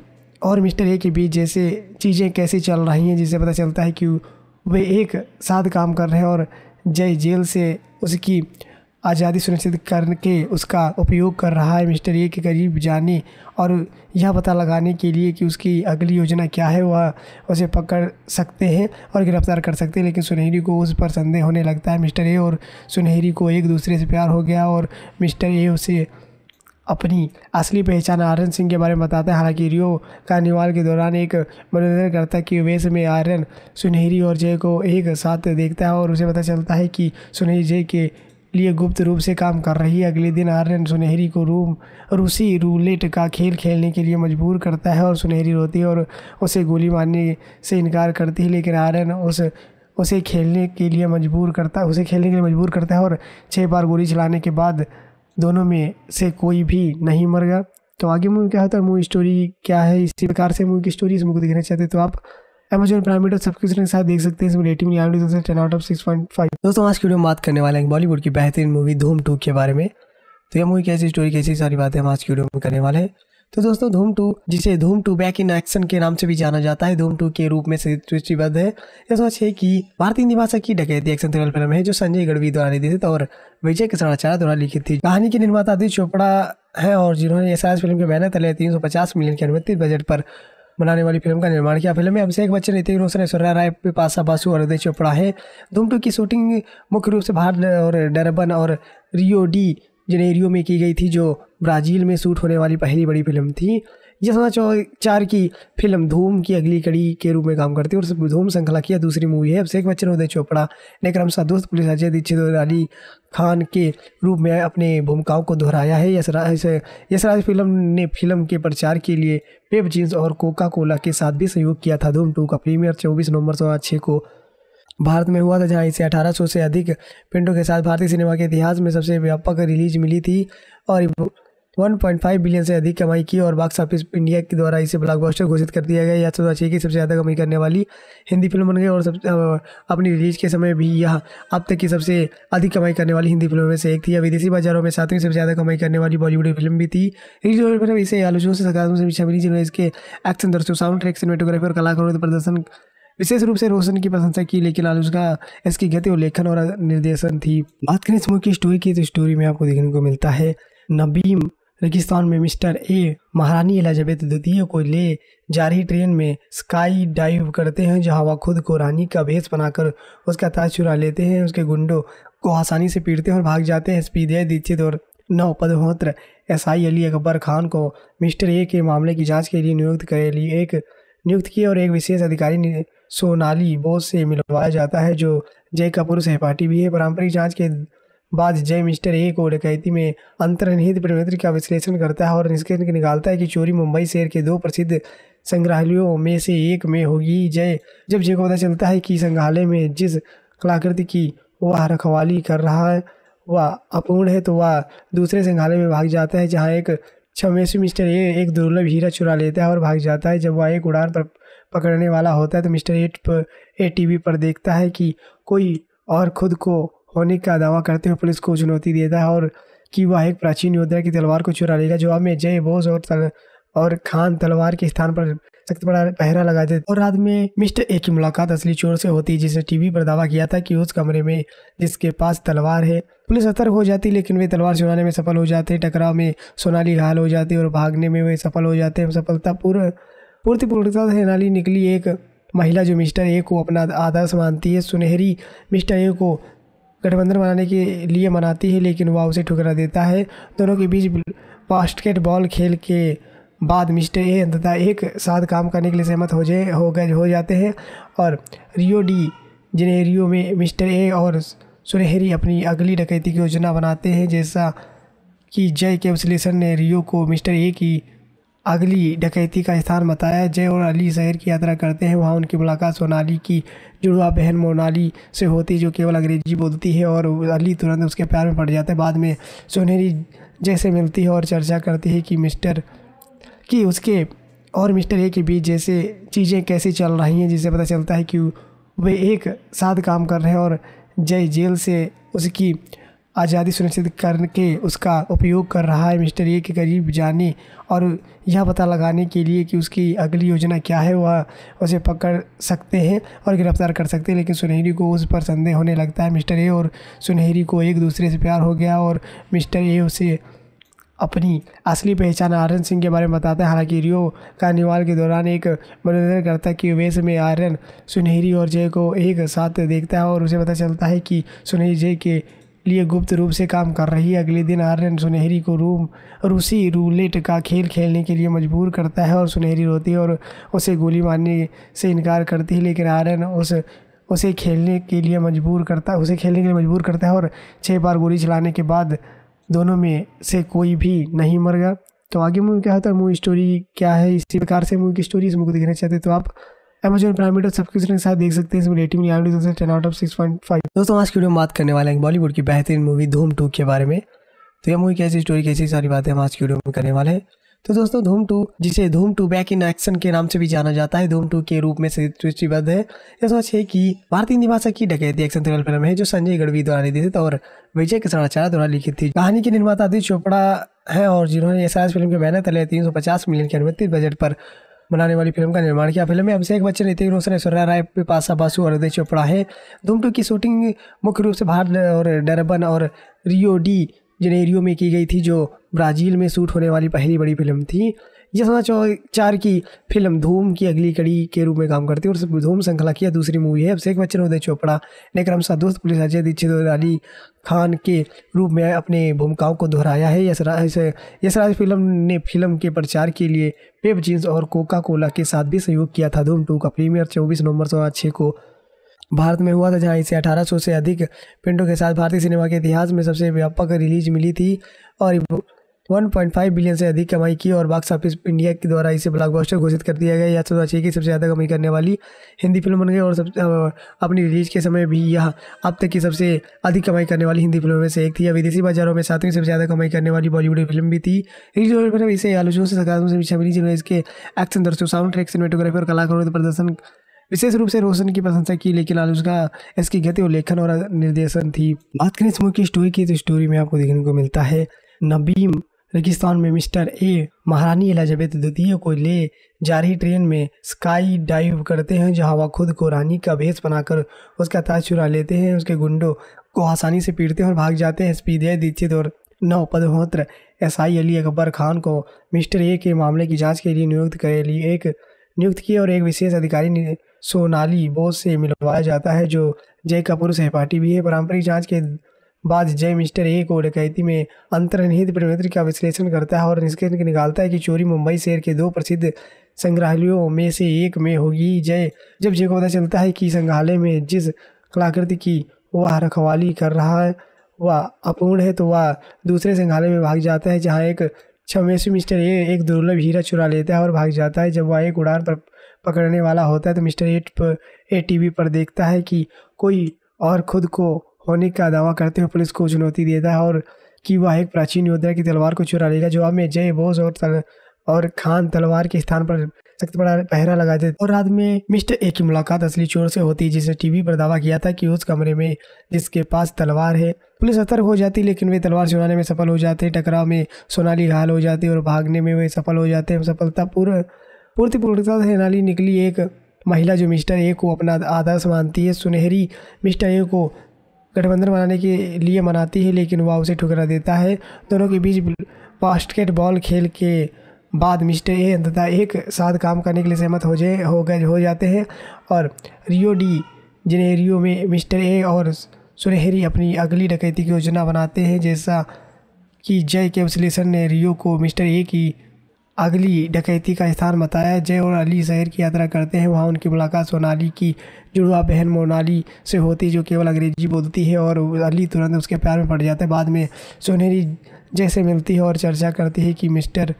और मिस्टर ए के बीच जैसे चीज़ें कैसे चल रही हैं जिससे पता चलता है कि वे एक साथ काम कर रहे हैं और जय जेल से उसकी आज़ादी सुनिश्चित करके उसका उपयोग कर रहा है मिस्टर ए के करीब जाने और यह पता लगाने के लिए कि उसकी अगली योजना क्या है वह उसे पकड़ सकते हैं और गिरफ्तार कर सकते हैं लेकिन सुनहरी को उस पर संदेह होने लगता है मिस्टर ए और सुनहरी को एक दूसरे से प्यार हो गया और मिस्टर ए उसे अपनी असली पहचान आर्यन सिंह के बारे में बताता है हालांकि रियो कार्निवाल के दौरान एक मनोरंजन करता है कि वेश में आर्यन सुनहरी और जय को एक साथ देखता है और उसे पता चलता है कि सुनहरी जय के लिए गुप्त रूप से काम कर रही है अगले दिन आर्यन सुनहरी को रूम रूसी रूलेट का खेल खेलने के लिए मजबूर करता है और सुनहरी रोती है और उसे गोली मारने से इनकार करती है लेकिन आर्यन उस उसे खेलने के लिए मजबूर करता है उसे खेलने के लिए मजबूर करता है और छः बार गोली चलाने के बाद दोनों में से कोई भी नहीं मर गया तो आगे मूवी क्या होता है तो मूवी स्टोरी क्या है इसी प्रकार से मूवी की स्टोरी इस मूवी को देखना चाहते तो आप एमेजन प्राइम वीडियो सब्सक्रिप्शन के साथ देख सकते हैं इसमें rating ten out of six point five दोस्तों आज की में बात करने वाले हैं बॉलीवुड की बेहतरीन मूवी धूम टू के बारे में तो यह मूवी कैसी स्टोरी कैसी सारी बातें हम आज की वीडियो में करने वाले हैं तो दोस्तों धूम टू जिसे धूम टू बैक इन एक्शन के नाम से भी जाना जाता है धूम टू के रूप में सूचीबद्ध है यह सोच है कि भारतीय निवासा की डकैती एक्शन थ्रिलर फिल्म है जो संजय गढ़वी द्वारा निर्देशित और विजय कृष्णाचार्य द्वारा लिखी थी कहानी के निर्माता आदित्य चोपड़ा है और जिन्होंने ऐसा फिल्म के बैनर तले तीन मिलियन के अनुमति बजट पर बनाने वाली फिल्म का निर्माण किया फिल्म में अभिषेक बच्चन ऋतिक रोशन ऐश्वर्या राय पिपाशा बासु और उदय चोपड़ा है धूम टू की शूटिंग मुख्य रूप से भारत और डरबन और रियो डी जनेरियो में की गई थी जो ब्राज़ील में शूट होने वाली पहली बड़ी फिल्म थी ये सोना चार की फिल्म धूम की अगली कड़ी के रूप में काम करती है और धूम श्रृंखला की दूसरी मूवी है अभिषेक बच्चन उदय चोपड़ा ने क्रम दोस्त पुलिस अजय दीक्षित और अली खान के रूप में अपने भूमिकाओं को दोहराया है यशराज फिल्म ने फिल्म के प्रचार के लिए पेप जींस और कोका कोला के साथ भी सहयोग किया था धूम टू का प्रीमियर चौबीस नवंबर दो को भारत में हुआ था जहाँ इसे 1800 से अधिक पिंडों के साथ भारतीय सिनेमा के इतिहास में सबसे व्यापक रिलीज मिली थी और 1.5 बिलियन से अधिक कमाई की और बॉक्स ऑफिस इंडिया के द्वारा इसे ब्लॉकबस्टर घोषित कर दिया गया यह तो सबसे अच्छी की सबसे ज़्यादा कमाई करने वाली हिंदी फिल्म बन गई और सबसे अपनी रिलीज के समय भी यह अब तक की सबसे अधिक कमाई करने वाली हिंदी फिल्मों में से एक थी या विदेशी बाजारों में सातवीं सबसे ज़्यादा कमाई करने वाली बॉलीवुड फिल्म भी थी इसे आलोचकों से सकारात्मक समीक्षा मिली जिन्होंने इसके एक्शन दर्शकों साउंड ट्रैक सिनेमाटोग्राफी और कलाकारों के प्रदर्शन विशेष रूप से रोशन की प्रशंसा की लेकिन आलोचना इसकी गति और लेखन और निर्देशन थी बात करें इस मूवी की स्टोरी की तो स्टोरी में आपको देखने को मिलता है नबीम रेगिस्तान में मिस्टर ए महारानी एलिजाबेथ द्वितीय को ले जा रही ट्रेन में स्काई डाइव करते हैं जहां वह खुद को रानी का भेस बनाकर उसका ताज चुरा लेते हैं उसके गुंडों को आसानी से पीटते हैं और भाग जाते हैं एसपी दीक्षित और नौ पदहोत्र एस आई अली अकबर खान को मिस्टर ए के मामले की जाँच के लिए नियुक्त कर लिए एक नियुक्त किए और एक विशेष अधिकारी सोनाली बोस से मिलवाया जाता है जो जय कपूर सहपाठी भी है पारंपरिक जाँच के बाद जय मिस्टर ए को डकैती में अंतर्निहित प्रवृत्ति का विश्लेषण करता है और निष्कर्ष निकालता है कि चोरी मुंबई शहर के दो प्रसिद्ध संग्रहालयों में से एक में होगी जय जब जय को पता चलता है कि संग्रहालय में जिस कलाकृति की वह रखवाली कर रहा है वह अपूर्ण है तो वह दूसरे संग्रहालय में भाग जाता है जहाँ एक छमेश मिस्टर ए एक दुर्लभ हीरा चुरा लेता है और भाग जाता है जब वह एक उड़ान पर पकड़ने वाला होता है तो मिस्टर एट पर ए टीवी पर देखता है कि कोई और खुद को होने का दावा करते हुए पुलिस को चुनौती देता है और कि वह एक प्राचीन योद्धा की तलवार को चुरा लेगा जवाब में जय बोस और तल, और खान तलवार के स्थान पर सख्त बड़ा पहरा लगा देते और रात में मिस्टर ए की मुलाकात असली चोर से होती है जिसने टीवी पर दावा किया था कि उस कमरे में जिसके पास तलवार है पुलिस सतर्क हो जाती लेकिन वे तलवार चुराने में सफल हो जाते टकराव में सोनाली घायल हो जाती और भागने में वे सफल हो जाते हैं सफलता पूर्व पूर्ति पूर्णता से नाली निकली एक महिला जो मिस्टर ए को अपना आदर्श मानती है सुनहरी मिस्टर ए को गठबंधन बनाने के लिए मनाती है लेकिन वह उसे ठुकरा देता है दोनों के बीच बास्केटबॉल खेल के बाद मिस्टर ए अंततः एक साथ काम करने के लिए सहमत हो जाए हो गए हो जाते हैं और रियो डी जिनेरियो में मिस्टर ए और सुनहरी अपनी अगली डकैती की योजना बनाते हैं जैसा कि जय के विश्लेषण ने रियो को मिस्टर ए की अगली डकैती का स्थान बताया जय और अली शहर की यात्रा करते हैं वहाँ उनकी मुलाकात सोनाली की जुड़वा बहन मोनाली से होती जो केवल अंग्रेजी बोलती है और अली तुरंत उसके प्यार में पड़ जाते हैं बाद में सोनेरी जैसे मिलती है और चर्चा करती है कि मिस्टर कि उसके और मिस्टर ए के बीच जैसे चीज़ें कैसे चल रही हैं जिससे पता चलता है कि वे एक साथ काम कर रहे हैं और जय जेल से उसकी आज़ादी सुनिश्चित करके उसका उपयोग कर रहा है मिस्टर ए के करीब जाने और यह पता लगाने के लिए कि उसकी अगली योजना क्या है वह उसे पकड़ सकते हैं और गिरफ्तार कर सकते हैं लेकिन सुनहरी को उस पर संदेह होने लगता है मिस्टर ए और सुनहरी को एक दूसरे से प्यार हो गया और मिस्टर ए उसे अपनी असली पहचान आर्यन सिंह के बारे में बताता है हालांकि रियो कार्निवाल के दौरान एक मनोरंजन करता है कि वेश में आर्यन सुनहरी और जय को एक साथ देखता है और उसे पता चलता है कि सुनहरी जय के लिए गुप्त रूप से काम कर रही है अगले दिन आर्यन सुनहरी को रूम रूसी रूलेट का खेल खेलने के लिए मजबूर करता है और सुनहरी रोती है और उसे गोली मारने से इनकार करती है लेकिन आर्यन उस उसे खेलने के लिए मजबूर करता है उसे खेलने के लिए मजबूर करता है और छः बार गोली चलाने के बाद दोनों में से कोई भी नहीं मर गया तो आगे मूवी क्या होता है मूवी स्टोरी क्या है इसी प्रकार से मूवी की स्टोरी इस मूवी को देखना चाहते तो आप एमेजन प्राइम वीडियो सब्सक्रिप्शन के साथ देख सकते हैं इसमें रेटिंग यहाँ video ten out of six point five दोस्तों आज की वीडियो में बात करने वाले हैं बॉलीवुड की बेहतरीन मूवी धूम टू के बारे में तो यह मूवी कैसी स्टोरी कैसी सारी बातें हम आज की वीडियो में करने वाले हैं तो दोस्तों धूम टू जिसे धूम टू बैक इन एक्शन के नाम से भी जाना जाता है धूम टू के रूप में सृष्टिबद्ध है यह सोच है कि भारतीय निवासक की डकैती एक्शन थ्रिलर फिल्म है जो संजय गढ़वी द्वारा निर्देशित और विजय कृष्णाचार्य द्वारा लिखी थी कहानी के निर्माता आदित्य चोपड़ा है और जिन्होंने एस फिल्म के बैनर तले तीन मिलियन के अनुमति बजट पर बनाने वाली फिल्म का निर्माण किया फिल्म में अभिषेक बच्चन ऋतिक रोशन ऐश्वर्या राय पिपाशा बासु और अदय चोपड़ा है धूम टू की शूटिंग मुख्य रूप से भारत और डरबन और रियो डी जनेरियो में की गई थी जो ब्राज़ील में शूट होने वाली पहली बड़ी फिल्म थी ये चार की फिल्म धूम की अगली कड़ी के रूप में काम करती है और धूम श्रृंखला की दूसरी मूवी है अभिषेक बच्चन उदय चोपड़ा ने सा दोस्त पुलिस अजय दीक्षित और अली खान के रूप में अपने भूमिकाओं को दोहराया है यशराज फिल्म ने फिल्म के प्रचार के लिए पेप जींस और कोका कोला के साथ भी सहयोग किया था धूम टू का प्रीमियर चौबीस नवंबर दो को भारत में हुआ था जहाँ इसे 1800 से अधिक पिंडों के साथ भारतीय सिनेमा के इतिहास में सबसे व्यापक रिलीज मिली थी और 1.5 बिलियन से अधिक कमाई की और बॉक्स ऑफिस इंडिया के द्वारा इसे ब्लॉकबस्टर घोषित कर दिया गया यह सबसे अच्छी की सबसे ज़्यादा कमाई करने वाली हिंदी फिल्म बन गई और सब अपनी रिलीज के समय भी यह अब तक की सबसे अधिक कमाई करने वाली हिंदी फिल्मों में से एक थी या विदेशी बाजारों में सातवीं सबसे ज़्यादा कमाई करने वाली बॉलीवुड फिल्म भी थी इसे आलोचकों से सकारात्मक समीक्षा मिली जिन्होंने इसके एक्शन दर्शकों साउंड ट्रैक सिनेमाटोग्राफी और कलाकारों के प्रदर्शन विशेष रूप से रोशन की प्रशंसा की लेकिन आज उसका इसकी गति और लेखन और निर्देशन थी बात करें इस मूवी की स्टोरी की तो स्टोरी में आपको देखने को मिलता है नबीम रेगिस्तान में मिस्टर ए महारानी एलिजाबेथ द्वितीय को ले जारी ट्रेन में स्काई डाइव करते हैं जहां वह खुद को रानी का भेस बनाकर उसका ताज चुरा लेते हैं उसके गुंडों को आसानी से पीटते हैं और भाग जाते हैं स्पीदय दीक्षित और पदहोत्र एस आई अली अकबर खान को मिस्टर ए के मामले की जाँच के लिए नियुक्त कर लिए एक नियुक्त किए और एक विशेष अधिकारी सोनाली बोस से मिलवाया जाता है जो जय कपूर सहपाठी भी है पारंपरिक जांच के बाद जय मिस्टर ए को डकैती में अंतर्निहित परिमित्र का विश्लेषण करता है और निष्कर्ष निकालता है कि चोरी मुंबई शहर के दो प्रसिद्ध संग्रहालयों में से एक में होगी जय जब जय को पता चलता है कि संग्रहालय में जिस कलाकृति की वह रखवाली कर रहा है वह अपूर्ण है तो वह दूसरे संग्रहालय में भाग जाता है जहाँ एक छमेश मिस्टर ए एक दुर्लभ हीरा चुरा लेता है और भाग जाता है जब वह एक उड़ान पर पकड़ने वाला होता है तो मिस्टर एट पर ए टी पर देखता है कि कोई और खुद को होने का दावा करते हुए पुलिस को चुनौती देता है और कि वह एक प्राचीन योद्धा की तलवार को चुरा लेगा जवाब में जय बोस और तल, और खान तलवार के स्थान पर सख्त बड़ा पहरा लगा देते और रात में मिस्टर ए की मुलाकात असली चोर से होती जिसने टीवी पर दावा किया था कि उस कमरे में जिसके पास तलवार है पुलिस सतर्क हो जाती लेकिन वे तलवार चुराने में सफल हो जाते टकराव में सोनाली घायल हो जाती और भागने में वे सफल हो जाते हैं सफलता पूर्व पूर्ति पूर्णता से नाली निकली एक महिला जो मिस्टर ए को अपना आदर्श मानती है सुनहरी मिस्टर ए को गठबंधन बनाने के लिए मनाती है लेकिन वह उसे ठुकरा देता है दोनों के बीच बास्केटबॉल खेल के बाद मिस्टर ए अंततः एक साथ काम करने के लिए सहमत हो जाए हो गए हो जाते हैं और रियो डी जिनेरियो में मिस्टर ए और सुनहरी अपनी अगली डकैती की योजना बनाते हैं जैसा कि जय के विश्लेषण ने रियो को मिस्टर ए की अगली डकैती का स्थान बताया जय और अली शहर की यात्रा करते हैं वहाँ उनकी मुलाकात सोनाली की जुड़वा बहन मोनाली से होती जो केवल अंग्रेजी बोलती है और अली तुरंत उसके प्यार में पड़ जाते हैं बाद में सोनेरी जैसे मिलती है और चर्चा करती है कि मिस्टर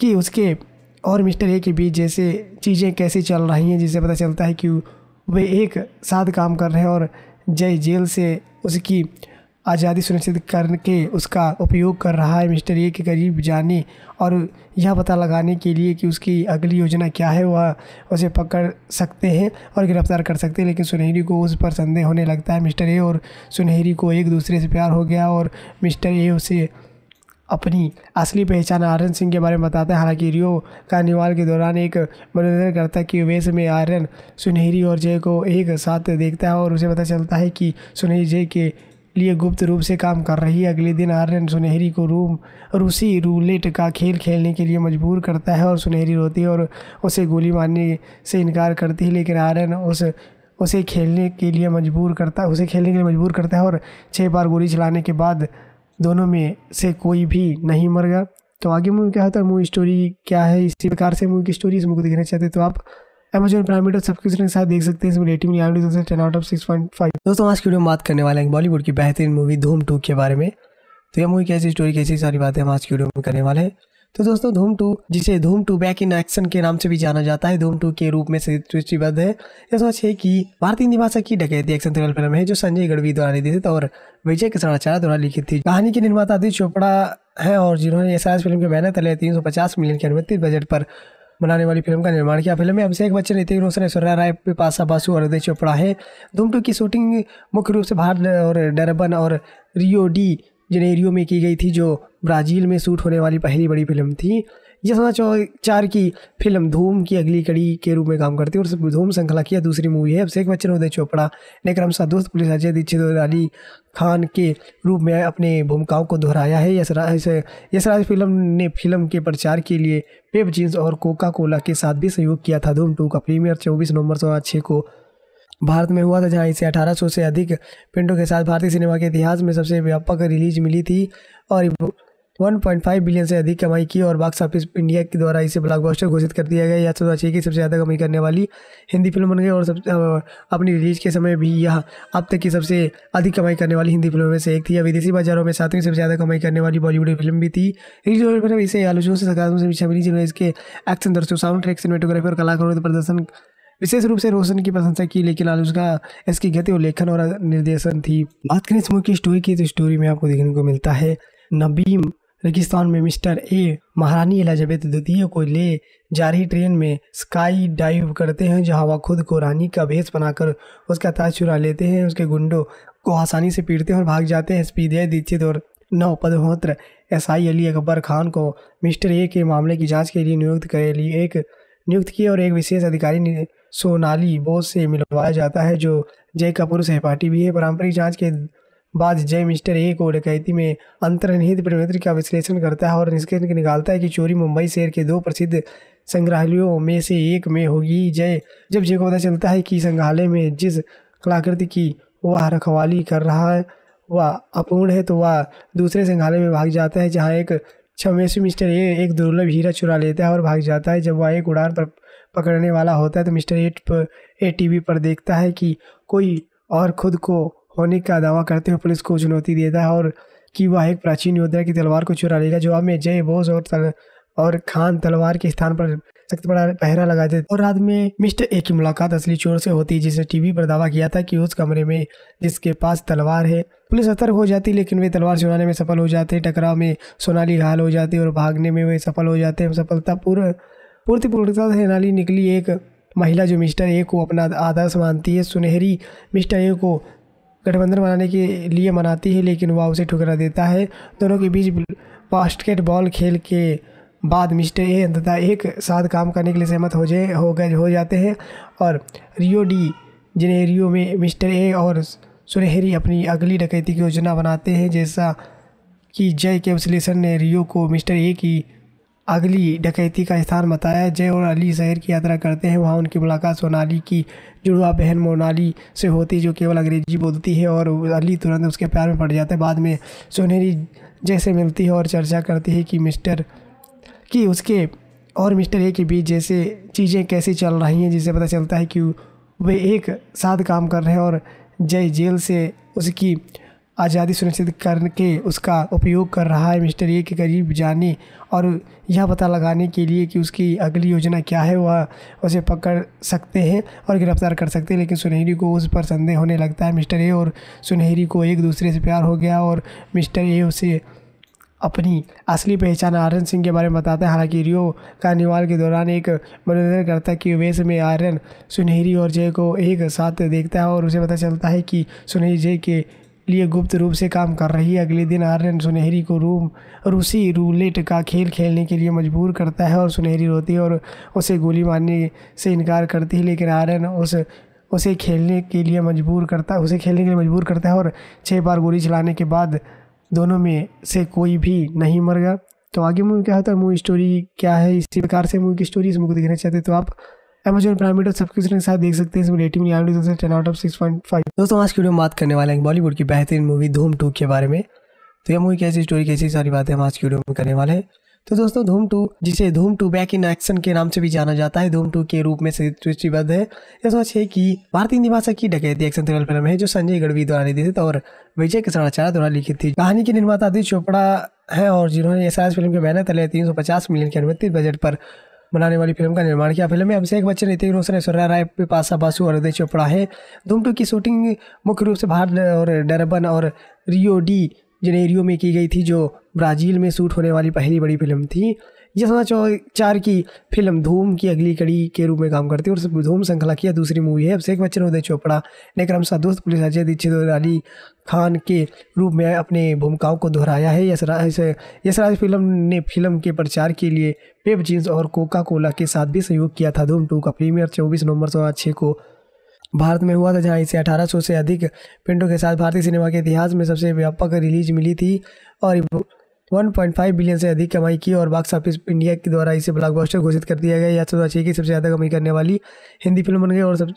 कि उसके और मिस्टर ए के बीच जैसे चीज़ें कैसे चल रही हैं जिससे पता चलता है कि वे एक साथ काम कर रहे हैं और जय जेल से उसकी आज़ादी सुनिश्चित करने के उसका उपयोग कर रहा है मिस्टर ए के करीब जाने और यह पता लगाने के लिए कि उसकी अगली योजना क्या है वह उसे पकड़ सकते हैं और गिरफ्तार कर सकते हैं लेकिन सुनहरी को उस पर संदेह होने लगता है मिस्टर ए और सुनहरी को एक दूसरे से प्यार हो गया और मिस्टर ए उसे अपनी असली पहचान आर्यन सिंह के बारे में बताता है हालांकि रियो कार्निवाल के दौरान एक मनोरंजन करता है कि वेश में आर्यन सुनहरी और जय को एक साथ देखता है और उसे पता चलता है कि सुनहरी जय के लिए गुप्त रूप से काम कर रही है अगले दिन आर्यन सुनहरी को रूम रूसी रूलेट का खेल खेलने के लिए मजबूर करता है और सुनहरी रोती है और उसे गोली मारने से इनकार करती है लेकिन आर्यन उस उसे खेलने के लिए मजबूर करता है उसे खेलने के लिए मजबूर करता है और छः बार गोली चलाने के बाद दोनों में से कोई भी नहीं मर गया तो आगे मूवी क्या होता है तो मूवी स्टोरी क्या है इसी प्रकार से मूवी की स्टोरी इस मूवी को देखना चाहते तो आप एमेजन प्राइम वीडियो सब्सक्रिप्शन के साथ देख सकते हैं इसमें rating ten out of six point five दोस्तों आज की वीडियो में बात करने वाले हैं बॉलीवुड की बेहतरीन मूवी धूम टू के बारे में तो यह मूवी कैसी स्टोरी कैसी सारी बातें हम आज की वीडियो में करने वाले हैं तो दोस्तों धूम टू जिसे धूम टू बैक इन एक्शन के नाम से भी जाना जाता है धूम टू के रूप में सृष्टिबद्ध है यह सोच है कि भारतीय निवासा की डकैती एक्शन थ्रिलर फिल्म है जो संजय गढ़वी द्वारा निर्देशित और विजय कृष्णाचार्य द्वारा लिखी थी कहानी के निर्माता आदित्य चोपड़ा है और जिन्होंने एस फिल्म के बैनर तले तीन मिलियन के अनुमति बजट पर बनाने वाली फिल्म का निर्माण किया फिल्म में अभिषेक बच्चन ऋतिक रोशन ऐश्वर्या राय पिपाशा बासु और अजय चोपड़ा है धूम टू की शूटिंग मुख्य रूप से भारत और डरबन और रियो डी जनेरियो में की गई थी जो ब्राज़ील में शूट होने वाली पहली बड़ी फिल्म थी ये समझना चार की फिल्म धूम की अगली कड़ी के रूप में काम करती है और धूम श्रृंखला की दूसरी मूवी है अभिषेक बच्चन उदय चोपड़ा ने सा दोस्त पुलिस अजय दीक्षित और अली खान के रूप में अपने भूमिकाओं को दोहराया है यशराज फिल्म ने फिल्म के प्रचार के लिए पेप जींस और कोका कोला के साथ भी सहयोग किया था धूम टू का प्रीमियर चौबीस नवंबर दो को भारत में हुआ था जहाँ इसे 1800 से अधिक पिंडों के साथ भारतीय सिनेमा के इतिहास में सबसे व्यापक रिलीज मिली थी और 1.5 बिलियन से अधिक कमाई की और बॉक्स ऑफिस इंडिया के द्वारा इसे ब्लॉकबस्टर घोषित कर दिया गया यह चौदह अच्छी की सबसे ज़्यादा कमाई करने वाली हिंदी फिल्म बन गई और सबसे अपनी रिलीज के समय भी यह अब तक की सबसे अधिक कमाई करने वाली हिंदी फिल्मों में से एक थी या विदेशी बाजारों में सातवीं सबसे ज़्यादा कमाई करने वाली बॉलीवुड फिल्म भी थी इसे आलोचकों से सकारात्मक समीक्षा मिली जिन्होंने इसके एक्शन दर्शकों साउंड ट्रैक सिनेमाटोग्राफी और कलाकारों ने प्रदर्शन विशेष रूप से रोशन की प्रशंसा की लेकिन आलोचना इसकी गति और लेखन और निर्देशन थी बात करें इस मूवी की स्टोरी की तो स्टोरी में आपको देखने को मिलता है नबीम रेगिस्तान में मिस्टर ए महारानी एलिजाबेथ द्वितीय को ले जारी ट्रेन में स्काई डाइव करते हैं जहां वह खुद को रानी का भेस बनाकर उसका ताज चुरा लेते हैं उसके गुंडों को आसानी से पीटते हैं और भाग जाते हैं स्पीदय दीक्षित और नवपदहोत्र एस आई अली अकबर खान को मिस्टर ए के मामले की जाँच के लिए नियुक्त कर लिए एक नियुक्त किए और एक विशेष अधिकारी सोनाली बोस से मिलवाया जाता है जो जय कपूर सहपाठी भी है पारंपरिक जांच के बाद जय मिस्टर ए को डकैती में अंतर्निहित प्रवृत्ति का विश्लेषण करता है और निष्कर्ष निकालता है कि चोरी मुंबई शहर के दो प्रसिद्ध संग्रहालयों में से एक में होगी जय जब जय को पता चलता है कि संग्रहालय में जिस कलाकृति की वह रखवाली कर रहा है वह अपूर्ण है तो वह दूसरे संग्रहालय में भाग जाता है जहाँ एक छमेश मिस्टर ए एक दुर्लभ हीरा चुरा लेता है और भाग जाता है जब वह एक उड़ान पर पकड़ने वाला होता है तो मिस्टर एट पर ए टीवी पर देखता है कि कोई और खुद को होने का दावा करते हुए पुलिस को चुनौती देता है और कि वह एक प्राचीन योद्धा की तलवार को चुरा लेगा जवाब में जय बोस और तल और खान तलवार के स्थान पर सख्त बड़ा पहरा लगा देते और रात में मिस्टर ए की मुलाकात असली चोर से होती है जिसने टीवी पर दावा किया था कि उस कमरे में जिसके पास तलवार है पुलिस सतर्क हो जाती लेकिन वे तलवार चुराने में सफल हो जाते टकराव में सोनाली घायल हो जाती और भागने में वे सफल हो जाते हैं पूर्व पूर्ति पूर्णता से नाली निकली एक महिला जो मिस्टर ए को अपना आदर्श मानती है सुनहरी मिस्टर ए को गठबंधन बनाने के लिए मनाती है लेकिन वह उसे ठुकरा देता है दोनों के बीच बास्केटबॉल खेल के बाद मिस्टर ए अंततः एक साथ काम करने के लिए सहमत हो जाए हो गए हो जाते हैं और रियो डी जिन्हें रियो में मिस्टर ए और सुनहरी अपनी अगली डकैती की योजना बनाते हैं जैसा कि जय के विश्लेषण ने रियो को मिस्टर ए की अगली डकैती का स्थान बताया जय और अली शहर की यात्रा करते हैं वहाँ उनकी मुलाकात सोनाली की जुड़वा बहन मोनाली से होती जो केवल अंग्रेजी बोलती है और अली तुरंत उसके प्यार में पड़ जाते हैं बाद में सोनेरी जैसे मिलती है और चर्चा करती है कि मिस्टर कि उसके और मिस्टर ए के बीच जैसे चीज़ें कैसी चल रही हैं जिससे पता चलता है कि वे एक साथ काम कर रहे हैं और जय जेल से उसकी आज़ादी सुनिश्चित करने के उसका उपयोग कर रहा है मिस्टर ए के करीब जाने और यह पता लगाने के लिए कि उसकी अगली योजना क्या है वह उसे पकड़ सकते हैं और गिरफ्तार कर सकते हैं लेकिन सुनहरी को उस पर संदेह होने लगता है मिस्टर ए और सुनहरी को एक दूसरे से प्यार हो गया और मिस्टर ए उसे अपनी असली पहचान आर्यन सिंह के बारे में बताता है हालांकि रियो कार्निवाल के दौरान एक मनोरंजन करता कि वेश में आर्यन सुनहरी और जय को एक साथ देखता है और उसे पता चलता है कि सुनहरी जय के लिए गुप्त रूप से काम कर रही है अगले दिन आर्यन सुनहरी को रूम रूसी रूलेट का खेल खेलने के लिए मजबूर करता है और सुनहरी रोती है और उसे गोली मारने से इनकार करती है लेकिन आर्यन उस उसे खेलने के लिए मजबूर करता है उसे खेलने के लिए मजबूर करता है और छः बार गोली चलाने के बाद दोनों में से कोई भी नहीं मर गया तो आगे मूवी क्या होता है तो मूवी स्टोरी क्या है इसी प्रकार से मूवी की स्टोरी इस मूवी को देखना चाहते तो आप एमेजन प्राइम मीडिया सब्सक्रिप्शन के साथ देख सकते हैं इसमें rating ten out of six point five दोस्तों आज की वीडियो में बात करने वाले हैं बॉलीवुड की बेहतरीन मूवी धूम टू के बारे में तो यह मूवी कैसी स्टोरी कैसी सारी बातें हम आज की वीडियो में करने वाले हैं तो दोस्तों धूम टू जिसे धूम टू बैक इन एक्शन के नाम से भी जाना जाता है धूम टू के रूप में सृष्टिबद्ध है यह सोच है कि भारतीय निवासा की डकैती एक्शन थ्रिलर फिल्म है जो संजय गढ़वी द्वारा निर्देशित और विजय कृष्णाचार्य द्वारा लिखी थी कहानी के निर्माता आदित्य चोपड़ा है और जिन्होंने एस फिल्म के बैनर तले तीन मिलियन के अनुमति बजट पर बनाने वाली फिल्म का निर्माण किया फिल्म में अभिषेक बच्चन ऋतिक रोशन ऐश्वर्या राय पिपाशा बासु और अजय चोपड़ा है धूम टू की शूटिंग मुख्य रूप से भारत और डरबन और रियो डी जनेरियो में की गई थी जो ब्राज़ील में शूट होने वाली पहली बड़ी फिल्म थी ये चार की फिल्म धूम की अगली कड़ी के रूप में काम करती है और धूम श्रृंखला की दूसरी मूवी है अभिषेक बच्चन उदय चोपड़ा ने क्रमशः दोस्त पुलिस अजय दीक्षित और अली खान के रूप में अपने भूमिकाओं को दोहराया है यशराज यशराज फिल्म ने फिल्म के प्रचार के लिए पेप जींस और कोका कोला के साथ भी सहयोग किया था धूम टू का प्रीमियर चौबीस नवंबर दो को भारत में हुआ था जहाँ इसे 1800 से अधिक पिंडों के साथ भारतीय सिनेमा के इतिहास में सबसे व्यापक रिलीज मिली थी और 1.5 बिलियन से अधिक कमाई की और बॉक्स ऑफिस इंडिया के द्वारा इसे ब्लॉकबस्टर घोषित कर दिया गया यह सोचा अच्छी की सबसे ज़्यादा कमाई करने वाली हिंदी फिल्म बन गई और सब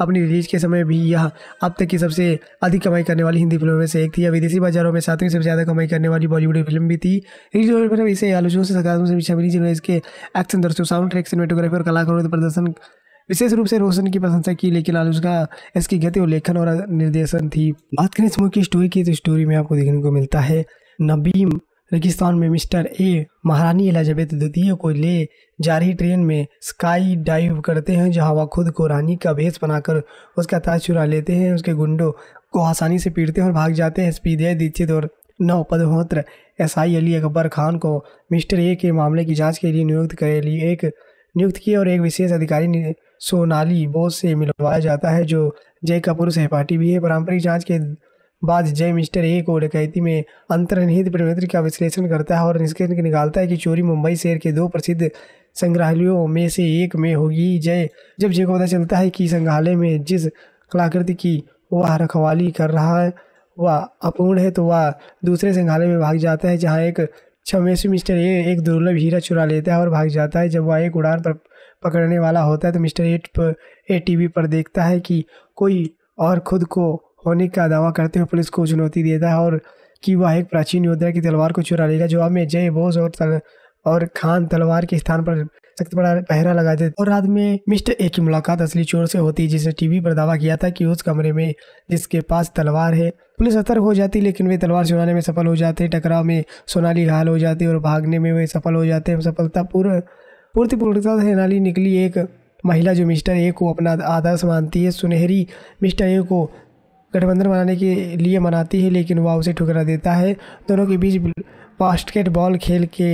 अपनी रिलीज के समय भी यह अब तक की सबसे अधिक कमाई करने वाली हिंदी फिल्मों में से एक थी या विदेशी बाजारों में सातवीं सबसे ज़्यादा कमाई करने वाली बॉलीवुड फिल्म भी थी इसे आलोचकों से सकारात्मक समीक्षा मिली जिन्होंने इसके एक्शन दर्शकों साउंड ट्रैक सिनेटोग्राफी और कलाकारों के प्रदर्शन विशेष रूप से रोशन की प्रशंसा की लेकिन आलोचना इसकी गति और लेखन और निर्देशन थी बात करें इस मूवी की स्टोरी की तो स्टोरी में आपको देखने को मिलता है नबीम रेगिस्तान में मिस्टर ए महारानी एलिजाबेथ द्वितीय को ले जा रही ट्रेन में स्काई डाइव करते हैं जहां वह खुद को रानी का भेस बनाकर उसका ताज चुरा लेते हैं उसके गुंडों को आसानी से पीटते हैं और भाग जाते हैं स्पीदय दीक्षित और नौ पदहोत्र एस आई अली अकबर खान को मिस्टर ए के मामले की जाँच के लिए नियुक्त करे लिए एक नियुक्त किए और एक विशेष अधिकारी सोनाली बोस से मिलवाया जाता है जो जय कपूर सहपाठी भी है पारंपरिक जांच के बाद जय मिस्टर ए को डकैती में अंतर्निहित प्रवृत्ति का विश्लेषण करता है और निष्कर्ष निकालता है कि चोरी मुंबई शहर के दो प्रसिद्ध संग्रहालयों में से एक में होगी जय जब जय को पता चलता है कि संग्रहालय में जिस कलाकृति की वह रखवाली कर रहा है वह अपूर्ण है तो वह दूसरे संग्रहालय में भाग जाता है जहाँ एक छमेश मिस्टर ए एक दुर्लभ हीरा चुरा लेता है और भाग जाता है जब वह एक उड़ान पर पकड़ने वाला होता है तो मिस्टर एट पर ए वी पर देखता है कि कोई और खुद को होने का दावा करते हुए पुलिस को चुनौती देता है और कि वह एक प्राचीन योद्धा की तलवार को चुरा लेगा जवाब में जय बोस और तल, और खान तलवार के स्थान पर सख्त बड़ा पहरा लगा देते और रात में मिस्टर ए की मुलाकात असली चोर से होती है जिसने टीवी पर दावा किया था कि उस कमरे में जिसके पास तलवार है पुलिस सतर्क हो जाती लेकिन वे तलवार चुराने में सफल हो जाते टकराव में सोनाली घायल हो जाती और भागने में वे सफल हो जाते हैं पूर्व पूर्ति पूर्णता से नाली निकली एक महिला जो मिस्टर ए को अपना आदर्श मानती है सुनहरी मिस्टर ए को गठबंधन बनाने के लिए मनाती है लेकिन वह उसे ठुकरा देता है दोनों के बीच बास्केट बॉल खेल के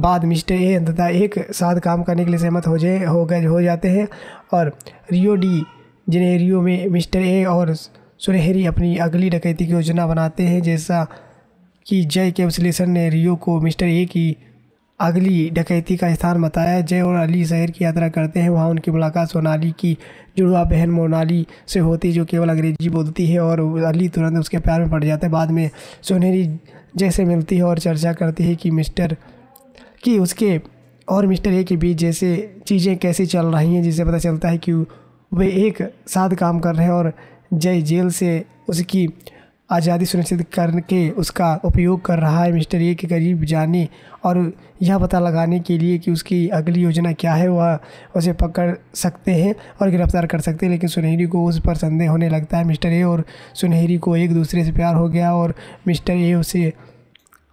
बाद मिस्टर ए अंततः एक साथ काम करने के लिए सहमत हो जाए हो गए हो जाते हैं और रियो डी जिन्हें रियो में मिस्टर ए और सुनहरी अपनी अगली डकैती की योजना बनाते हैं जैसा कि जय के विश्लेषण ने रियो को मिस्टर ए की अगली डकैती का स्थान बताया जय और अली शहर की यात्रा करते हैं वहाँ उनकी मुलाकात सोनाली की जुड़वा बहन मोनाली से होती जो केवल अंग्रेजी बोलती है और अली तुरंत उसके प्यार में पड़ जाते हैं बाद में सोनेरी जैसे मिलती है और चर्चा करती है कि मिस्टर कि उसके और मिस्टर ए के बीच जैसे चीज़ें कैसी चल रही हैं जिससे पता चलता है कि वे एक साथ काम कर रहे हैं और जय जेल से उसकी आज़ादी सुनिश्चित करके उसका उपयोग कर रहा है मिस्टर ए के करीब जाने और यह पता लगाने के लिए कि उसकी अगली योजना क्या है वह उसे पकड़ सकते हैं और गिरफ्तार कर सकते हैं लेकिन सुनहरी को उस पर संदेह होने लगता है मिस्टर ए और सुनहरी को एक दूसरे से प्यार हो गया और मिस्टर ए उसे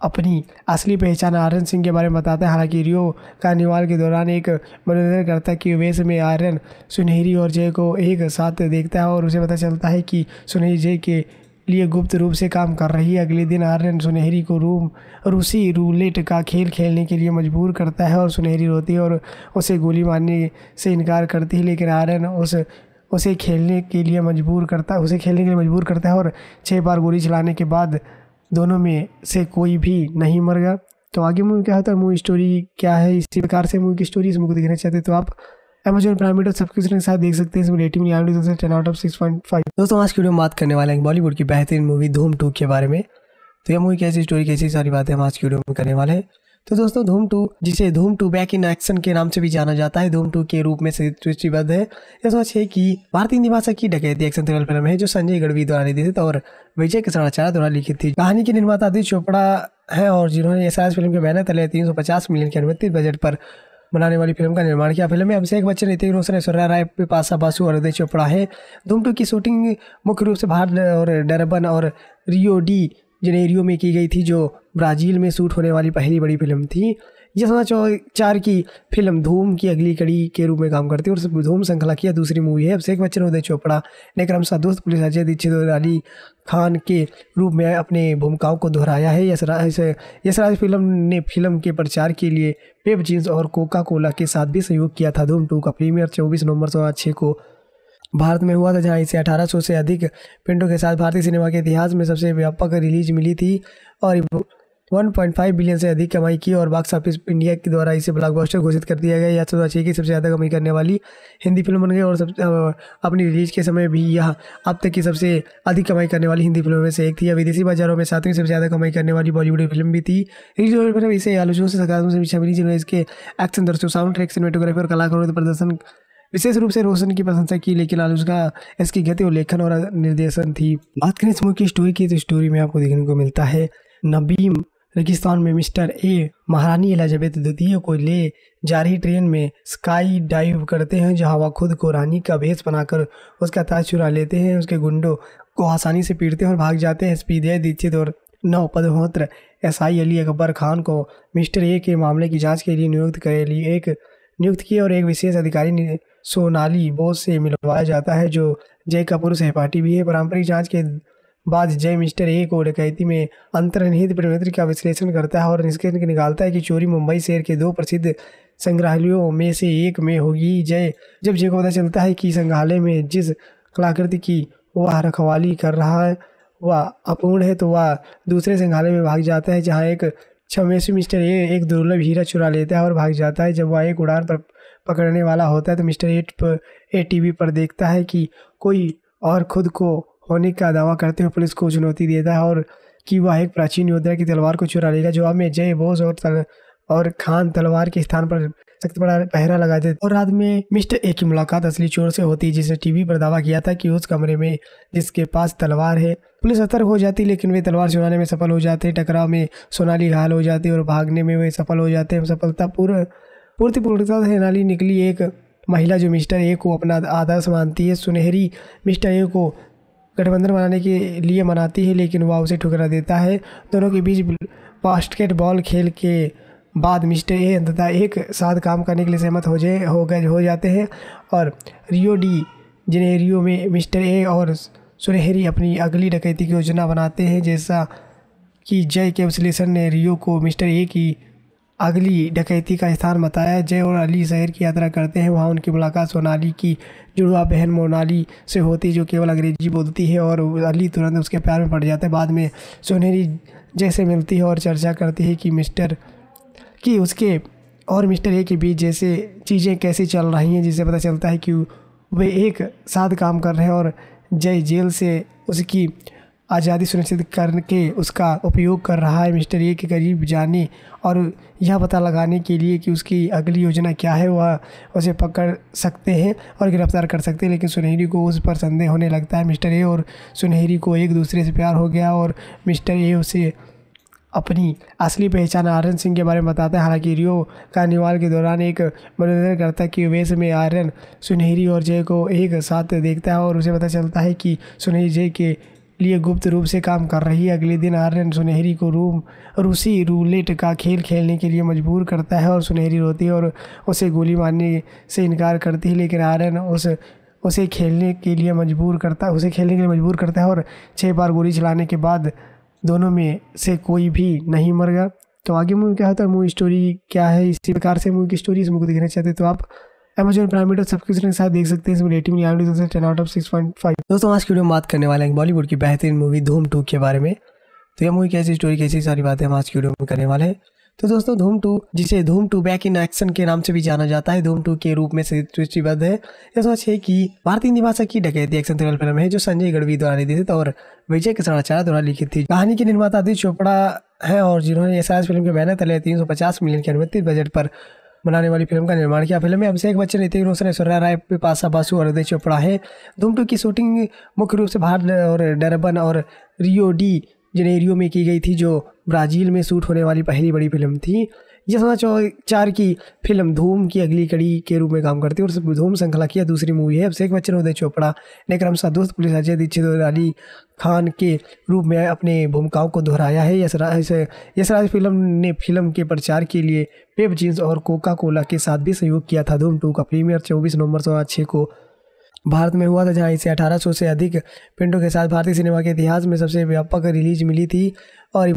अपनी असली पहचान आर्यन सिंह के बारे में बताता है हालांकि रियो कार्निवाल के दौरान एक मनोरंजन करता कि वेश में आर्यन सुनहरी और जय को एक साथ देखता है और उसे पता चलता है कि सुनहरी जय के लिए गुप्त रूप से काम कर रही है अगले दिन आर्यन सुनहरी को रूम रूसी रूलेट का खेल खेलने के लिए मजबूर करता है और सुनहरी रोती है और उसे गोली मारने से इनकार करती है लेकिन आर्यन उस उसे खेलने के लिए मजबूर करता है उसे खेलने के लिए मजबूर करता है और छः बार गोली चलाने के बाद दोनों में से कोई भी नहीं मर गया तो आगे मूवी क्या होता है तो मूवी स्टोरी क्या है इसी प्रकार से मूवी की स्टोरी इस मूवी को देखना चाहते तो आप अमेजन प्राइम वीडियो सब्सक्रिप्शन के साथ देख सकते हैं इसमें रेटिंग मिली ten out of six point five दोस्तों आज की वीडियो में बात करने वाले हैं बॉलीवुड की बेहतरीन मूवी धूम टू के बारे में तो यह मूवी कैसी स्टोरी कैसी सारी बातें हम आज की वीडियो में करने वाले हैं तो दोस्तों धूम टू जिसे धूम टू बैक इन एक्शन के नाम से भी जाना जाता है धूम टू के रूप में सूचीबद्ध है यह सोच है कि भारतीय निवासा की डकैती एक्शन थ्रिलर फिल्म है जो संजय गढ़वी द्वारा निर्देशित और विजय कृष्णाचार्य द्वारा लिखी थी कहानी के निर्माता आदित्य चोपड़ा है और जिन्होंने एस फिल्म के बैनर तले तीन मिलियन के अनुमति बजट पर बनाने वाली फिल्म का निर्माण किया फिल्म में अभिषेक बच्चन ऋतिक रोशन ऐश्वर्या राय पिपाशा बासु और उदय चोपड़ा है धूम टू की शूटिंग मुख्य रूप से भारत और डरबन और रियो डी जनेरियो में की गई थी जो ब्राज़ील में शूट होने वाली पहली बड़ी फिल्म थी ये चार की फिल्म धूम की अगली कड़ी के रूप में काम करती है और धूम श्रृंखला की दूसरी मूवी है शेख बच्चन उदय चोपड़ा ने क्रम दोस्त पुलिस अजय दीक्षित और अली खान के रूप में अपने भूमिकाओं को दोहराया है यशराज फिल्म ने फिल्म के प्रचार के लिए पेप जींस और कोका कोला के साथ भी सहयोग किया था धूम टू का प्रीमियर चौबीस नवंबर दो को भारत में हुआ था जहाँ इसे 1800 से अधिक पिंडों के साथ भारतीय सिनेमा के इतिहास में सबसे व्यापक रिलीज मिली थी और 1.5 बिलियन से अधिक कमाई की और बॉक्स ऑफिस इंडिया के द्वारा इसे ब्लॉकबस्टर घोषित कर दिया गया यह चाहिए की सबसे ज़्यादा कमाई करने वाली हिंदी फिल्म बन गई और सब अपनी रिलीज के समय भी यह अब तक की सबसे अधिक कमाई करने वाली हिंदी फिल्मों में से एक थी या विदेशी बाजारों में सातवीं सबसे ज़्यादा कमाई करने वाली बॉलीवुड फिल्म भी थी रिलीज इसे आलोचकों से सकारात्मक समीक्षा मिली जिन्होंने इसके एक्शन दर्शकों साउंड ट्रैक सिनेमाटोग्राफी और कलाकारों के प्रदर्शन विशेष रूप से रोशन की प्रशंसा की लेकिन आलोचना इसकी गति और लेखन और निर्देशन थी बात करें इस मूवी की स्टोरी की तो स्टोरी में आपको देखने को मिलता है नबीम रेगिस्तान में मिस्टर ए महारानी एलिजाबेथ द्वितीय को ले जा रही ट्रेन में स्काई डाइव करते हैं जहां वह खुद को रानी का भेस बनाकर उसका ताज चुरा लेते हैं उसके गुंडों को आसानी से पीटते हैं और भाग जाते हैं स्पीदे दीक्षित और नौ पदमोत्र एस आई अली अकबर खान को मिस्टर ए के मामले की जाँच के लिए नियुक्त कर लिए एक नियुक्त किए और एक विशेष अधिकारी सोनाली बोस से मिलवाया जाता है जो जय कपूर सहपाठी भी है पारंपरिक जांच के बाद जय मिस्टर ए को डकैती में अंतर्निहित परिमित्र का विश्लेषण करता है और निष्कर्ष निकालता है कि चोरी मुंबई शहर के दो प्रसिद्ध संग्रहालयों में से एक में होगी जय जब जय को पता चलता है कि संग्रहालय में जिस कलाकृति की वह रखवाली कर रहा है वह अपूर्ण है तो वह दूसरे संग्रहालय में भाग जाता है जहाँ एक छमेश मिस्टर ए एक दुर्लभ हीरा चुरा लेता है और भाग जाता है जब वह एक उड़ान पर पकड़ने वाला होता है तो mister eight A A TV पर देखता है कि कोई और खुद को होने का दावा करते हुए पुलिस को चुनौती देता है और कि वह एक प्राचीन योद्धा की तलवार को चुरा लेगा जवाब में जय बोस और तल, और खान तलवार के स्थान पर सख्त बड़ा पहरा लगा देते और रात में मिस्टर ए की मुलाकात असली चोर से होती है जिसने टीवी पर दावा किया था कि उस कमरे में जिसके पास तलवार है पुलिस सतर्क हो जाती लेकिन वे तलवार चुराने में सफल हो जाते टकराव में सोनाली घायल हो जाती और भागने में वे सफल हो जाते हैं सफलता पूर्ण पूर्ति पूर्णता से नाली निकली एक महिला जो मिस्टर ए को अपना आदर्श मानती है सुनहरी मिस्टर ए को गठबंधन बनाने के लिए मनाती है लेकिन वह उसे ठुकरा देता है दोनों के बीच बास्केटबॉल खेल के बाद मिस्टर ए अंततः एक साथ काम करने के लिए सहमत हो जाए हो गए हो जाते हैं और रियो डी जिन्हें रियो में मिस्टर ए और सुनहरी अपनी अगली डकैती की योजना बनाते हैं जैसा कि जय के विश्लेषण ने रियो को मिस्टर ए की अगली डकैती का स्थान बताया जय और अली शहर की यात्रा करते हैं वहाँ उनकी मुलाकात सोनाली की जुड़वा बहन मोनाली से होती जो केवल अंग्रेजी बोलती है और अली तुरंत उसके प्यार में पड़ जाते हैं बाद में सोनेरी जैसे मिलती है और चर्चा करती है कि मिस्टर कि उसके और मिस्टर ए के बीच जैसे चीज़ें कैसे चल रही हैं जिससे पता चलता है कि वे एक साथ काम कर रहे हैं और जय जेल से उसकी आज़ादी सुनिश्चित करके उसका उपयोग कर रहा है मिस्टर ए के करीब जाने और यह पता लगाने के लिए कि उसकी अगली योजना क्या है वह उसे पकड़ सकते हैं और गिरफ्तार कर सकते हैं लेकिन सुनहरी को उस पर संदेह होने लगता है मिस्टर ए और सुनहरी को एक दूसरे से प्यार हो गया और मिस्टर ए उसे अपनी असली पहचान आर्यन सिंह के बारे में बताता है हालांकि रियो कार्निवाल के दौरान एक मनोरंजन करता है कि वेश में आर्यन सुनहरी और जय को एक साथ देखता है और उसे पता चलता है कि सुनहरी जय के लिए गुप्त रूप से काम कर रही है अगले दिन आर्यन सुनहरी को रूम रूसी रूलेट का खेल खेलने के लिए मजबूर करता है और सुनहरी रोती है और उसे गोली मारने से इनकार करती है लेकिन आर्यन उस उसे खेलने के लिए मजबूर करता है उसे खेलने के लिए मजबूर करता है और छः बार गोली चलाने के बाद दोनों में से कोई भी नहीं मर गया तो आगे मूवी क्या होता है तो मूवी स्टोरी क्या है इसी प्रकार से मूवी की स्टोरी इस मूवी को देखना चाहते तो आप एमेजन प्राइम वीडियो सब्सक्रिप्शन के साथ देख सकते हैं इसमें rating ten out of six point five दोस्तों आज की वीडियो में बात करने वाले हैं बॉलीवुड की बेहतरीन मूवी धूम टू के बारे में तो यह मूवी कैसी स्टोरी कैसी सारी बातें हम आज की वीडियो में करने वाले हैं तो दोस्तों धूम टू जिसे धूम टू बैक इन एक्शन के नाम से भी जाना जाता है धूम टू के रूप में सूचीबद्ध है यह सोच है कि भारतीय निवासा की डकैती एक्शन थ्रिलर फिल्म है जो संजय गढ़वी द्वारा निर्देशित और विजय कृष्णाचार्य द्वारा लिखी थी कहानी के निर्माता आदित्य चोपड़ा है और जिन्होंने ऐसा फिल्म के बैनर तले तीन मिलियन के अनुमति बजट पर बनाने वाली फिल्म का निर्माण किया फिल्म में अभिषेक बच्चन ऋतिक रोशन ऐश्वर्या राय पिपाशा बासु और अजय चोपड़ा है धूम टू की शूटिंग मुख्य रूप से भारत और डरबन और रियो डी जनेरियो में की गई थी जो ब्राज़ील में शूट होने वाली पहली बड़ी फिल्म थी ये सोना चार की फिल्म धूम की अगली कड़ी के रूप में काम करती है और धूम श्रृंखला की दूसरी मूवी है अभिषेक बच्चन उदय चोपड़ा ने क्रम दोस्त पुलिस अजय दीक्षित और अली खान के रूप में अपने भूमिकाओं को दोहराया है यशराज फिल्म ने फिल्म के प्रचार के लिए पेप जींस और कोका कोला के साथ भी सहयोग किया था धूम टू का प्रीमियर चौबीस नवंबर दो को भारत में हुआ था जहाँ इसे 1800 से अधिक पिंडों के साथ भारतीय सिनेमा के इतिहास में सबसे व्यापक रिलीज मिली थी और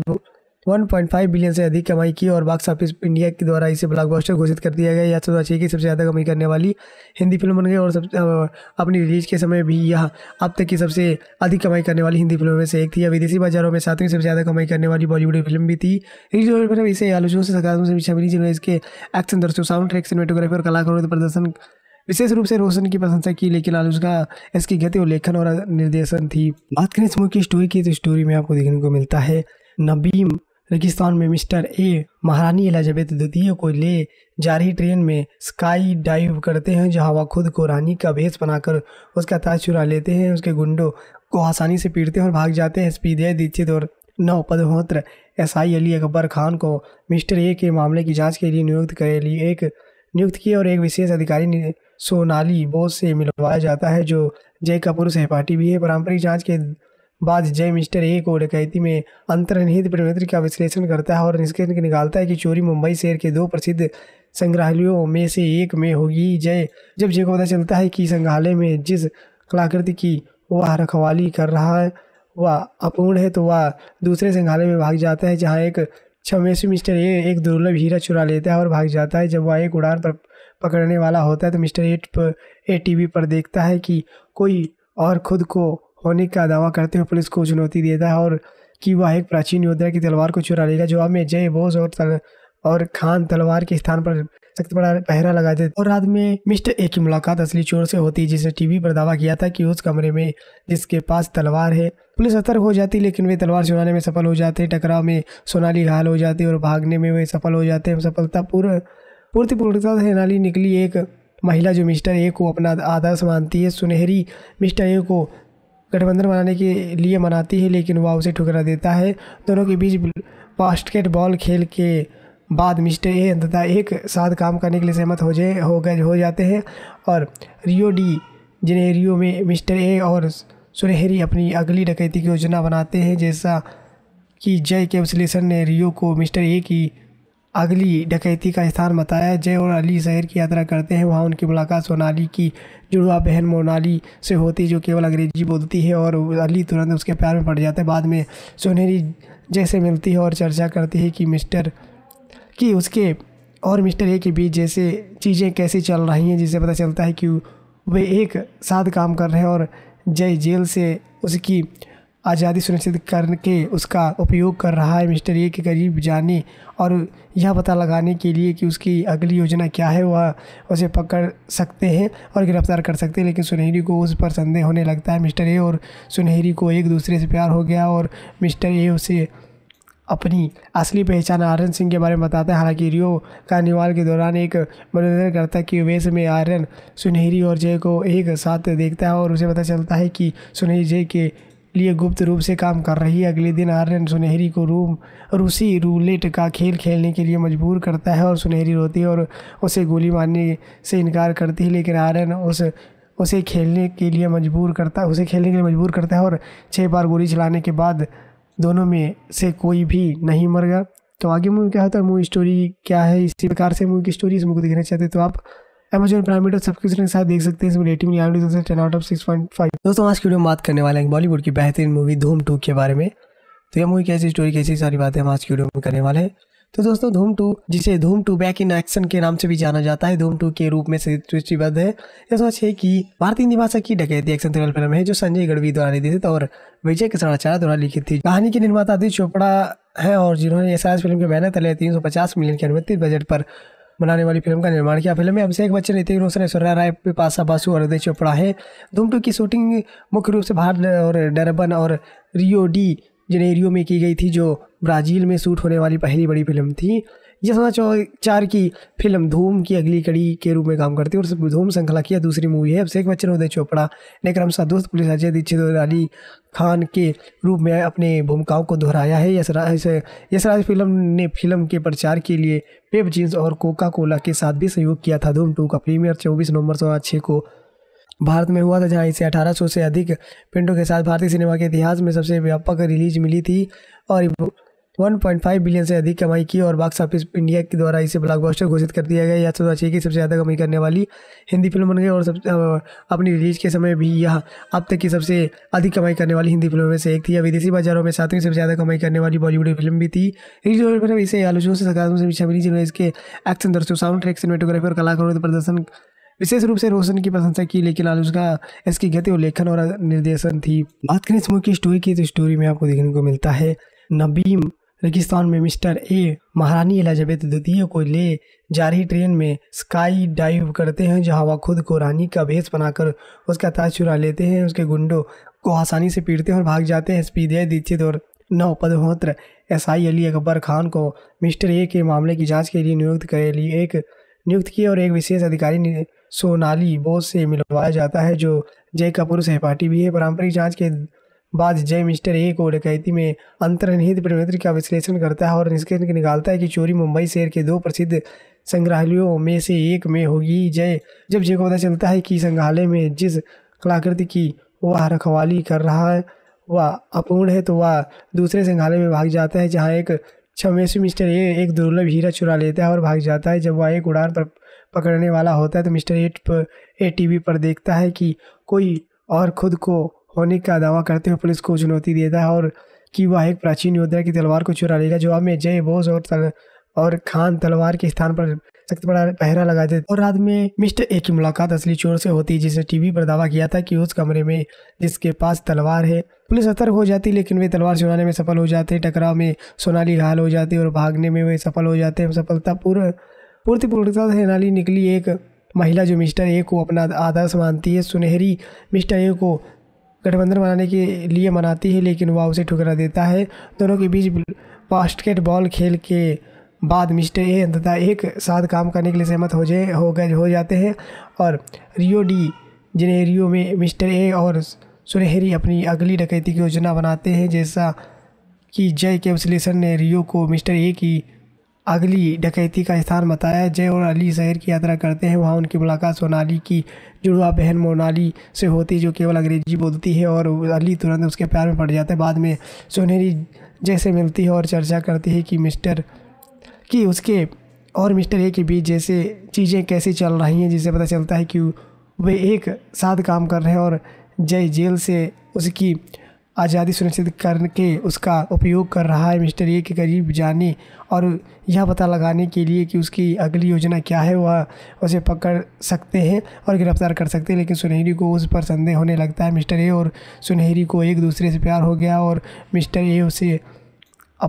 1.5 बिलियन से अधिक कमाई की और बॉक्स ऑफिस इंडिया के द्वारा इसे ब्लॉकबस्टर घोषित कर दिया गया यह तो सबसे अच्छी की सबसे ज़्यादा कमाई करने वाली हिंदी फिल्म बन गई और सब अपनी रिलीज के समय भी यह अब तक की सबसे अधिक कमाई करने वाली हिंदी फिल्मों में से एक थी या विदेशी बाजारों में सातवीं सबसे ज़्यादा कमाई करने वाली बॉलीवुड फिल्म भी थी इसे आलोचकों से सकारात्मक समीक्षा मिली जिन्होंने इसके एक्शन दर्शकों साउंड ट्रैक सिनेमाटोग्राफी और कलाकारों के प्रदर्शन विशेष रूप से रोशन की प्रशंसा की लेकिन आलोचना इसकी गति और लेखन और निर्देशन थी बात करें इस मूवी की स्टोरी की तो स्टोरी में आपको देखने को मिलता है नबीम रेगिस्तान में मिस्टर ए महारानी एलिजाबेथ द्वितीय को ले जा रही ट्रेन में स्काई डाइव करते हैं जहां वह खुद को रानी का भेस बनाकर उसका ताज चुरा लेते हैं उसके गुंडों को आसानी से पीटते हैं और भाग जाते हैं एसपी दीक्षित और नौ पदहोत्र एस आई अली अकबर खान को मिस्टर ए के मामले की जाँच के लिए नियुक्त कर लिए एक नियुक्त किए और एक विशेष अधिकारी सोनाली बोस से मिलवाया जाता है जो जय कपूर सहपाठी भी है पारंपरिक जाँच के बाद जय मिस्टर ए को डकैती में अंतर्निहित प्रवृत्ति का विश्लेषण करता है और निष्कर्ष निकालता है कि चोरी मुंबई शहर के दो प्रसिद्ध संग्रहालयों में से एक में होगी जय जब जय को पता चलता है कि संग्रहालय में जिस कलाकृति की वह रखवाली कर रहा है वह अपूर्ण है तो वह दूसरे संग्रहालय में भाग जाता है जहाँ एक छमेश मिस्टर ए एक दुर्लभ हीरा चुरा लेता है और भाग जाता है जब वह एक उड़ान पर पकड़ने वाला होता है तो मिस्टर एट पर ए टीवी पर देखता है कि कोई और खुद को होने का दावा करते हुए पुलिस को चुनौती देता है और कि वह एक प्राचीन योद्धा की तलवार को चुरा लेगा जवाब में जय बोस और तल, और खान तलवार के स्थान पर सख्त बड़ा पहरा लगा देते और रात में मिस्टर ए की मुलाकात असली चोर से होती है जिसने टीवी पर दावा किया था कि उस कमरे में जिसके पास तलवार है पुलिस सतर्क हो जाती लेकिन वे तलवार चुराने में सफल हो जाते टकराव में सोनाली घायल हो जाती और भागने में वे सफल हो जाते हैं सफलता पूर्व पूर्ति पूर्णता से नाली निकली एक महिला जो मिस्टर ए को अपना आदर्श मानती है सुनहरी मिस्टर ए को गठबंधन बनाने के लिए मनाती है लेकिन वह उसे ठुकरा देता है दोनों के बीच बास्केटबॉल खेल के बाद मिस्टर ए अंततः एक साथ काम करने के लिए सहमत हो जाए हो गए हो जाते हैं और रियो डी जिनेरियो में मिस्टर ए और सुनहरी अपनी अगली डकैती की योजना बनाते हैं जैसा कि जय के विश्लेषण ने रियो को मिस्टर ए की अगली डकैती का स्थान बताया जय और अली शहर की यात्रा करते हैं वहाँ उनकी मुलाकात सोनाली की जुड़वा बहन मोनाली से होती जो केवल अंग्रेजी बोलती है और अली तुरंत उसके प्यार में पड़ जाते हैं बाद में सोनेरी जैसे मिलती है और चर्चा करती है कि मिस्टर कि उसके और मिस्टर ए के बीच जैसे चीज़ें कैसे चल रही हैं जिससे पता चलता है कि वे एक साथ काम कर रहे हैं और जय जेल से उसकी आज़ादी सुनिश्चित करके उसका उपयोग कर रहा है मिस्टर ए के करीब जाने और यह पता लगाने के लिए कि उसकी अगली योजना क्या है वह उसे पकड़ सकते हैं और गिरफ्तार कर सकते हैं लेकिन सुनहरी को उस पर संदेह होने लगता है मिस्टर ए और सुनहरी को एक दूसरे से प्यार हो गया और मिस्टर ए उसे अपनी असली पहचान आर्यन सिंह के बारे में बताता है हालांकि रियो कार्निवाल के दौरान एक मनोरंजन करता है कि वेश में आर्यन सुनहरी और जय को एक साथ देखता है और उसे पता चलता है कि सुनहरी जय के लिए गुप्त रूप से काम कर रही है अगले दिन आर्यन सुनहरी को रूम रूसी रूलेट का खेल खेलने के लिए मजबूर करता है और सुनहरी रोती है और उसे गोली मारने से इनकार करती है लेकिन आर्यन उस उसे खेलने के लिए मजबूर करता है उसे खेलने के लिए मजबूर करता है और छः बार गोली चलाने के बाद दोनों में से कोई भी नहीं मर गया तो आगे मूवी क्या होता है तो मूवी स्टोरी क्या है इसी प्रकार से मूवी की स्टोरी इस मूवी को देखना चाहते तो आप एमेजन प्राइम वीडियो सब्सक्रिप्शन के साथ देख सकते हैं इसमें रेटिंग यहाँ video ten out of six point five दोस्तों आज की वीडियो में बात करने वाले हैं बॉलीवुड की बेहतरीन मूवी धूम टू के बारे में तो यह मूवी कैसी स्टोरी कैसी सारी बातें हम आज की वीडियो में करने वाले हैं तो दोस्तों धूम टू जिसे धूम टू बैक इन एक्शन के नाम से भी जाना जाता है धूम टू के रूप में सृष्टिबद्ध है यह सोच है कि भारतीय निवासक की डकैती एक्शन थ्रिलर फिल्म है जो संजय गढ़वी द्वारा निर्देशित और विजय कृष्णाचार्य द्वारा लिखी थी कहानी के निर्माता आदित्य चोपड़ा है और जिन्होंने एस फिल्म के बैनर तले तीन मिलियन के अनुमति बजट पर बनाने वाली फिल्म का निर्माण किया फिल्म में अभिषेक बच्चन ऋतिक रोशन ऐश्वर्या राय पिपाशा बासु और अदय चोपड़ा है धूम टू की शूटिंग मुख्य रूप से भारत और डरबन और रियो डी जनेरियो में की गई थी जो ब्राज़ील में शूट होने वाली पहली बड़ी फिल्म थी ये चार की फिल्म धूम की अगली कड़ी के रूप में काम करती है और धूम श्रृंखला की दूसरी मूवी है अभिषेक बच्चन उदय चोपड़ा ने सा दोस्त पुलिस अजय दीक्षित और अली खान के रूप में अपने भूमिकाओं को दोहराया है यशराज फिल्म ने फिल्म के प्रचार के लिए पेप जींस और कोका कोला के साथ भी सहयोग किया था धूम टू का प्रीमियर चौबीस नवंबर दो को भारत में हुआ था जहाँ इसे 1800 से अधिक पिंडों के साथ भारतीय सिनेमा के इतिहास में सबसे व्यापक रिलीज मिली थी और 1.5 बिलियन से अधिक कमाई की और बॉक्स ऑफिस इंडिया के द्वारा इसे ब्लॉकबस्टर घोषित कर दिया गया यह सबसे अच्छी की सबसे ज़्यादा कमाई करने वाली हिंदी फिल्म बन गई और सब अपनी रिलीज के समय भी यह अब तक की सबसे अधिक कमाई करने वाली हिंदी फिल्मों में से एक थी या विदेशी बाजारों में सातवीं सबसे ज़्यादा कमाई करने वाली बॉलीवुड फिल्म भी थी इसे आलोचकों से सकारात्मक समीक्षा मिली जिन्होंने इसके एक्शन दर्शकों साउंड ट्रैक सिनेमाटोग्राफी और कलाकारों के प्रदर्शन विशेष रूप से रोशन की प्रशंसा की लेकिन आज उसका इसकी गति और लेखन और निर्देशन थी बात करें इस मूवी की स्टोरी की तो स्टोरी में आपको देखने को मिलता है नबीम रेगिस्तान में मिस्टर ए महारानी एलिजाबेथ द्वितीय को ले जारी ट्रेन में स्काई डाइव करते हैं जहां वह खुद को रानी का भेस बनाकर उसका ताज चुरा लेते हैं उसके गुंडों को आसानी से पीटते हैं और भाग जाते हैं स्पीदय दीक्षित और पदहोत्र एस आई अली अकबर खान को मिस्टर ए के मामले की जाँच के लिए नियुक्त कर लिए एक नियुक्त किए और एक विशेष अधिकारी सोनाली बोस से मिलवाया जाता है जो जय कपूर सहपाठी भी है पारंपरिक जांच के बाद जय मिस्टर ए को डकैती में अंतर्निहित परिमित्र का विश्लेषण करता है और निष्कर्ष निकालता है कि चोरी मुंबई शहर के दो प्रसिद्ध संग्रहालयों में से एक में होगी जय जब जय को पता चलता है कि संग्रहालय में जिस कलाकृति की वह रखवाली कर रहा है वह अपूर्ण है तो वह दूसरे संग्रहालय में भाग जाता है जहाँ एक छमेश मिस्टर ए एक दुर्लभ हीरा चुरा लेता है और भाग जाता है जब वह एक उड़ान पर पकड़ने वाला होता है तो मिस्टर एट पर ए टी पर देखता है कि कोई और खुद को होने का दावा करते हुए पुलिस को चुनौती देता है और कि वह एक प्राचीन योद्धा की तलवार को चुरा लेगा जवाब में जय बोस और तल, और खान तलवार के स्थान पर सख्त बड़ा पहरा लगा देते और रात में मिस्टर ए की मुलाकात असली चोर से होती जिसने टीवी पर दावा किया था कि उस कमरे में जिसके पास तलवार है पुलिस सतर्क हो जाती लेकिन वे तलवार चुराने में सफल हो जाते टकराव में सोनाली घायल हो जाती और भागने में वे सफल हो जाते सफलता पूर्व पूर्ति पूर्णता से नाली निकली एक महिला जो मिस्टर ए को अपना आदर्श मानती है सुनहरी मिस्टर ए को गठबंधन बनाने के लिए मनाती है लेकिन वह उसे ठुकरा देता है दोनों के बीच बास्केटबॉल खेल के बाद मिस्टर ए अंततः एक साथ काम करने के लिए सहमत हो जाए हो गए हो जाते हैं और रियो डी जिनेरियो में मिस्टर ए और सुनहरी अपनी अगली डकैती की योजना बनाते हैं जैसा कि जय के विश्लेषण ने रियो को मिस्टर ए की अगली डकैती का स्थान बताया जय और अली शहर की यात्रा करते हैं वहाँ उनकी मुलाकात सोनाली की जुड़वा बहन मोनाली से होती जो केवल अंग्रेजी बोलती है और अली तुरंत उसके प्यार में पड़ जाते हैं बाद में सोनेरी जैसे मिलती है और चर्चा करती है कि मिस्टर कि उसके और मिस्टर ए के बीच जैसे चीज़ें कैसे चल रही हैं जिससे पता चलता है कि वे एक साथ काम कर रहे हैं और जय जेल से उसकी आज़ादी सुनिश्चित करने के उसका उपयोग कर रहा है मिस्टर ए के करीब जाने और यह पता लगाने के लिए कि उसकी अगली योजना क्या है वह उसे पकड़ सकते हैं और गिरफ्तार कर सकते हैं लेकिन सुनहरी को उस पर संदेह होने लगता है मिस्टर ए और सुनहरी को एक दूसरे से प्यार हो गया और मिस्टर ए उसे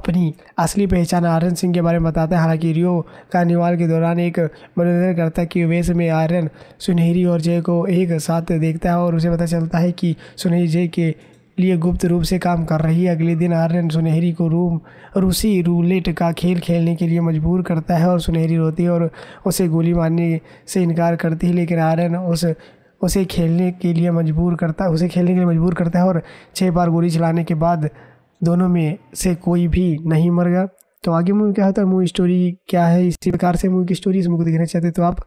अपनी असली पहचान आर्यन सिंह के बारे में बताता है हालांकि रियो कार्निवाल के दौरान एक मनोरंजन करता है कि वेश में आर्यन सुनहरी और जय को एक साथ देखता है और उसे पता चलता है कि सुनहरी जय के लिए गुप्त रूप से काम कर रही है अगले दिन आर्यन सुनहरी को रूम रूसी रूलेट का खेल खेलने के लिए मजबूर करता है और सुनहरी रोती है और उसे गोली मारने से इनकार करती है लेकिन आर्यन उस उसे खेलने के लिए मजबूर करता है उसे खेलने के लिए मजबूर करता है और छः बार गोली चलाने के बाद दोनों में से कोई भी नहीं मर गया तो आगे मूवी क्या होता है मूवी स्टोरी क्या है इसी प्रकार से मूवी की स्टोरी इस मूवी को देखना चाहते तो आप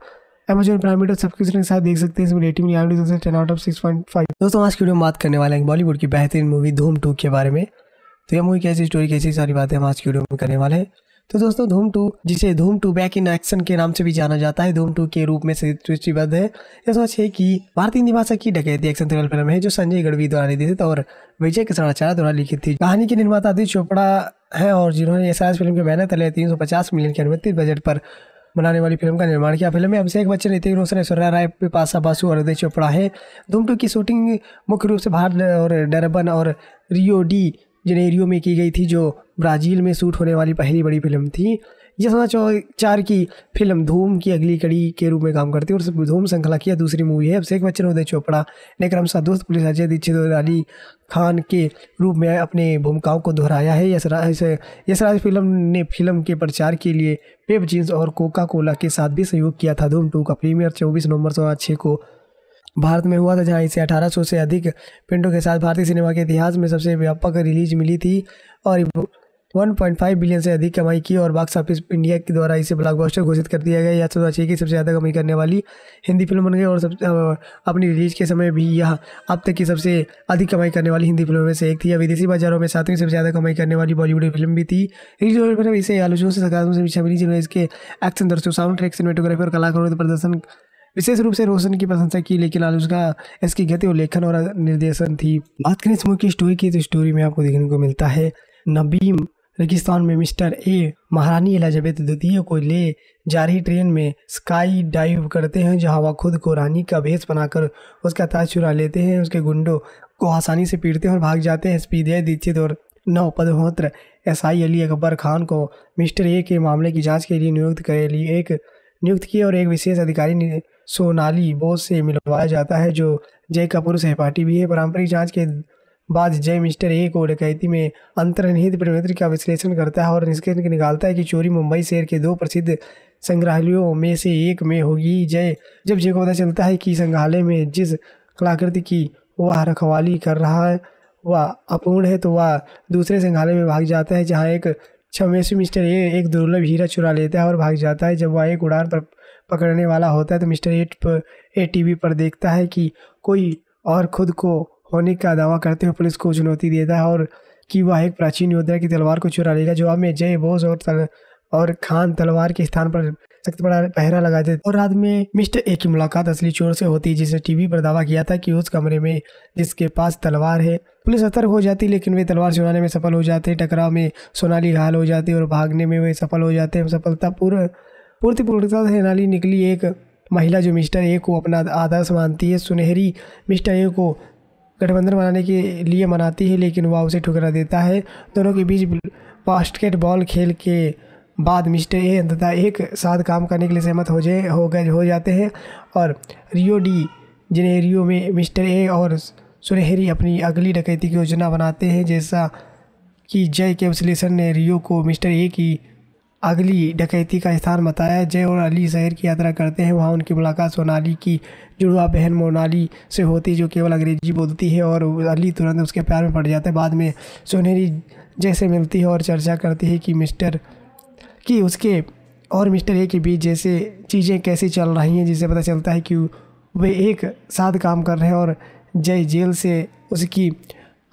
एमेजन प्राइम वीडियो सब्सक्रिप्शन के साथ देख सकते हैं इसमें rating ten out of six point five दोस्तों आज की वीडियो में बात करने वाले हैं बॉलीवुड की बेहतरीन मूवी धूम टू के बारे में तो यह मूवी कैसी स्टोरी कैसी सारी बातें हम आज की वीडियो में करने वाले हैं तो दोस्तों धूम टू जिसे धूम टू बैक इन एक्शन के नाम से भी जाना जाता है धूम टू के रूप में सूचीबद्ध है यह सोच है कि भारतीय निवासा की डकैती एक्शन थ्रिलर फिल्म है जो संजय गढ़वी द्वारा निर्देशित और विजय कृष्णाचार्य द्वारा लिखी थी कहानी के निर्माता आदित्य चोपड़ा है और जिन्होंने एस फिल्म के बैनर तले तीन मिलियन के अनुमति बजट पर बनाने वाली फिल्म का निर्माण किया फिल्म में अभिषेक बच्चन ऋतिक रोशन ऐश्वर्या राय पिपाशा बासु और अजय चोपड़ा है धूम टू की शूटिंग मुख्य रूप से भारत और डरबन और रियो डी जनेरियो में की गई थी जो ब्राज़ील में शूट होने वाली पहली बड़ी फिल्म थी ये सोना चौ चार की फिल्म धूम की अगली कड़ी के रूप में काम करती है और धूम श्रृंखला की दूसरी मूवी है अभिषेक बच्चन उदय चोपड़ा ने क्रमशः दोस्त पुलिस अजय दीक्षित और अली खान के रूप में अपने भूमिकाओं को दोहराया है यशराज यशराज फिल्म ने फिल्म के प्रचार के लिए पेप जींस और कोका कोला के साथ भी सहयोग किया था धूम टू का प्रीमियर चौबीस नवंबर दो को भारत में हुआ था जहाँ इसे 1800 से अधिक पिंडों के साथ भारतीय सिनेमा के इतिहास में सबसे व्यापक रिलीज मिली थी और 1.5 बिलियन से अधिक कमाई की और बॉक्स ऑफिस इंडिया के द्वारा इसे ब्लॉकबस्टर घोषित कर दिया गया यह सौ अच्छी की सबसे ज़्यादा कमाई करने वाली हिंदी फिल्म बन गई और सबसे अपनी रिलीज के समय भी यह अब तक की सबसे अधिक कमाई करने वाली हिंदी फिल्मों में से एक थी या विदेशी बाजारों में सातवीं सबसे ज़्यादा कमाई करने वाली बॉलीवुड फिल्म भी थी इसे आलोचकों से सकारात्मक समीक्षा मिली जिन्होंने इसके एक्शन दर्शकों साउंड ट्रैक सिनेमाटोग्राफी और कलाकारों के प्रदर्शन विशेष रूप से रोशन की प्रशंसा की लेकिन आलोचना इसकी गति और लेखन और निर्देशन थी बात करें इस मूवी की स्टोरी की तो स्टोरी में आपको देखने को मिलता है नबीम रेगिस्तान में मिस्टर ए महारानी एलिजाबेथ द्वितीय को ले जारी ट्रेन में स्काई डाइव करते हैं जहां वह खुद को रानी का भेस बनाकर उसका ताज चुरा लेते हैं उसके गुंडों को आसानी से पीटते हैं और भाग जाते हैं स्पीदय दीक्षित और नवपदहोत्र एस आई अली अकबर खान को मिस्टर ए के मामले की जाँच के लिए नियुक्त कर लिए एक नियुक्त किए और एक विशेष अधिकारी सोनाली बोस से मिलवाया जाता है जो जय कपूर सहपाठी भी है पारंपरिक जांच के बाद जय मिस्टर ए को डकैती में अंतर्निहित प्रवृत्ति का विश्लेषण करता है और निष्कर्ष निकालता है कि चोरी मुंबई शहर के दो प्रसिद्ध संग्रहालयों में से एक में होगी जय जब जय को पता चलता है कि संग्रहालय में जिस कलाकृति की वह रखवाली कर रहा है वह अपूर्ण है तो वह दूसरे संग्रहालय में भाग जाता है जहाँ एक छमेश मिस्टर ए एक दुर्लभ हीरा चुरा लेता है और भाग जाता है जब वह एक उड़ान पर पकड़ने वाला होता है तो मिस्टर एट पर ए टीवी पर देखता है कि कोई और खुद को होने का दावा करते हुए पुलिस को चुनौती देता है और कि वह एक प्राचीन योद्धा की तलवार को चुरा लेगा जवाब में जय बोस और तल और खान तलवार के स्थान पर सख्त बड़ा पहरा लगा देते और रात में मिस्टर ए की मुलाकात असली चोर से होती है जिसने टीवी पर दावा किया था कि उस कमरे में जिसके पास तलवार है पुलिस सतर्क हो जाती लेकिन वे तलवार चुराने में सफल हो जाते टकराव में सोनाली घायल हो जाती और भागने में वे सफल हो जाते हैं पूर्व पूर्ति पूर्णता से नाली निकली एक महिला जो मिस्टर ए को अपना आदर्श मानती है सुनहरी मिस्टर ए को गठबंधन बनाने के लिए मनाती है लेकिन वह उसे ठुकरा देता है दोनों के बीच बास्केटबॉल खेल के बाद मिस्टर ए अंततः एक साथ काम करने के लिए सहमत हो जाए हो गए हो जाते हैं और रियो डी जिन्हें रियो में मिस्टर ए और सुनहरी अपनी अगली डकैती की योजना बनाते हैं जैसा कि जय के विश्लेषण ने रियो को मिस्टर ए की अगली डकैती का स्थान बताया जय और अली शहर की यात्रा करते हैं वहाँ उनकी मुलाकात सोनाली की जुड़वा बहन मोनाली से होती है जो केवल अंग्रेजी बोलती है और अली तुरंत उसके प्यार में पड़ जाते हैं बाद में सोनेरी जैसे मिलती है और चर्चा करती है कि मिस्टर कि उसके और मिस्टर ए के बीच जैसे चीज़ें कैसी चल रही हैं जिससे पता चलता है कि वे एक साथ काम कर रहे हैं और जय जेल से उसकी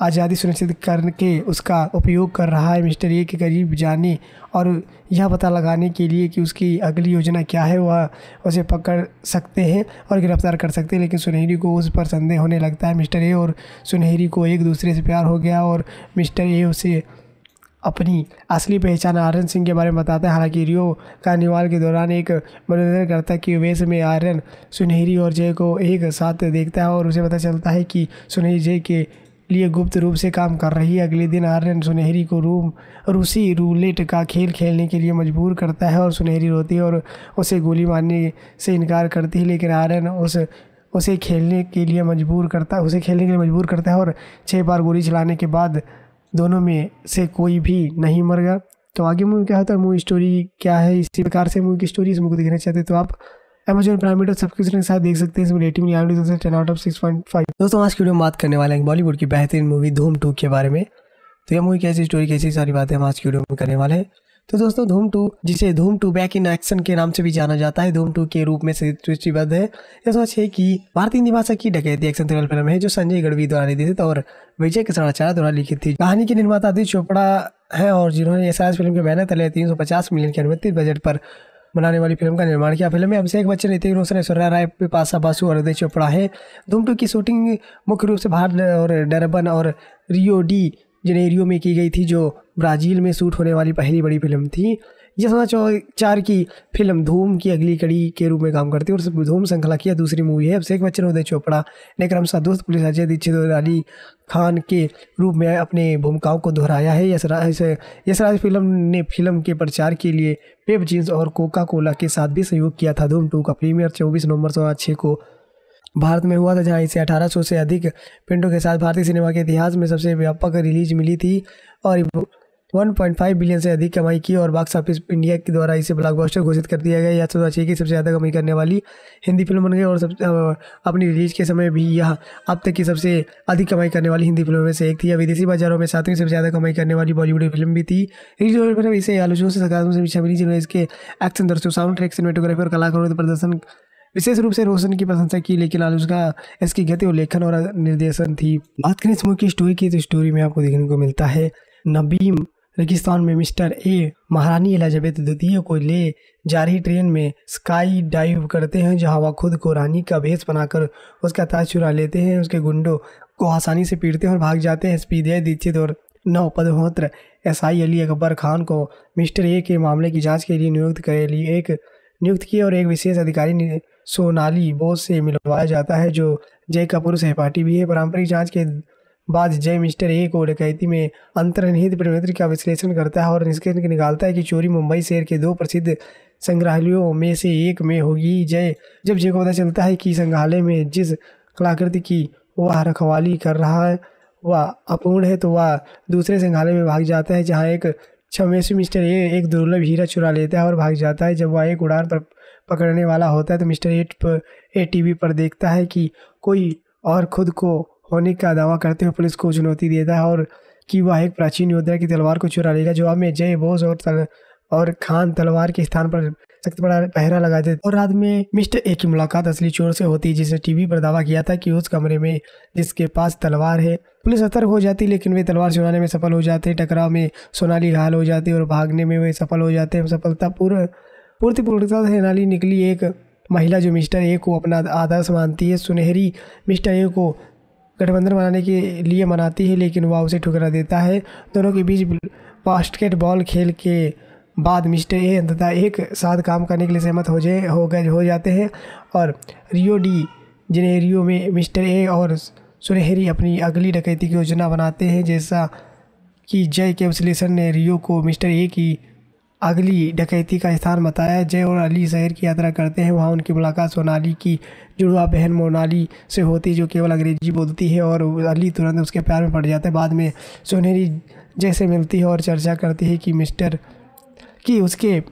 आज़ादी सुनिश्चित करने के उसका उपयोग कर रहा है मिस्टर ए के करीब जाने और यह पता लगाने के लिए कि उसकी अगली योजना क्या है वह उसे पकड़ सकते हैं और गिरफ्तार कर सकते हैं लेकिन सुनहरी को उस पर संदेह होने लगता है मिस्टर ए और सुनहरी को एक दूसरे से प्यार हो गया और मिस्टर ए उसे अपनी असली पहचान आर्यन सिंह के बारे में बताता है हालांकि रियो कार्निवाल के दौरान एक मनोरंजन करता कि वेश में आर्यन सुनहरी और जय को एक साथ देखता है और उसे पता चलता है कि सुनहरी जय के लिए गुप्त रूप से काम कर रही है अगले दिन आर्यन सुनहरी को रूम रूसी रूलेट का खेल खेलने के लिए मजबूर करता है और सुनहरी रोती है और उसे गोली मारने से इनकार करती है लेकिन आर्यन उस उसे खेलने के लिए मजबूर करता है उसे खेलने के लिए मजबूर करता है और छः बार गोली चलाने के बाद दोनों में से कोई भी नहीं मर गया तो आगे मूवी क्या होता है तो मूवी स्टोरी क्या है इसी प्रकार से मूवी की स्टोरी इस मूवी को देखना चाहते तो आप अमेजन प्राइम मीटर सब्सक्रिप्शन के साथ देख सकते हैं इसमें rating ten out of six point five दोस्तों आज की वीडियो में बात करने वाले हैं बॉलीवुड की बेहतरीन मूवी धूम टू के बारे में तो यह मूवी कैसी स्टोरी कैसी सारी बातें हम आज की वीडियो में करने वाले हैं तो दोस्तों धूम टू जिसे धूम टू बैक इन एक्शन के नाम से भी जाना जाता है धूम टू के रूप में सृष्टिबद्ध है यह सोच है कि भारतीय निवासा की डकैती एक्शन थ्रिलर फिल्म है जो संजय गढ़वी द्वारा निर्देशित और विजय कृष्णाचार्य द्वारा लिखी थी कहानी के निर्माता आदित्य चोपड़ा है और जिन्होंने एस फिल्म के बैनर तले तीन मिलियन के अनुमति बजट पर बनाने वाली फिल्म का निर्माण किया फिल्म में अभिषेक बच्चन ऋतिक रोशन ऐश्वर्या राय पिपाशा बासु और अजय चोपड़ा है धूम टू की शूटिंग मुख्य रूप से भारत और डरबन और रियो डी जनेरियो में की गई थी जो ब्राज़ील में शूट होने वाली पहली बड़ी फिल्म थी ये चार की फिल्म धूम की अगली कड़ी के रूप में काम करती है और धूम श्रृंखला की दूसरी मूवी है अभिषेक बच्चन उदय चोपड़ा ने क्रमशः दोस्त पुलिस अजय दीक्षित और अली खान के रूप में अपने भूमिकाओं को दोहराया है यशराज यशराज फिल्म ने फिल्म के प्रचार के लिए पेप जींस और कोका कोला के साथ भी सहयोग किया था धूम टू का प्रीमियर चौबीस नवंबर दो को भारत में हुआ था जहाँ इसे 1800 से अधिक पिंडों के साथ भारतीय सिनेमा के इतिहास में सबसे व्यापक रिलीज मिली थी और 1.5 बिलियन से अधिक कमाई की और बॉक्स ऑफिस इंडिया के द्वारा इसे ब्लॉकबस्टर घोषित कर दिया गया यह सोचा अच्छी की सबसे ज़्यादा कमाई करने वाली हिंदी फिल्म बन गई और सब अपनी रिलीज के समय भी यह अब तक की सबसे अधिक कमाई करने वाली हिंदी फिल्मों में से एक थी या विदेशी बाजारों में सातवीं सबसे ज़्यादा कमाई करने वाली बॉलीवुड फिल्म भी थी इसे आलोचकों से सकारात्मक समीक्षा मिली जिन्होंने इसके एक्शन दर्शकों साउंड ट्रैक सिनेटोग्राफी और कलाकारों के प्रदर्शन विशेष रूप से रोशन की प्रशंसा की लेकिन आलोचना इसकी गति और लेखन और निर्देशन थी बात करें इस मूवी की स्टोरी की तो स्टोरी में आपको देखने को मिलता है नबीम रेगिस्तान में मिस्टर ए महारानी एलिजाबेथ द्वितीय को ले जा रही ट्रेन में स्काई डाइव करते हैं जहां वह खुद को रानी का भेस बनाकर उसका ताज चुरा लेते हैं उसके गुंडों को आसानी से पीटते हैं और भाग जाते हैं स्पीदय दीक्षित और नौ पदहोत्र एस आई अली अकबर खान को मिस्टर ए के मामले की जाँच के लिए नियुक्त करे लिए एक नियुक्त किए और एक विशेष अधिकारी सोनाली बोस से मिलवाया जाता है जो जय कपूर सहपाठी भी है पारंपरिक जांच के बाद जय मिस्टर ए को डकैती में अंतर्निहित प्रवृत्ति का विश्लेषण करता है और निष्कर्ष निकालता है कि चोरी मुंबई शहर के दो प्रसिद्ध संग्रहालयों में से एक में होगी जय जब जय को पता चलता है कि संग्रहालय में जिस कलाकृति की वह रखवाली कर रहा है वह अपूर्ण है तो वह दूसरे संग्रहालय में भाग जाता है जहाँ एक छमेश मिस्टर ए एक दुर्लभ हीरा चुरा लेता है और भाग जाता है जब वह एक उड़ान पर पकड़ने वाला होता है तो मिस्टर एट पर ए वी पर देखता है कि कोई और खुद को होने का दावा करते हुए पुलिस को चुनौती देता है और कि वह एक प्राचीन योद्धा की तलवार को चुरा लेगा जवाब में जय बोस और तल, और खान तलवार के स्थान पर सख्त बड़ा पहरा लगा देते और रात में मिस्टर ए की मुलाकात असली चोर से होती है जिसने टीवी पर दावा किया था कि उस कमरे में जिसके पास तलवार है पुलिस सतर्क हो जाती लेकिन वे तलवार चुराने में सफल हो जाते टकराव में सोनाली घायल हो जाती और भागने में वे सफल हो जाते हैं पूर्व पूर्ति पूर्णता से नाली निकली एक महिला जो मिस्टर ए को अपना आदर्श मानती है सुनहरी मिस्टर ए को गठबंधन बनाने के लिए मनाती है लेकिन वह उसे ठुकरा देता है दोनों के बीच बास्केट बॉल खेल के बाद मिस्टर ए अंततः एक साथ काम करने के लिए सहमत हो जाए हो गए हो जाते हैं और रियो डी जिन्हें रियो में मिस्टर ए और सुनहरी अपनी अगली डकैती की योजना बनाते हैं जैसा कि जय के विश्लेषण ने रियो को मिस्टर ए की अगली डकैती का स्थान बताया जय और अली शहर की यात्रा करते हैं वहाँ उनकी मुलाकात सोनाली की जुड़वा बहन मोनाली से होती जो केवल अंग्रेजी बोलती है और अली तुरंत उसके प्यार में पड़ जाते हैं बाद में सोनेरी जैसे मिलती है और चर्चा करती है कि मिस्टर कि उसके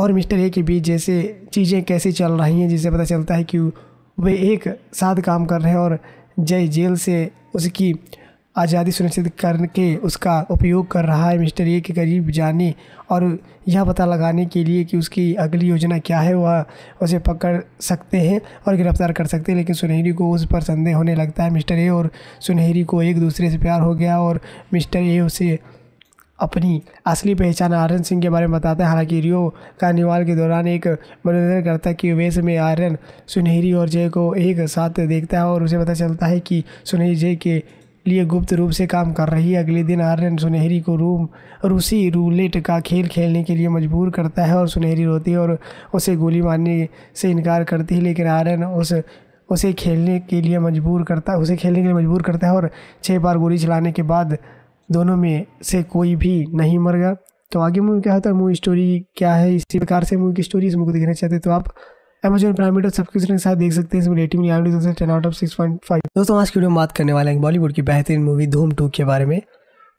और मिस्टर ए के बीच जैसे चीज़ें कैसे चल रही हैं जिससे पता चलता है कि वे एक साथ काम कर रहे हैं और जय जेल से उसकी आज़ादी सुनिश्चित करके उसका उपयोग कर रहा है मिस्टर ए के करीब जाने और यह पता लगाने के लिए कि उसकी अगली योजना क्या है वह उसे पकड़ सकते हैं और गिरफ्तार कर सकते हैं लेकिन सुनहरी को उस पर संदेह होने लगता है मिस्टर ए और सुनहरी को एक दूसरे से प्यार हो गया और मिस्टर ए उसे अपनी असली पहचान आर्यन सिंह के बारे में बताता है हालांकि रियो कार्निवाल के दौरान एक मनोरंजन करता कि वेश में आर्यन सुनहरी और जय को एक साथ देखता है और उसे पता चलता है कि सुनहरी जय के लिए गुप्त रूप से काम कर रही है अगले दिन आर्यन सुनहरी को रूम रूसी रूलेट का खेल खेलने के लिए मजबूर करता है और सुनहरी रोती है और उसे गोली मारने से इनकार करती है लेकिन आर्यन उस उसे खेलने के लिए मजबूर करता है उसे खेलने के लिए मजबूर करता है और छः बार गोली चलाने के बाद दोनों में से कोई भी नहीं मर गया तो आगे मूवी क्या होता है तो मूवी स्टोरी क्या है इसी प्रकार से मूवी की स्टोरी इस मूवी को देखना चाहते तो आप अमेजन प्राइम मीटर सब्सक्रिप्शन के साथ देख सकते हैं इसमें rating ten out of six point five दोस्तों आज की वीडियो में बात करने वाले हैं बॉलीवुड की बेहतरीन मूवी धूम टू के बारे में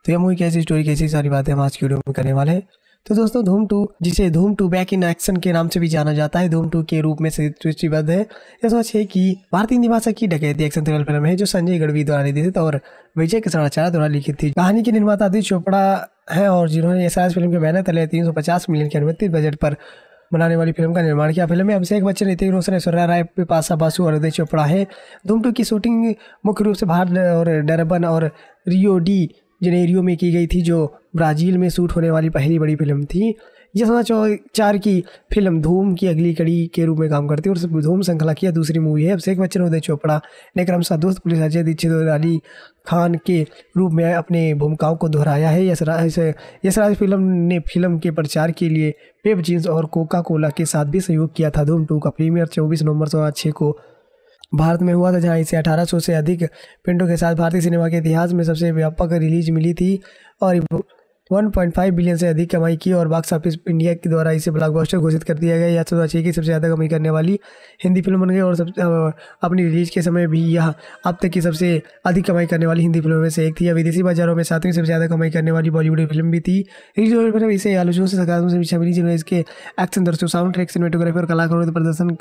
तो यह मूवी कैसी स्टोरी कैसी सारी बातें हम आज की वीडियो में करने वाले हैं तो दोस्तों धूम टू जिसे धूम टू बैक इन एक्शन के नाम से भी जाना जाता है धूम टू के रूप में सूचीबद्ध है यह सोच है कि भारतीय निवासा की डकैती एक्शन थ्रिलर फिल्म है जो संजय गढ़वी द्वारा निर्देशित और विजय कृष्णाचार्य द्वारा लिखी थी कहानी के निर्माता आदित्य चोपड़ा है और जिन्होंने एस फिल्म के बैनर तले तीन मिलियन के अनुमति बजट पर बनाने वाली फिल्म का निर्माण किया फिल्म में अभिषेक बच्चन ऋतिक रोशन ऐश्वर्या राय पिपाशा बासु और उदय चोपड़ा है धूम टू की शूटिंग मुख्य रूप से भारत और डरबन और रियो डी जनेरियो में की गई थी जो ब्राज़ील में शूट होने वाली पहली बड़ी फिल्म थी ये सोना चौ चार की फिल्म धूम की अगली कड़ी के रूप में काम करती है और धूम श्रृंखला की दूसरी मूवी है शेख बच्चन उदय चोपड़ा ने क्रम दोस्त पुलिस अजय दीक्षित और अली खान के रूप में अपने भूमिकाओं को दोहराया है यशराज यशराज फिल्म ने फिल्म के प्रचार के लिए पेप जींस और कोका कोला के साथ भी सहयोग किया था धूम टू का प्रीमियर चौबीस नवंबर दो को भारत में हुआ था जहाँ इसे 1800 से अधिक पिंडों के साथ भारतीय सिनेमा के इतिहास में सबसे व्यापक रिलीज मिली थी और 1.5 बिलियन से अधिक कमाई की और बॉक्स ऑफिस इंडिया के द्वारा इसे ब्लॉकबस्टर घोषित कर दिया गया यह चाहिए की सबसे ज़्यादा कमाई करने वाली हिंदी फिल्म बन गई और सब अपनी रिलीज के समय भी यह अब तक की सबसे अधिक कमाई करने वाली हिंदी फिल्मों में से एक थी या विदेशी बाजारों में सातवीं सबसे ज़्यादा कमाई करने वाली बॉलीवुड फिल्म भी थी रिलीज इसे आलोचकों से सकारात्मक समीक्षा मिली जिन्होंने इसके एक्शन दर्शकों साउंड ट्रैक सिनेमाटोग्राफी और कलाकारों के प्रदर्शन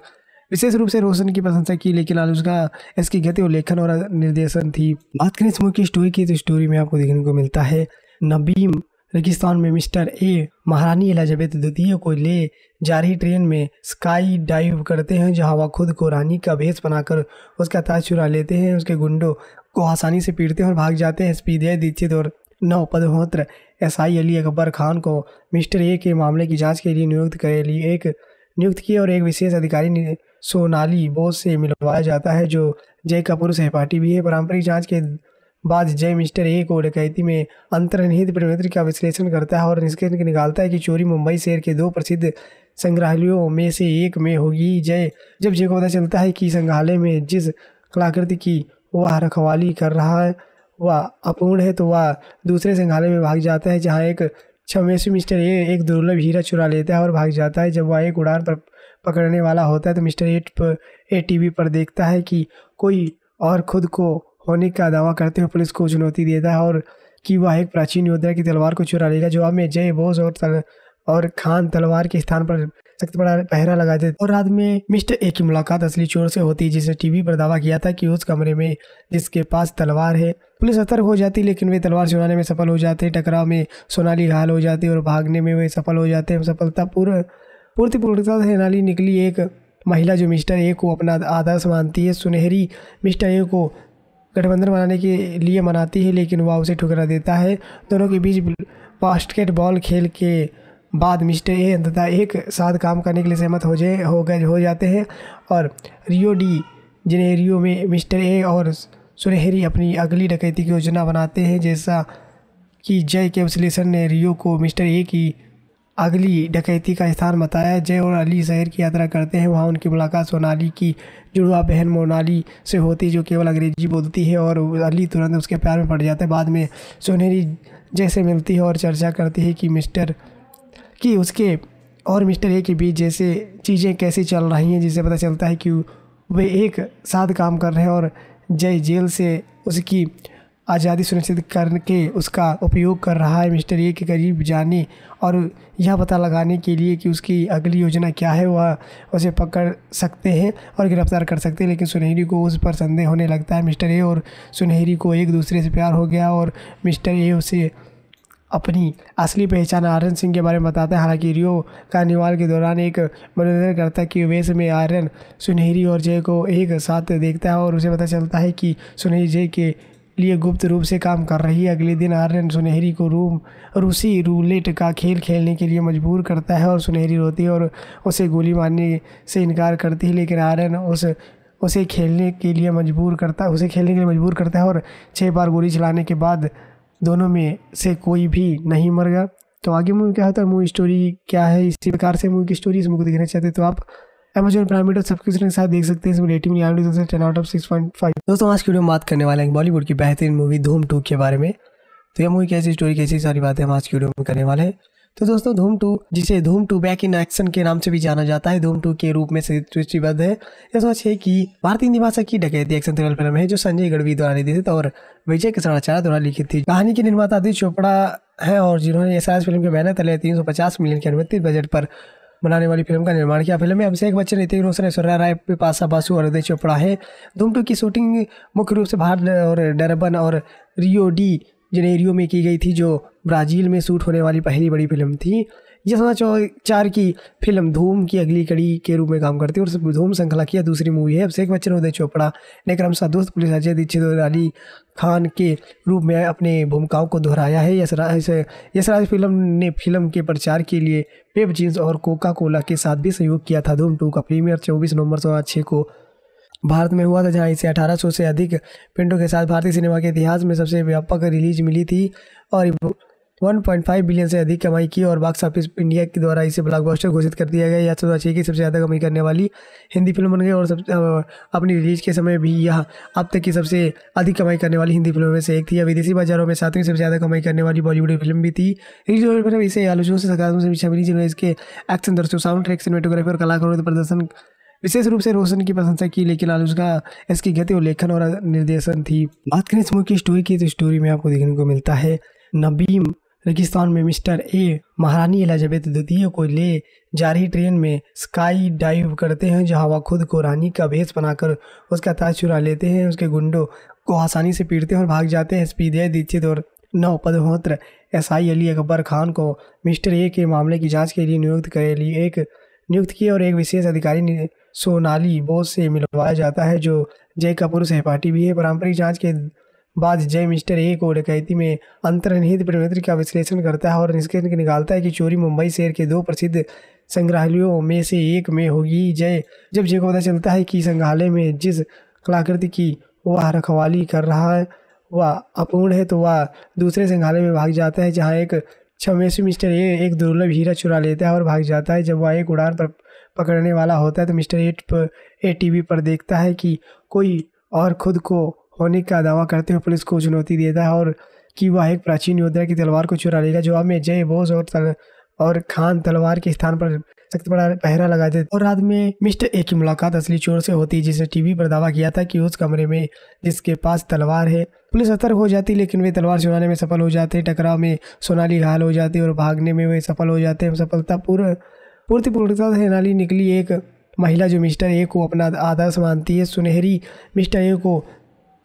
विशेष रूप से रोशन की प्रशंसा की लेकिन आलोचना इसकी गति और लेखन और निर्देशन थी बात करें इस मूवी की स्टोरी की तो स्टोरी में आपको देखने को मिलता है नबीम रेगिस्तान में मिस्टर ए महारानी एलिजाबेथ द्वितीय को ले जा रही ट्रेन में स्काई डाइव करते हैं जहां वह खुद को रानी का भेस बनाकर उसका ताज चुरा लेते हैं उसके गुंडों को आसानी से पीटते हैं और भाग जाते हैं स्पीदय दीक्षित और नौ पदमोत्र एस आई अली अकबर खान को मिस्टर ए के मामले की जाँच के लिए नियुक्त कर लिए एक नियुक्त किए और एक विशेष अधिकारी सोनाली बोस से मिलवाया जाता है जो जय कपूर सहपाठी भी है पारंपरिक जांच के बाद जय मिस्टर ए को डकैती में अंतर्निहित प्रवृत्ति का विश्लेषण करता है और निष्कर्ष निकालता है कि चोरी मुंबई शहर के दो प्रसिद्ध संग्रहालयों में से एक में होगी जय जब जय को पता चलता है कि संग्रहालय में जिस कलाकृति की वह रखवाली कर रहा है वह अपूर्ण है तो वह दूसरे संग्रहालय में भाग जाता है जहाँ एक छमेसु मिस्टर ए एक दुर्लभ हीरा चुरा लेता है और भाग जाता है जब वह एक उड़ान पर पकड़ने वाला होता है तो mister eight A A TV पर देखता है कि कोई और खुद को होने का दावा करते हुए पुलिस को चुनौती देता है और कि वह एक प्राचीन योद्धा की तलवार को चुरा लेगा जवाब में जय बोस और तल, और खान तलवार के स्थान पर सख्त बड़ा पहरा लगा देते और रात में मिस्टर ए की मुलाकात असली चोर से होती है जिसने टीवी पर दावा किया था कि उस कमरे में जिसके पास तलवार है पुलिस सतर्क हो जाती लेकिन वे तलवार चुराने में सफल हो जाते टकराव में सोनाली घायल हो जाती और भागने में वे सफल हो जाते हैं सफलता पूर्ण पूर्ति पूर्णता से नाली निकली एक महिला जो मिस्टर ए को अपना आदर्श मानती है सुनहरी मिस्टर ए को गठबंधन बनाने के लिए मनाती है लेकिन वह उसे ठुकरा देता है दोनों के बीच बास्केटबॉल खेल के बाद मिस्टर ए अंततः एक साथ काम करने के लिए सहमत हो जाए हो गए हो जाते हैं और रियो डी जिन्हें रियो में मिस्टर ए और सुनहरी अपनी अगली डकैती की योजना बनाते हैं जैसा कि जय के विश्लेषण ने रियो को मिस्टर ए की अगली डकैती का स्थान बताया जय और अली शहर की यात्रा करते हैं वहाँ उनकी मुलाकात सोनाली की जुड़वा बहन मोनाली से होती जो केवल अंग्रेजी बोलती है और अली तुरंत उसके प्यार में पड़ जाते हैं बाद में सोनेरी जैसे मिलती है और चर्चा करती है कि मिस्टर कि उसके और मिस्टर ए के बीच जैसे चीज़ें कैसी चल रही हैं जिससे पता चलता है कि वे एक साथ काम कर रहे हैं और जय जेल से उसकी आज़ादी सुनिश्चित करके उसका उपयोग कर रहा है मिस्टर ए के करीब जाने और यह पता लगाने के लिए कि उसकी अगली योजना क्या है वह उसे पकड़ सकते हैं और गिरफ्तार कर सकते हैं लेकिन सुनहरी को उस पर संदेह होने लगता है मिस्टर ए और सुनहरी को एक दूसरे से प्यार हो गया और मिस्टर ए उसे अपनी असली पहचान आर्यन सिंह के बारे में बताता है हालांकि रियो कार्निवाल के दौरान एक मनोरंजन करता है कि वेश में आर्यन सुनहरी और जय को एक साथ देखता है और उसे पता चलता है कि सुनहरी जय के लिए गुप्त रूप से काम कर रही है अगले दिन आर्यन सुनहरी को रूम रूसी रूलेट का खेल खेलने के लिए मजबूर करता है और सुनहरी रोती है और उसे गोली मारने से इनकार करती है लेकिन आर्यन उस उसे खेलने के लिए मजबूर करता है उसे खेलने के लिए मजबूर करता है और छः बार गोली चलाने के बाद दोनों में से कोई भी नहीं मर गया तो आगे मूवी क्या होता है तो मूवी स्टोरी क्या है इसी प्रकार से मूवी की स्टोरी इस मूवी को देखना चाहते तो आप एमेजन प्राइम वीडियो सब्सक्रिप्शन के साथ देख सकते हैं इसमें rating ten out of six point five दोस्तों आज की वीडियो में बात करने वाले हैं बॉलीवुड की बेहतरीन मूवी धूम टू के बारे में तो यह मूवी कैसी स्टोरी कैसी सारी बातें हम आज की वीडियो में करने वाले हैं तो दोस्तों धूम टू जिसे धूम टू बैक इन एक्शन के नाम से भी जाना जाता है धूम टू के रूप में सूचीबद्ध है यह सोच है कि भारतीय निवासा की डकैती एक्शन थ्रिलर फिल्म है जो संजय गढ़वी द्वारा निर्देशित और विजय कृष्णाचार्य द्वारा लिखी थी कहानी के निर्माता आदित्य चोपड़ा है और जिन्होंने ऐसा फिल्म के बैनर तले तीन मिलियन के अनुमति बजट पर बनाने वाली फिल्म का निर्माण किया फिल्म में अभिषेक बच्चन ऋतिक रोशन ऐश्वर्या राय पिपाशा बासु और उदय चोपड़ा है धूम टू की शूटिंग मुख्य रूप से भारत और डरबन और रियो डी जनेरियो में की गई थी जो ब्राज़ील में शूट होने वाली पहली बड़ी फिल्म थी ये सोना चार की फिल्म धूम की अगली कड़ी के रूप में काम करती है और धूम श्रृंखला की दूसरी मूवी है अभिषेक बच्चन उदय चोपड़ा ने क्रम दोस्त पुलिस अजय दीक्षित और अली खान के रूप में अपने भूमिकाओं को दोहराया है यशराज फिल्म ने फिल्म के प्रचार के लिए पेप जींस और कोका कोला के साथ भी सहयोग किया था धूम टू का प्रीमियर चौबीस नवंबर दो को भारत में हुआ था जहाँ इसे 1800 से अधिक पिंडों के साथ भारतीय सिनेमा के इतिहास में सबसे व्यापक रिलीज मिली थी और 1.5 बिलियन से अधिक कमाई की और बॉक्स ऑफिस इंडिया के द्वारा इसे ब्लॉकबस्टर घोषित कर दिया गया यह सबसे अच्छी की सबसे ज़्यादा कमाई करने वाली हिंदी फिल्म बन गई और सबसे अपनी रिलीज के समय भी यह अब तक की सबसे अधिक कमाई करने वाली हिंदी फिल्मों में से एक थी या विदेशी बाजारों में सातवीं सबसे ज़्यादा कमाई करने वाली बॉलीवुड फिल्म भी थी इसे आलोचकों से सकारात्मक समीक्षा मिली जिन्होंने इसके एक्शन दर्शकों साउंड ट्रैक सिनेटोग्राफी और कलाकारों के प्रदर्शन विशेष रूप से रोशन की प्रशंसा की लेकिन आलोचना इसकी गति और लेखन और निर्देशन थी बात करें इस मूवी की स्टोरी की तो स्टोरी में आपको देखने को मिलता है नबीम रेगिस्तान में मिस्टर ए महारानी एलिजाबेथ द्वितीय को ले जारी ट्रेन में स्काई डाइव करते हैं जहां वह खुद को रानी का भेस बनाकर उसका ताज चुरा लेते हैं उसके गुंडों को आसानी से पीटते हैं और भाग जाते हैं एसपी दीक्षित और नौ पदहोत्र एस आई अली अकबर खान को मिस्टर ए के मामले की जाँच के लिए नियुक्त कर लिए एक नियुक्त किए और एक विशेष अधिकारी सोनाली बोस से मिलवाया जाता है जो जय कपूर सहपाठी भी है पारंपरिक जाँच के बाद जय मिस्टर ए को डकैती में अंतर्निहित प्रवृत्ति का विश्लेषण करता है और निष्कर्ष निकालता है कि चोरी मुंबई शहर के दो प्रसिद्ध संग्रहालयों में से एक में होगी जय जब जय को पता चलता है कि संग्रहालय में जिस कलाकृति की वह रखवाली कर रहा है वह अपूर्ण है तो वह दूसरे संग्रहालय में भाग जाता है जहाँ एक छमेश मिस्टर ए एक दुर्लभ हीरा चुरा लेता है और भाग जाता है जब वह एक उड़ान पर पकड़ने वाला होता है तो मिस्टर एट पर ए टीवी पर देखता है कि कोई और खुद को होने का दावा करते हुए पुलिस को चुनौती देता है और कि वह एक प्राचीन योद्धा की तलवार को चुरा लेगा जवाब में जय बोस और तल, और खान तलवार के स्थान पर सख्त बड़ा पहरा लगा देते और रात में मिस्टर ए की मुलाकात असली चोर से होती है जिसने टीवी पर दावा किया था कि उस कमरे में जिसके पास तलवार है पुलिस सतर्क हो जाती लेकिन वे तलवार चुराने में सफल हो जाते टकराव में सोनाली घायल हो जाती और भागने में वे सफल हो जाते हैं सफलता पूर्व पूर्ति पूर्णता से नाली निकली एक महिला जो मिस्टर ए को अपना आदर्श मानती है सुनहरी मिस्टर ए को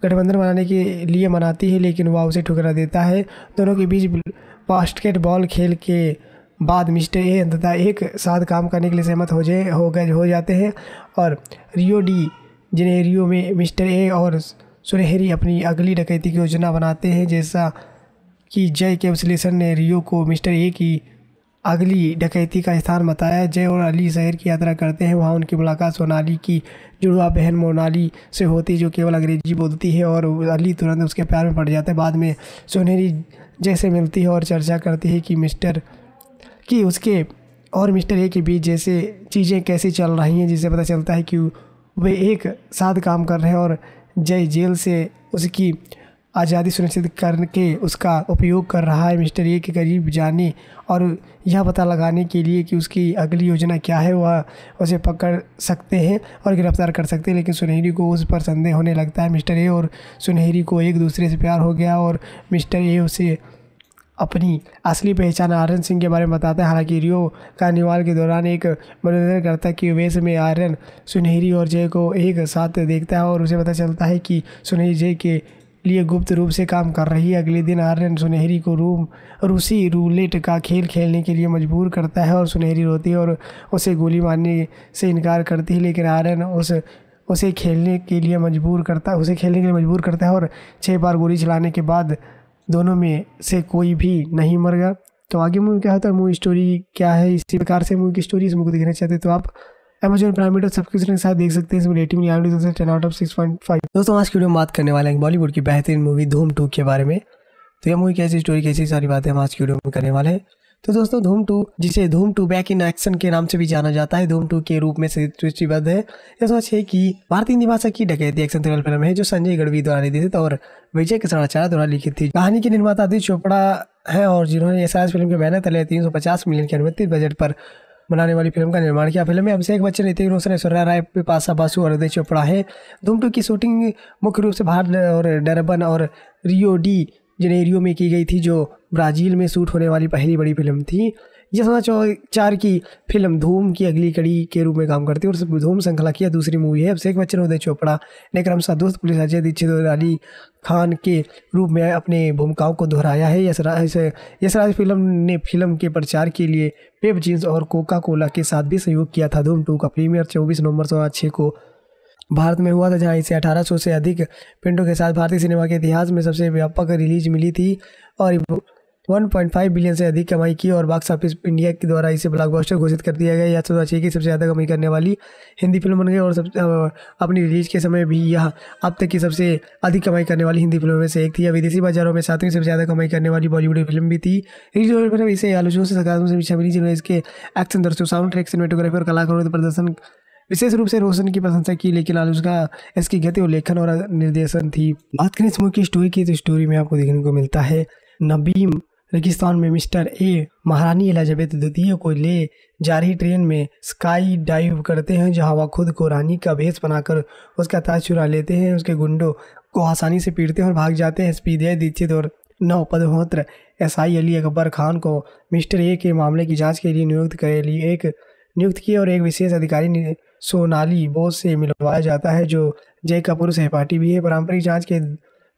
गठबंधन बनाने के लिए मनाती है लेकिन वह उसे ठुकरा देता है दोनों के बीच बास्केटबॉल खेल के बाद मिस्टर ए अंततः एक साथ काम करने के लिए सहमत हो जाए हो गए हो जाते हैं और रियो डी जिनेरियो में मिस्टर ए और सुनहरी अपनी अगली डकैती की योजना बनाते हैं जैसा कि जय के विश्लेषण ने रियो को मिस्टर ए की अगली डकैती का स्थान बताया जय और अली शहर की यात्रा करते हैं वहाँ उनकी मुलाकात सोनाली की जुड़वा बहन मोनाली से होती जो केवल अंग्रेजी बोलती है और अली तुरंत उसके प्यार में पड़ जाते हैं बाद में सोनेरी जैसे मिलती है और चर्चा करती है कि मिस्टर कि उसके और मिस्टर ए के बीच जैसे चीज़ें कैसे चल रही हैं जिससे पता चलता है कि वे एक साथ काम कर रहे हैं और जय जेल से उसकी आज़ादी सुनिश्चित करके उसका उपयोग कर रहा है मिस्टर ए के करीब जाने और यह पता लगाने के लिए कि उसकी अगली योजना क्या है वह उसे पकड़ सकते हैं और गिरफ्तार कर सकते हैं लेकिन सुनहरी को उस पर संदेह होने लगता है मिस्टर ए और सुनहरी को एक दूसरे से प्यार हो गया और मिस्टर ए उसे अपनी असली पहचान आर्यन सिंह के बारे में बताता है हालांकि रियो कार्निवाल के दौरान एक मनोरंजन करता है कि वेश में आर्यन सुनहरी और जय को एक साथ देखता है और उसे पता चलता है कि सुनहरी जय के लिए गुप्त रूप से काम कर रही है अगले दिन आर्यन सुनहरी को रूम रूसी रूलेट का खेल खेलने के लिए मजबूर करता है और सुनहरी रोती है और उसे गोली मारने से इनकार करती है लेकिन आर्यन उस उसे खेलने के लिए मजबूर करता है उसे खेलने के लिए मजबूर करता है और छः बार गोली चलाने के बाद दोनों में से कोई भी नहीं मर गया तो आगे मूवी क्या होता है मूवी स्टोरी क्या है इसी प्रकार से मूवी की स्टोरी इस मूवी को देखना चाहते तो आप एमेजन प्राइम वीडियो सब्सक्रिप्शन के साथ देख सकते हैं इसमें रेटिंग यहाँ out of six point five दोस्तों आज की वीडियो में बात करने वाले हैं बॉलीवुड की बेहतरीन मूवी धूम टू के बारे में तो यह मूवी कैसी स्टोरी कैसी सारी बातें हम आज की वीडियो में करने वाले हैं तो दोस्तों धूम टू जिसे धूम टू बैक इन एक्शन के नाम से भी जाना जाता है धूम टू के रूप में सृष्टिबद्ध है यह सोच है कि भारतीय निवासक की डकैती एक्शन थ्रिलर फिल्म है जो संजय गढ़वी द्वारा निर्देशित और विजय कृष्णाचार्य द्वारा लिखी थी कहानी के निर्माता आदित्य चोपड़ा है और जिन्होंने एस फिल्म के बैनर तले तीन मिलियन के अनुमति बजट पर बनाने वाली फिल्म का निर्माण किया फिल्म में अभिषेक बच्चन ऋतिक रोशन ऐश्वर्या राय पिपाशा बासु और अदय चोपड़ा है धूम टू की शूटिंग मुख्य रूप से भारत और डरबन और रियो डी जनेरियो में की गई थी जो ब्राज़ील में शूट होने वाली पहली बड़ी फिल्म थी यशोदा चार की फिल्म धूम की अगली कड़ी के रूप में काम करती है और धूम श्रृंखला की दूसरी मूवी है अभिषेक बच्चन उदय चोपड़ा ने सा दोस्त पुलिस अजय दीक्षित और अली खान के रूप में अपने भूमिकाओं को दोहराया है यशराज फिल्म ने फिल्म के प्रचार के लिए पेप जींस और कोका कोला के साथ भी सहयोग किया था धूम टू का प्रीमियर चौबीस नवंबर दो को भारत में हुआ था जहाँ इसे 1800 से अधिक पिंडों के साथ भारतीय सिनेमा के इतिहास में सबसे व्यापक रिलीज मिली थी और 1.5 बिलियन से अधिक कमाई की और बॉक्स ऑफिस इंडिया के द्वारा इसे ब्लॉकबस्टर घोषित कर दिया गया यह सबसे अच्छी की सबसे ज़्यादा कमाई करने वाली हिंदी फिल्म बन गई और सब अपनी रिलीज के समय भी यह अब तक की सबसे अधिक कमाई करने वाली हिंदी फिल्मों में से एक थी या विदेशी बाजारों में सातवीं सबसे ज़्यादा कमाई करने वाली बॉलीवुड फिल्म भी थी इसे आलोचकों से सकारात्मक समीक्षा मिली जिन्होंने इसके एक्शन दर्शकों साउंड ट्रैक सिनेमाटोग्राफी और कलाकारों के प्रदर्शन विशेष रूप से रोशन की प्रशंसा की लेकिन आज उसका इसकी गति और लेखन और निर्देशन थी बात करें इस मूवी की स्टोरी की तो स्टोरी में आपको देखने को मिलता है नबीम रेगिस्तान में मिस्टर ए महारानी एलिजाबेथ द्वितीय को ले जारी ट्रेन में स्काई डाइव करते हैं जहां वह खुद को रानी का भेस बनाकर उसका ताज चुरा लेते हैं उसके गुंडों को आसानी से पीटते हैं और भाग जाते हैं स्पीदय दीक्षित और पदहोत्र एस आई अली अकबर खान को मिस्टर ए के मामले की जाँच के लिए नियुक्त कर लिए एक नियुक्त किए और एक विशेष अधिकारी सोनाली बोस से मिलवाया जाता है जो जय कपूर सहपाठी भी है पारंपरिक जांच के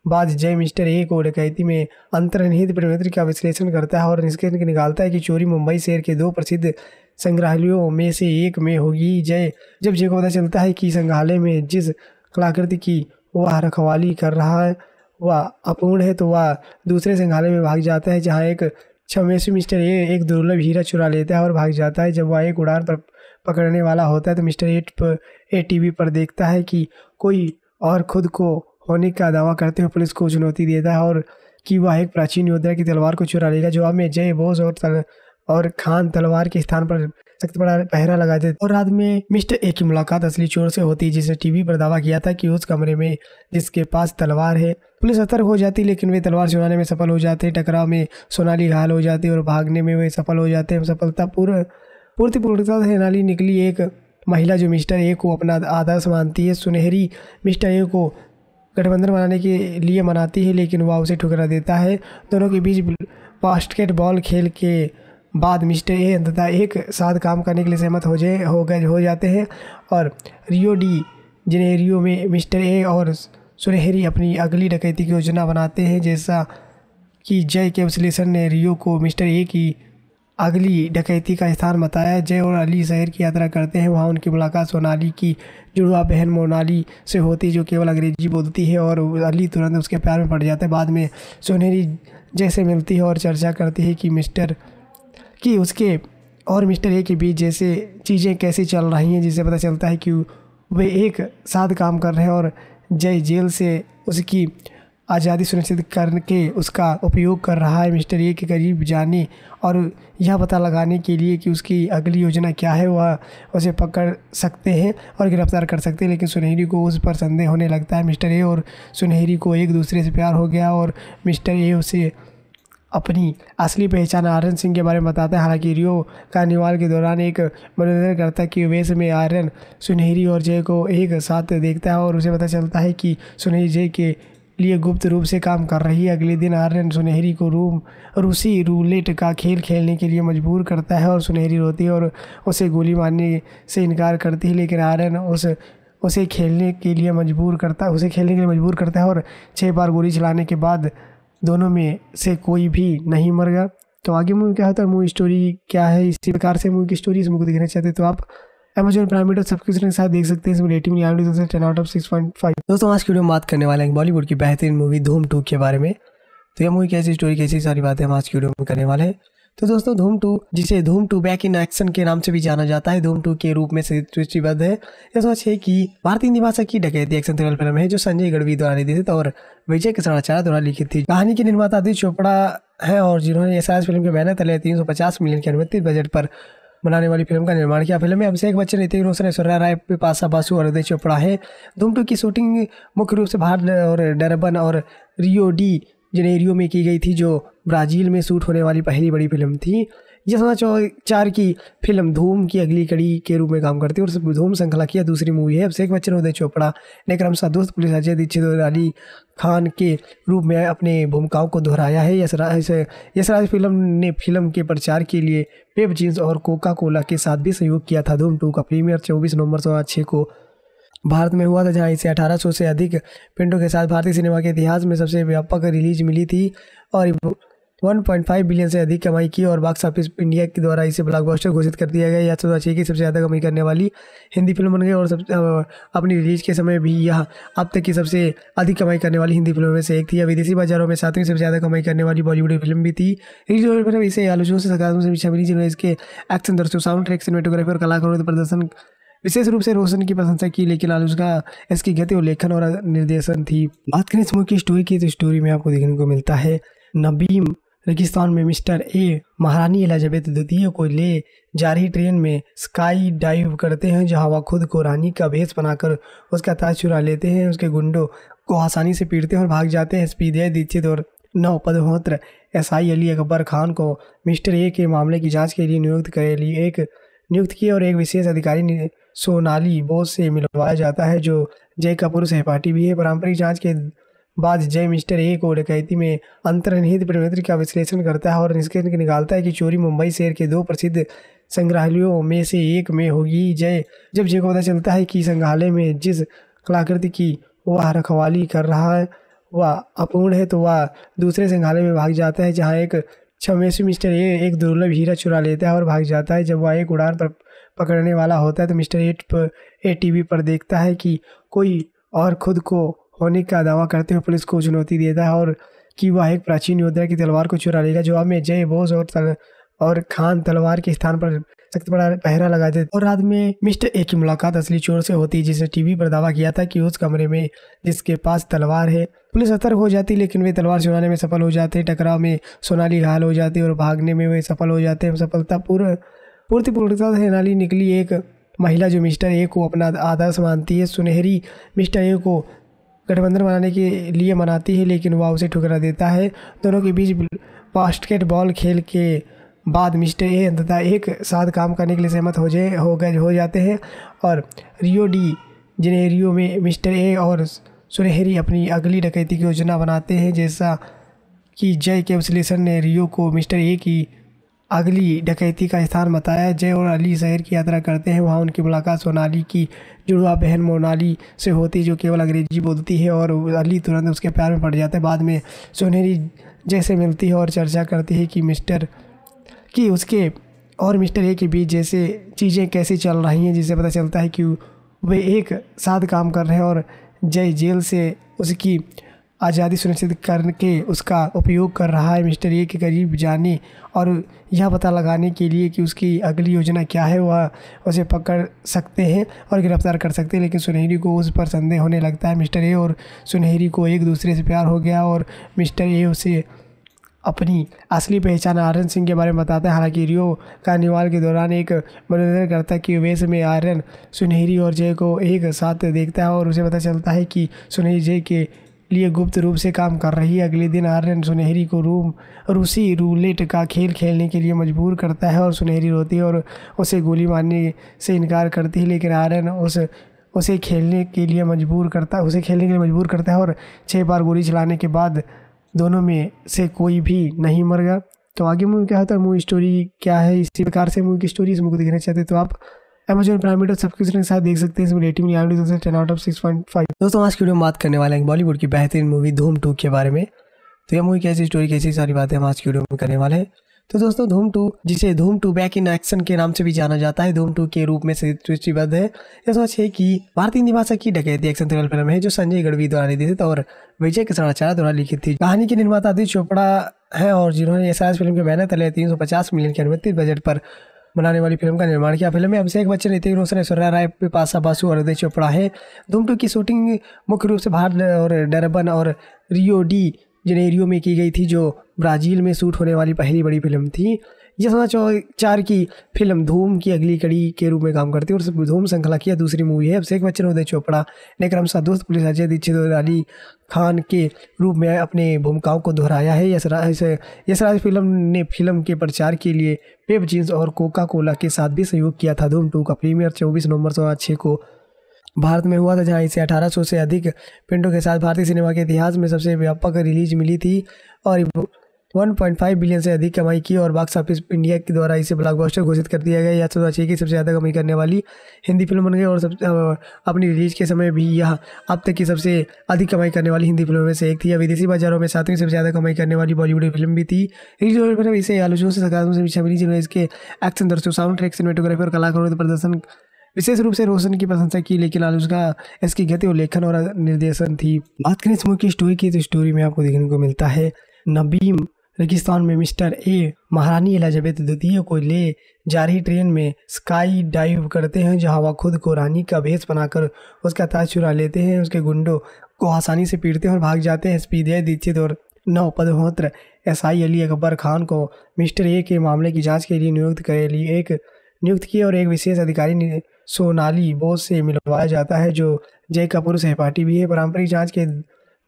बाद जय मिस्टर ए को डकैती में अंतर्निहित परिमित्र का विश्लेषण करता है और निष्कर्ष निकालता है कि चोरी मुंबई शहर के दो प्रसिद्ध संग्रहालयों में से एक में होगी जय जब जय को पता चलता है कि संग्रहालय में जिस कलाकृति की वह रखवाली कर रहा है वह अपूर्ण है तो वह दूसरे संग्रहालय में भाग जाता है जहाँ एक छमेसु मिस्टर ए एक दुर्लभ हीरा चुरा लेता है और भाग जाता है जब वह एक उड़ान पर पकड़ने वाला होता है तो मिस्टर एट पर ए टी पर देखता है कि कोई और खुद को होने का दावा करते हुए पुलिस को चुनौती देता है और कि वह एक प्राचीन योद्धा की तलवार को चुरा लेगा जवाब में जय बोस और तल, और खान तलवार के स्थान पर सख्त बड़ा पहरा लगा देते और रात में मिस्टर ए की मुलाकात असली चोर से होती जिसने टीवी पर दावा किया था कि उस कमरे में जिसके पास तलवार है पुलिस सतर्क हो जाती लेकिन वे तलवार चुराने में सफल हो जाते टकराव में सोनाली घायल हो जाती और भागने में वे सफल हो जाते हैं सफलता पूर्व पूर्ति पूर्णता से नाली निकली एक महिला जो मिस्टर ए को अपना आदर्श मानती है सुनहरी मिस्टर ए को गठबंधन बनाने के लिए मनाती है लेकिन वह उसे ठुकरा देता है दोनों के बीच बास्केटबॉल खेल के बाद मिस्टर ए अंततः एक साथ काम करने के लिए सहमत हो जाए हो गए हो जाते हैं और रियो डी जिनेरियो में मिस्टर ए और सुनहरी अपनी अगली डकैती की योजना बनाते हैं जैसा कि जय के विश्लेषण ने रियो को मिस्टर ए की अगली डकैती का स्थान बताया जय और अली शहर की यात्रा करते हैं वहाँ उनकी मुलाकात सोनाली की जुड़वा बहन मोनाली से होती जो केवल अंग्रेजी बोलती है और अली तुरंत उसके प्यार में पड़ जाते हैं बाद में सोनेरी जैसे मिलती है और चर्चा करती है कि मिस्टर कि उसके और मिस्टर ए के बीच जैसे चीज़ें कैसे चल रही हैं जिससे पता चलता है कि वे एक साथ काम कर रहे हैं और जय जेल से उसकी आज़ादी सुनिश्चित करने के उसका उपयोग कर रहा है मिस्टर ए के करीब जाने और यह पता लगाने के लिए कि उसकी अगली योजना क्या है वह उसे पकड़ सकते हैं और गिरफ्तार कर सकते हैं लेकिन सुनहरी को उस पर संदेह होने लगता है मिस्टर ए और सुनहरी को एक दूसरे से प्यार हो गया और मिस्टर ए उसे अपनी असली पहचान आर्यन सिंह के बारे में बताता है हालांकि रियो कार्निवाल के दौरान एक मनोरंजन करता है कि वेश में आर्यन सुनहरी और जय को एक साथ देखता है और उसे पता चलता है कि सुनहरी जय के लिए गुप्त रूप से काम कर रही है अगले दिन आर्यन सुनहरी को रूम रूसी रूलेट का खेल खेलने के लिए मजबूर करता है और सुनहरी रोती है और उसे गोली मारने से इनकार करती है लेकिन आर्यन उस उसे खेलने के लिए मजबूर करता है उसे खेलने के लिए मजबूर करता है और छः बार गोली चलाने के बाद दोनों में से कोई भी नहीं मर गया तो आगे मूवी क्या होता है मूवी स्टोरी क्या है इसी प्रकार से मूवी की स्टोरी इस मूवी को देखना चाहते तो आप एमेजन प्राइम वीडियो सब्सक्रिप्शन के साथ देख सकते हैं इसमें rating ten out of six point five दोस्तों आज की वीडियो में बात करने वाले हैं बॉलीवुड की बेहतरीन मूवी धूम टू के बारे में तो यह मूवी कैसी स्टोरी कैसी सारी बातें हम आज की वीडियो में करने वाले हैं तो दोस्तों धूम टू जिसे धूम टू बैक इन एक्शन के नाम से भी जाना जाता है धूम टू के रूप में सृष्टिबद्ध है यह सोच है कि भारतीय निवासा की डकैती एक्शन थ्रिलर फिल्म है जो संजय गढ़वी द्वारा निर्देशित और विजय कृष्णाचार्य द्वारा लिखी थी कहानी के निर्माता आदित्य चोपड़ा है और जिन्होंने एस फिल्म के बैनर तले तीन मिलियन के अनुमति बजट पर बनाने वाली फिल्म का निर्माण किया फिल्म में अभिषेक बच्चन ऋतिक रोशन ऐश्वर्या राय पिपाशा बासु और अजय चोपड़ा है धूम टू की शूटिंग मुख्य रूप से भारत और डरबन और रियो डी जनेरियो में की गई थी जो ब्राज़ील में शूट होने वाली पहली बड़ी फिल्म थी ये सोना चौ चार की फिल्म धूम की अगली कड़ी के रूप में काम करती है और धूम श्रृंखला की दूसरी मूवी है अभिषेक बच्चन उदय चोपड़ा ने क्रमशः दोस्त पुलिस अजय दीक्षित और अली खान के रूप में अपने भूमिकाओं को दोहराया है यशराज यशराज फिल्म ने फिल्म के प्रचार के लिए पेप जींस और कोका कोला के साथ भी सहयोग किया था धूम टू का प्रीमियर चौबीस नवंबर दो को भारत में हुआ था जहाँ इसे 1800 से अधिक पिंडों के साथ भारतीय सिनेमा के इतिहास में सबसे व्यापक रिलीज मिली थी और 1.5 बिलियन से अधिक कमाई की और बॉक्स ऑफिस इंडिया के द्वारा इसे ब्लॉकबस्टर घोषित कर दिया गया यह सौ अच्छी की सबसे ज़्यादा कमाई करने वाली हिंदी फिल्म बन गई और सबसे अपनी रिलीज के समय भी यह अब तक की सबसे अधिक कमाई करने वाली हिंदी फिल्मों में से एक थी या विदेशी बाजारों में सातवीं सबसे ज़्यादा कमाई करने वाली बॉलीवुड फिल्म भी थी इसे आलोचकों से सकारात्मक समीक्षा मिली जिन्होंने इसके एक्शन दर्शकों साउंड ट्रैक सिनेमाटोग्राफी और कलाकारों के प्रदर्शन विशेष रूप से रोशन की प्रशंसा की लेकिन आलोचना इसकी गति और लेखन और निर्देशन थी बात करें इस मूवी की स्टोरी की तो स्टोरी में आपको देखने को मिलता है नबीम रेगिस्तान में मिस्टर ए महारानी एलिजाबेथ द्वितीय को ले जारी ट्रेन में स्काई डाइव करते हैं जहां वह खुद को रानी का भेस बनाकर उसका ताज चुरा लेते हैं उसके गुंडों को आसानी से पीटते हैं और भाग जाते हैं स्पीदय दीक्षित और नवपदहोत्र एस आई अली अकबर खान को मिस्टर ए के मामले की जाँच के लिए नियुक्त कर लिए एक नियुक्त किए और एक विशेष अधिकारी सोनाली बोस से मिलवाया जाता है जो जय कपूर सहपाठी भी है पारंपरिक जांच के बाद जय मिस्टर ए को डकैती में अंतर्निहित प्रवृत्ति का विश्लेषण करता है और निष्कर्ष निकालता है कि चोरी मुंबई शहर के दो प्रसिद्ध संग्रहालयों में से एक में होगी जय जब जय को पता चलता है कि संग्रहालय में जिस कलाकृति की वह रखवाली कर रहा है वह अपूर्ण है तो वह दूसरे संग्रहालय में भाग जाता है जहाँ एक छमेश मिस्टर ए एक दुर्लभ हीरा चुरा लेता है और भाग जाता है जब वह एक उड़ान पर पकड़ने वाला होता है तो मिस्टर एट पर ए टीवी पर देखता है कि कोई और खुद को होने का दावा करते हुए पुलिस को चुनौती देता है और कि वह एक प्राचीन योद्धा की तलवार को चुरा लेगा जवाब में जय बोस और तल और खान तलवार के स्थान पर सख्त बड़ा पहरा लगा देते और रात में मिस्टर ए की मुलाकात असली चोर से होती है जिसने टीवी पर दावा किया था कि उस कमरे में जिसके पास तलवार है पुलिस सतर्क हो जाती लेकिन वे तलवार चुराने में सफल हो जाते टकराव में सोनाली घायल हो जाती और भागने में वे सफल हो जाते हैं सफलता पूर्व पूर्ति पूर्णता से नाली निकली एक महिला जो मिस्टर ए को अपना आदर्श मानती है सुनहरी मिस्टर ए को गठबंधन बनाने के लिए मनाती है लेकिन वह उसे ठुकरा देता है दोनों के बीच बास्केटबॉल खेल के बाद मिस्टर ए अंततः एक साथ काम करने के लिए सहमत हो जाए हो गए हो जाते हैं और रियो डी जिन्हें रियो में मिस्टर ए और सुनहरी अपनी अगली डकैती की योजना बनाते हैं जैसा कि जय के विश्लेषण ने रियो को मिस्टर ए की अगली डकैती का स्थान बताया जय और अली शहर की यात्रा करते हैं वहाँ उनकी मुलाकात सोनाली की जुड़वा बहन मोनाली से होती जो केवल अंग्रेजी बोलती है और अली तुरंत उसके प्यार में पड़ जाते हैं बाद में सोनेरी जैसे मिलती है और चर्चा करती है कि मिस्टर कि उसके और मिस्टर ए के बीच जैसे चीज़ें कैसी चल रही हैं जिससे पता चलता है कि वे एक साथ काम कर रहे हैं और जय जेल से उसकी आज़ादी सुनिश्चित करने के उसका उपयोग कर रहा है मिस्टर ए के करीब जाने और यह पता लगाने के लिए कि उसकी अगली योजना क्या है वह उसे पकड़ सकते हैं और गिरफ्तार कर सकते हैं लेकिन सुनहरी को उस पर संदेह होने लगता है मिस्टर ए और सुनहरी को एक दूसरे से प्यार हो गया और मिस्टर ए उसे अपनी असली पहचान आर्यन सिंह के बारे में बताता है हालांकि रियो कार्निवाल के दौरान एक मनोरंजन करता कि वेश में आर्यन सुनहरी और जय को एक साथ देखता है और उसे पता चलता है कि सुनहरी जय के लिए गुप्त रूप से काम कर रही है अगले दिन आर्यन सुनहरी को रूम रूसी रूलेट का खेल खेलने के लिए मजबूर करता है और सुनहरी रोती है और उसे गोली मारने से इनकार करती है लेकिन आर्यन उस उसे खेलने के लिए मजबूर करता है उसे खेलने के लिए मजबूर करता है और छः बार गोली चलाने के बाद दोनों में से कोई भी नहीं मर गया तो आगे मूवी क्या होता है तो मूवी स्टोरी क्या है इसी प्रकार से मूवी की स्टोरी इस मूवी को देखना चाहते तो आप अमेजन प्राइम वीडियो सब्सक्रिप्शन के साथ देख सकते हैं इसमें rating out ten out of six point five दोस्तों आज की वीडियो में बात करने वाले हैं बॉलीवुड की बेहतरीन मूवी धूम टू के बारे में तो यह मूवी कैसी स्टोरी कैसी सारी बातें हम आज की वीडियो में करने वाले हैं तो दोस्तों धूम टू जिसे धूम टू बैक इन एक्शन के नाम से भी जाना जाता है धूम टू के रूप में सृष्टिबद्ध है यह सोच है कि भारतीय निवासा की डकैती एक्शन थ्रिलर फिल्म है जो संजय गढ़वी द्वारा निर्देशित और विजय कृष्णाचार्य द्वारा लिखी थी कहानी के निर्माता आदित्य चोपड़ा है और जिन्होंने एस फिल्म के बैनर तले तीन मिलियन के अनुमति बजट पर बनाने वाली फिल्म का निर्माण किया फिल्म में अभिषेक बच्चन ऋतिक रोशन ऐश्वर्या राय पिपाशा बासु और अजय चोपड़ा है धूम टू की शूटिंग मुख्य रूप से भारत और डरबन और रियो डी जनेरियो में की गई थी जो ब्राज़ील में शूट होने वाली पहली बड़ी फिल्म थी ये चार की फिल्म धूम की अगली कड़ी के रूप में काम करती है और धूम श्रृंखला की दूसरी मूवी है अभिषेक बच्चन उदय चोपड़ा ने क्रमशः दोस्त पुलिस अजय दीक्षित और अली खान के रूप में अपने भूमिकाओं को दोहराया है यशराज यशराज फिल्म ने फिल्म के प्रचार के लिए पेप जींस और कोका कोला के साथ भी सहयोग किया था धूम टू का प्रीमियर चौबीस नवंबर दो को भारत में हुआ था जहाँ इसे 1800 से अधिक पिंडों के साथ भारतीय सिनेमा के इतिहास में सबसे व्यापक रिलीज मिली थी और 1.5 बिलियन से अधिक कमाई की और बॉक्स ऑफिस इंडिया के द्वारा इसे ब्लॉकबस्टर घोषित कर दिया गया यह सोचा अच्छी की सबसे ज़्यादा कमाई करने वाली हिंदी फिल्म बन गई और सब अपनी रिलीज के समय भी यह अब तक की सबसे अधिक कमाई करने वाली हिंदी फिल्मों में से एक थी या विदेशी बाजारों में सातवीं सबसे ज़्यादा कमाई करने वाली बॉलीवुड फिल्म भी थी इसे आलोचकों से सकारात्मक समीक्षा मिली जिन्होंने इसके एक्शन दर्शकों साउंड ट्रैक सिनेटोग्राफी और कलाकारों के प्रदर्शन विशेष रूप से रोशन की प्रशंसा की लेकिन आलोचना इसकी गति और लेखन और निर्देशन थी बात करें इस मूवी की स्टोरी की तो स्टोरी में आपको देखने को मिलता है नबीम रेगिस्तान में मिस्टर ए महारानी एलिजाबेथ द्वितीय को ले जा रही ट्रेन में स्काई डाइव करते हैं जहां वह खुद को रानी का भेस बनाकर उसका ताज चुरा लेते हैं उसके गुंडों को आसानी से पीटते हैं और भाग जाते हैं स्पीदय दीक्षित और नौ पदहोत्र एस आई अली अकबर खान को मिस्टर ए के मामले की जाँच के लिए नियुक्त करे लिए एक नियुक्त किए और एक विशेष अधिकारी सोनाली बोस से मिलवाया जाता है जो जय कपूर सहपाठी भी है पारंपरिक जांच के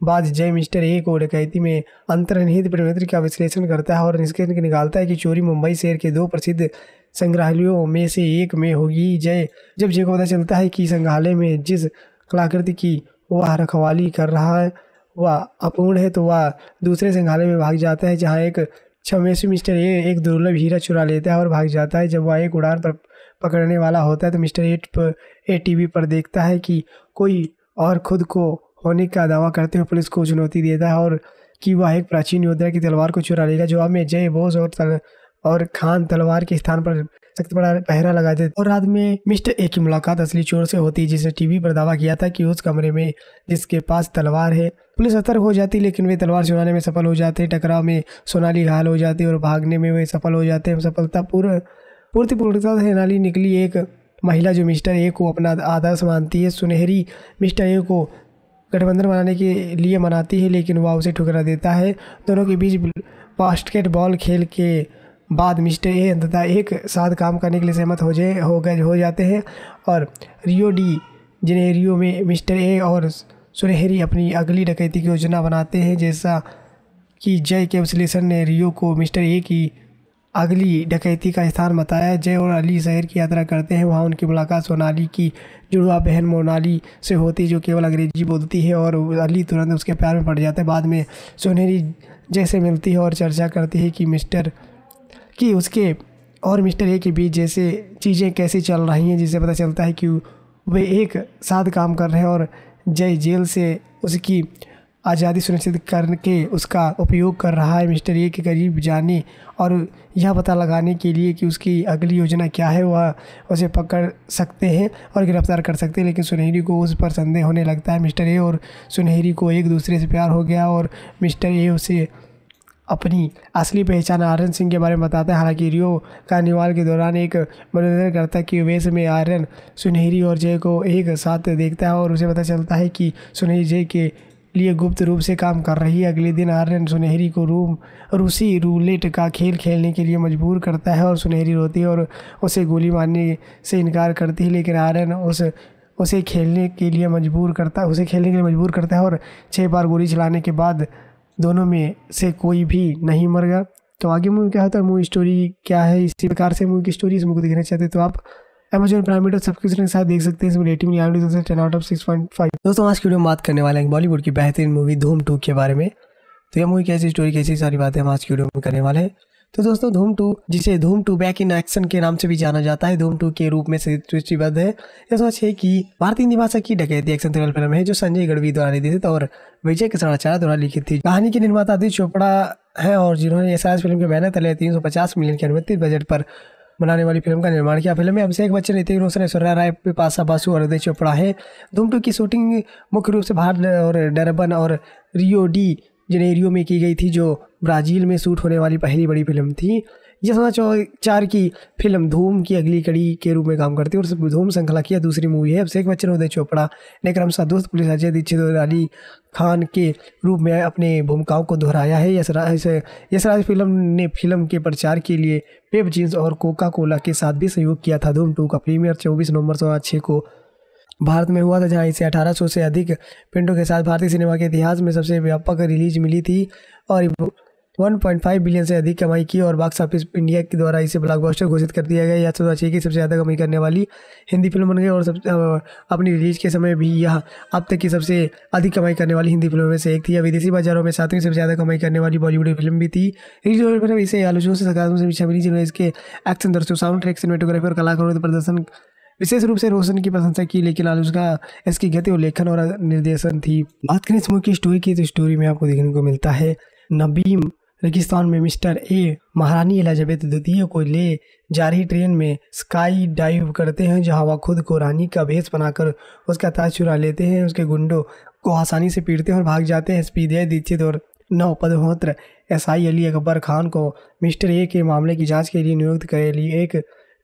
बाद जय मिस्टर ए को डकैती में अंतर्निहित प्रवृत्ति का विश्लेषण करता है और निष्कर्ष निकालता है कि चोरी मुंबई शहर के दो प्रसिद्ध संग्रहालयों में से एक में होगी जय जब जय को पता चलता है कि संग्रहालय में जिस कलाकृति की वह रखवाली कर रहा है वह अपूर्ण है तो वह दूसरे संग्रहालय में भाग जाता है जहाँ एक छमेश मिस्टर ए एक दुर्लभ हीरा चुरा लेता है और भाग जाता है जब वह एक उड़ान पर पकड़ने वाला होता है तो मिस्टर एट पर ए वी पर देखता है कि कोई और खुद को होने का दावा करते हुए पुलिस को चुनौती देता है और कि वह एक प्राचीन योद्धा की तलवार को चुरा लेगा जवाब में जय बोस और तल, और खान तलवार के स्थान पर सख्त बड़ा पहरा लगा देते और रात में मिस्टर ए की मुलाकात असली चोर से होती है जिसने टीवी पर दावा किया था कि उस कमरे में जिसके पास तलवार है पुलिस सतर्क हो जाती लेकिन वे तलवार चुराने में सफल हो जाते टकराव में सोनाली घायल हो जाती और भागने में वे सफल हो जाते हैं सफलतापूर्ण पूर्ति पूर्णता से नाली निकली एक महिला जो मिस्टर ए को अपना आदर्श मानती है सुनहरी मिस्टर ए को गठबंधन बनाने के लिए मनाती है लेकिन वह उसे ठुकरा देता है दोनों के बीच बास्केट बॉल खेल के बाद मिस्टर ए अंततः एक साथ काम करने के लिए सहमत हो जाए हो गए हो जाते हैं और रियो डी जिन्हें रियो में मिस्टर ए और सुनहरी अपनी अगली डकैती की योजना बनाते हैं जैसा कि जय के विश्लेषण ने रियो को मिस्टर ए की अगली डकैती का स्थान बताया जय और अली शहर की यात्रा करते हैं वहाँ उनकी मुलाकात सोनाली की जुड़वा बहन मोनाली से होती जो केवल अंग्रेजी बोलती है और अली तुरंत उसके प्यार में पड़ जाते हैं बाद में सोनेरी जैसे मिलती है और चर्चा करती है कि मिस्टर कि उसके और मिस्टर ए के बीच जैसे चीज़ें कैसी चल रही हैं जिससे पता चलता है कि वे एक साथ काम कर रहे हैं और जय जेल से उसकी आज़ादी सुनिश्चित करके उसका उपयोग कर रहा है मिस्टर ए के करीब जाने और यह पता लगाने के लिए कि उसकी अगली योजना क्या है वह उसे पकड़ सकते हैं और गिरफ्तार कर सकते हैं लेकिन सुनहरी को उस पर संदेह होने लगता है मिस्टर ए और सुनहरी को एक दूसरे से प्यार हो गया और मिस्टर ए उसे अपनी असली पहचान आर्यन सिंह के बारे में बताता है हालांकि रियो कार्निवाल के दौरान एक मनोरंजन करता कि वेश में आर्यन सुनहरी और जय को एक साथ देखता है और उसे पता चलता है कि सुनहरी जय के लिए गुप्त रूप से काम कर रही है अगले दिन आर्यन सुनहरी को रूम रूसी रूलेट का खेल खेलने के लिए मजबूर करता है और सुनहरी रोती है और उसे गोली मारने से इनकार करती है लेकिन आर्यन उस उसे खेलने के लिए मजबूर करता है उसे खेलने के लिए मजबूर करता है और छः बार गोली चलाने के बाद दोनों में से कोई भी नहीं मर गया तो आगे मूवी क्या होता है तो मूवी स्टोरी क्या है इसी प्रकार से मूवी की स्टोरी इस मूवी को देखना चाहते तो आप अमेजन प्राइम मीटर सब्सक्रिप्शन के साथ देख सकते हैं इसमें rating ten out of six point five दोस्तों आज की वीडियो में बात करने वाले हैं बॉलीवुड की बेहतरीन मूवी धूम टू के बारे में तो यह मूवी कैसी स्टोरी कैसी सारी बातें हम आज की वीडियो में करने वाले हैं तो दोस्तों धूम टू जिसे धूम टू बैक इन एक्शन के नाम से भी जाना जाता है धूम टू के रूप में सूचीबद्ध है यह सोच है कि भारतीय निवासा की डकैती एक्शन थ्रिलर फिल्म है जो संजय गढ़वी द्वारा निर्देशित और विजय कृष्णाचार्य द्वारा लिखी थी कहानी के निर्माता आदित्य चोपड़ा है और जिन्होंने एस फिल्म के बैनर तले तीन मिलियन के अनुमति बजट पर बनाने वाली फिल्म का निर्माण किया फिल्म में अभिषेक बच्चन ऋतिक रोशन ऐश्वर्या राय पिपाशा बासु और उदय चोपड़ा है धूम टू की शूटिंग मुख्य रूप से भारत और डरबन और रियो डी जनेरियो में की गई थी जो ब्राज़ील में शूट होने वाली पहली बड़ी फिल्म थी ये समझना चार की फिल्म धूम की अगली कड़ी के रूप में काम करती है और धूम श्रृंखला की दूसरी मूवी है शेख बच्चन उदय चोपड़ा ने क्रम दोस्त पुलिस अजय दीक्षित और अली खान के रूप में अपने भूमिकाओं को दोहराया है यशराज फिल्म ने फिल्म के प्रचार के लिए पेप जींस और कोका कोला के साथ भी सहयोग किया था धूम टू का प्रीमियर चौबीस नवंबर दो को भारत में हुआ था जहाँ इसे 1800 से अधिक पिंडों के साथ भारतीय सिनेमा के इतिहास में सबसे व्यापक रिलीज मिली थी और 1.5 बिलियन से अधिक कमाई की और बॉक्स ऑफिस इंडिया के द्वारा इसे ब्लॉकबस्टर घोषित कर दिया गया यह चाहिए कि सबसे ज़्यादा कमाई करने वाली हिंदी फिल्म बन गई और सब अपनी रिलीज के समय भी यह अब तक की सबसे अधिक कमाई करने वाली हिंदी फिल्मों में से एक थी या विदेशी बाजारों में सातवीं सबसे ज़्यादा कमाई करने वाली बॉलीवुड फिल्म भी थी रिलीज इसे आलोचकों से सकारात्मक समीक्षा मिली जिन्होंने इसके एक्शन दर्शकों साउंड ट्रैक सिनेमाटोग्राफी और कलाकारों के प्रदर्शन विशेष रूप से रोशन की प्रशंसा की लेकिन आलोचना इसकी गति और लेखन और निर्देशन थी बात करें इस मूवी की स्टोरी की तो स्टोरी में आपको देखने को मिलता है नबीम रेगिस्तान में मिस्टर ए महारानी एलिजाबेथ द्वितीय को ले जा रही ट्रेन में स्काई डाइव करते हैं जहां वह खुद को रानी का भेस बनाकर उसका ताज चुरा लेते हैं उसके गुंडों को आसानी से पीटते हैं और भाग जाते हैं स्पीदय दीक्षित और नौ पदमोत्र एस आई अली अकबर खान को मिस्टर ए के मामले की जाँच के लिए नियुक्त कर लिए एक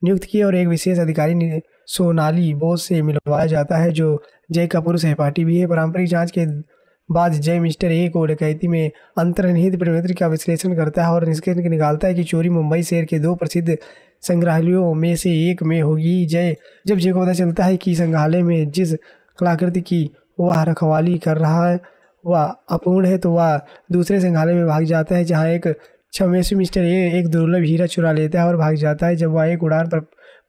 नियुक्त किए और एक विशेष अधिकारी सोनाली बोस से मिलवाया जाता है जो जय कपूर सहपाठी भी है पारंपरिक जांच के बाद जय मिस्टर ए को डकैती में अंतर्निहित प्रवृत्ति का विश्लेषण करता है और निष्कर्ष निकालता है कि चोरी मुंबई शहर के दो प्रसिद्ध संग्रहालयों में से एक में होगी जय जब जय को पता चलता है कि संग्रहालय में जिस कलाकृति की वह रखवाली कर रहा है वह अपूर्ण है तो वह दूसरे संग्रहालय में भाग जाता है जहाँ एक छमेश मिस्टर ए एक दुर्लभ हीरा चुरा लेता है और भाग जाता है जब वह एक उड़ान पर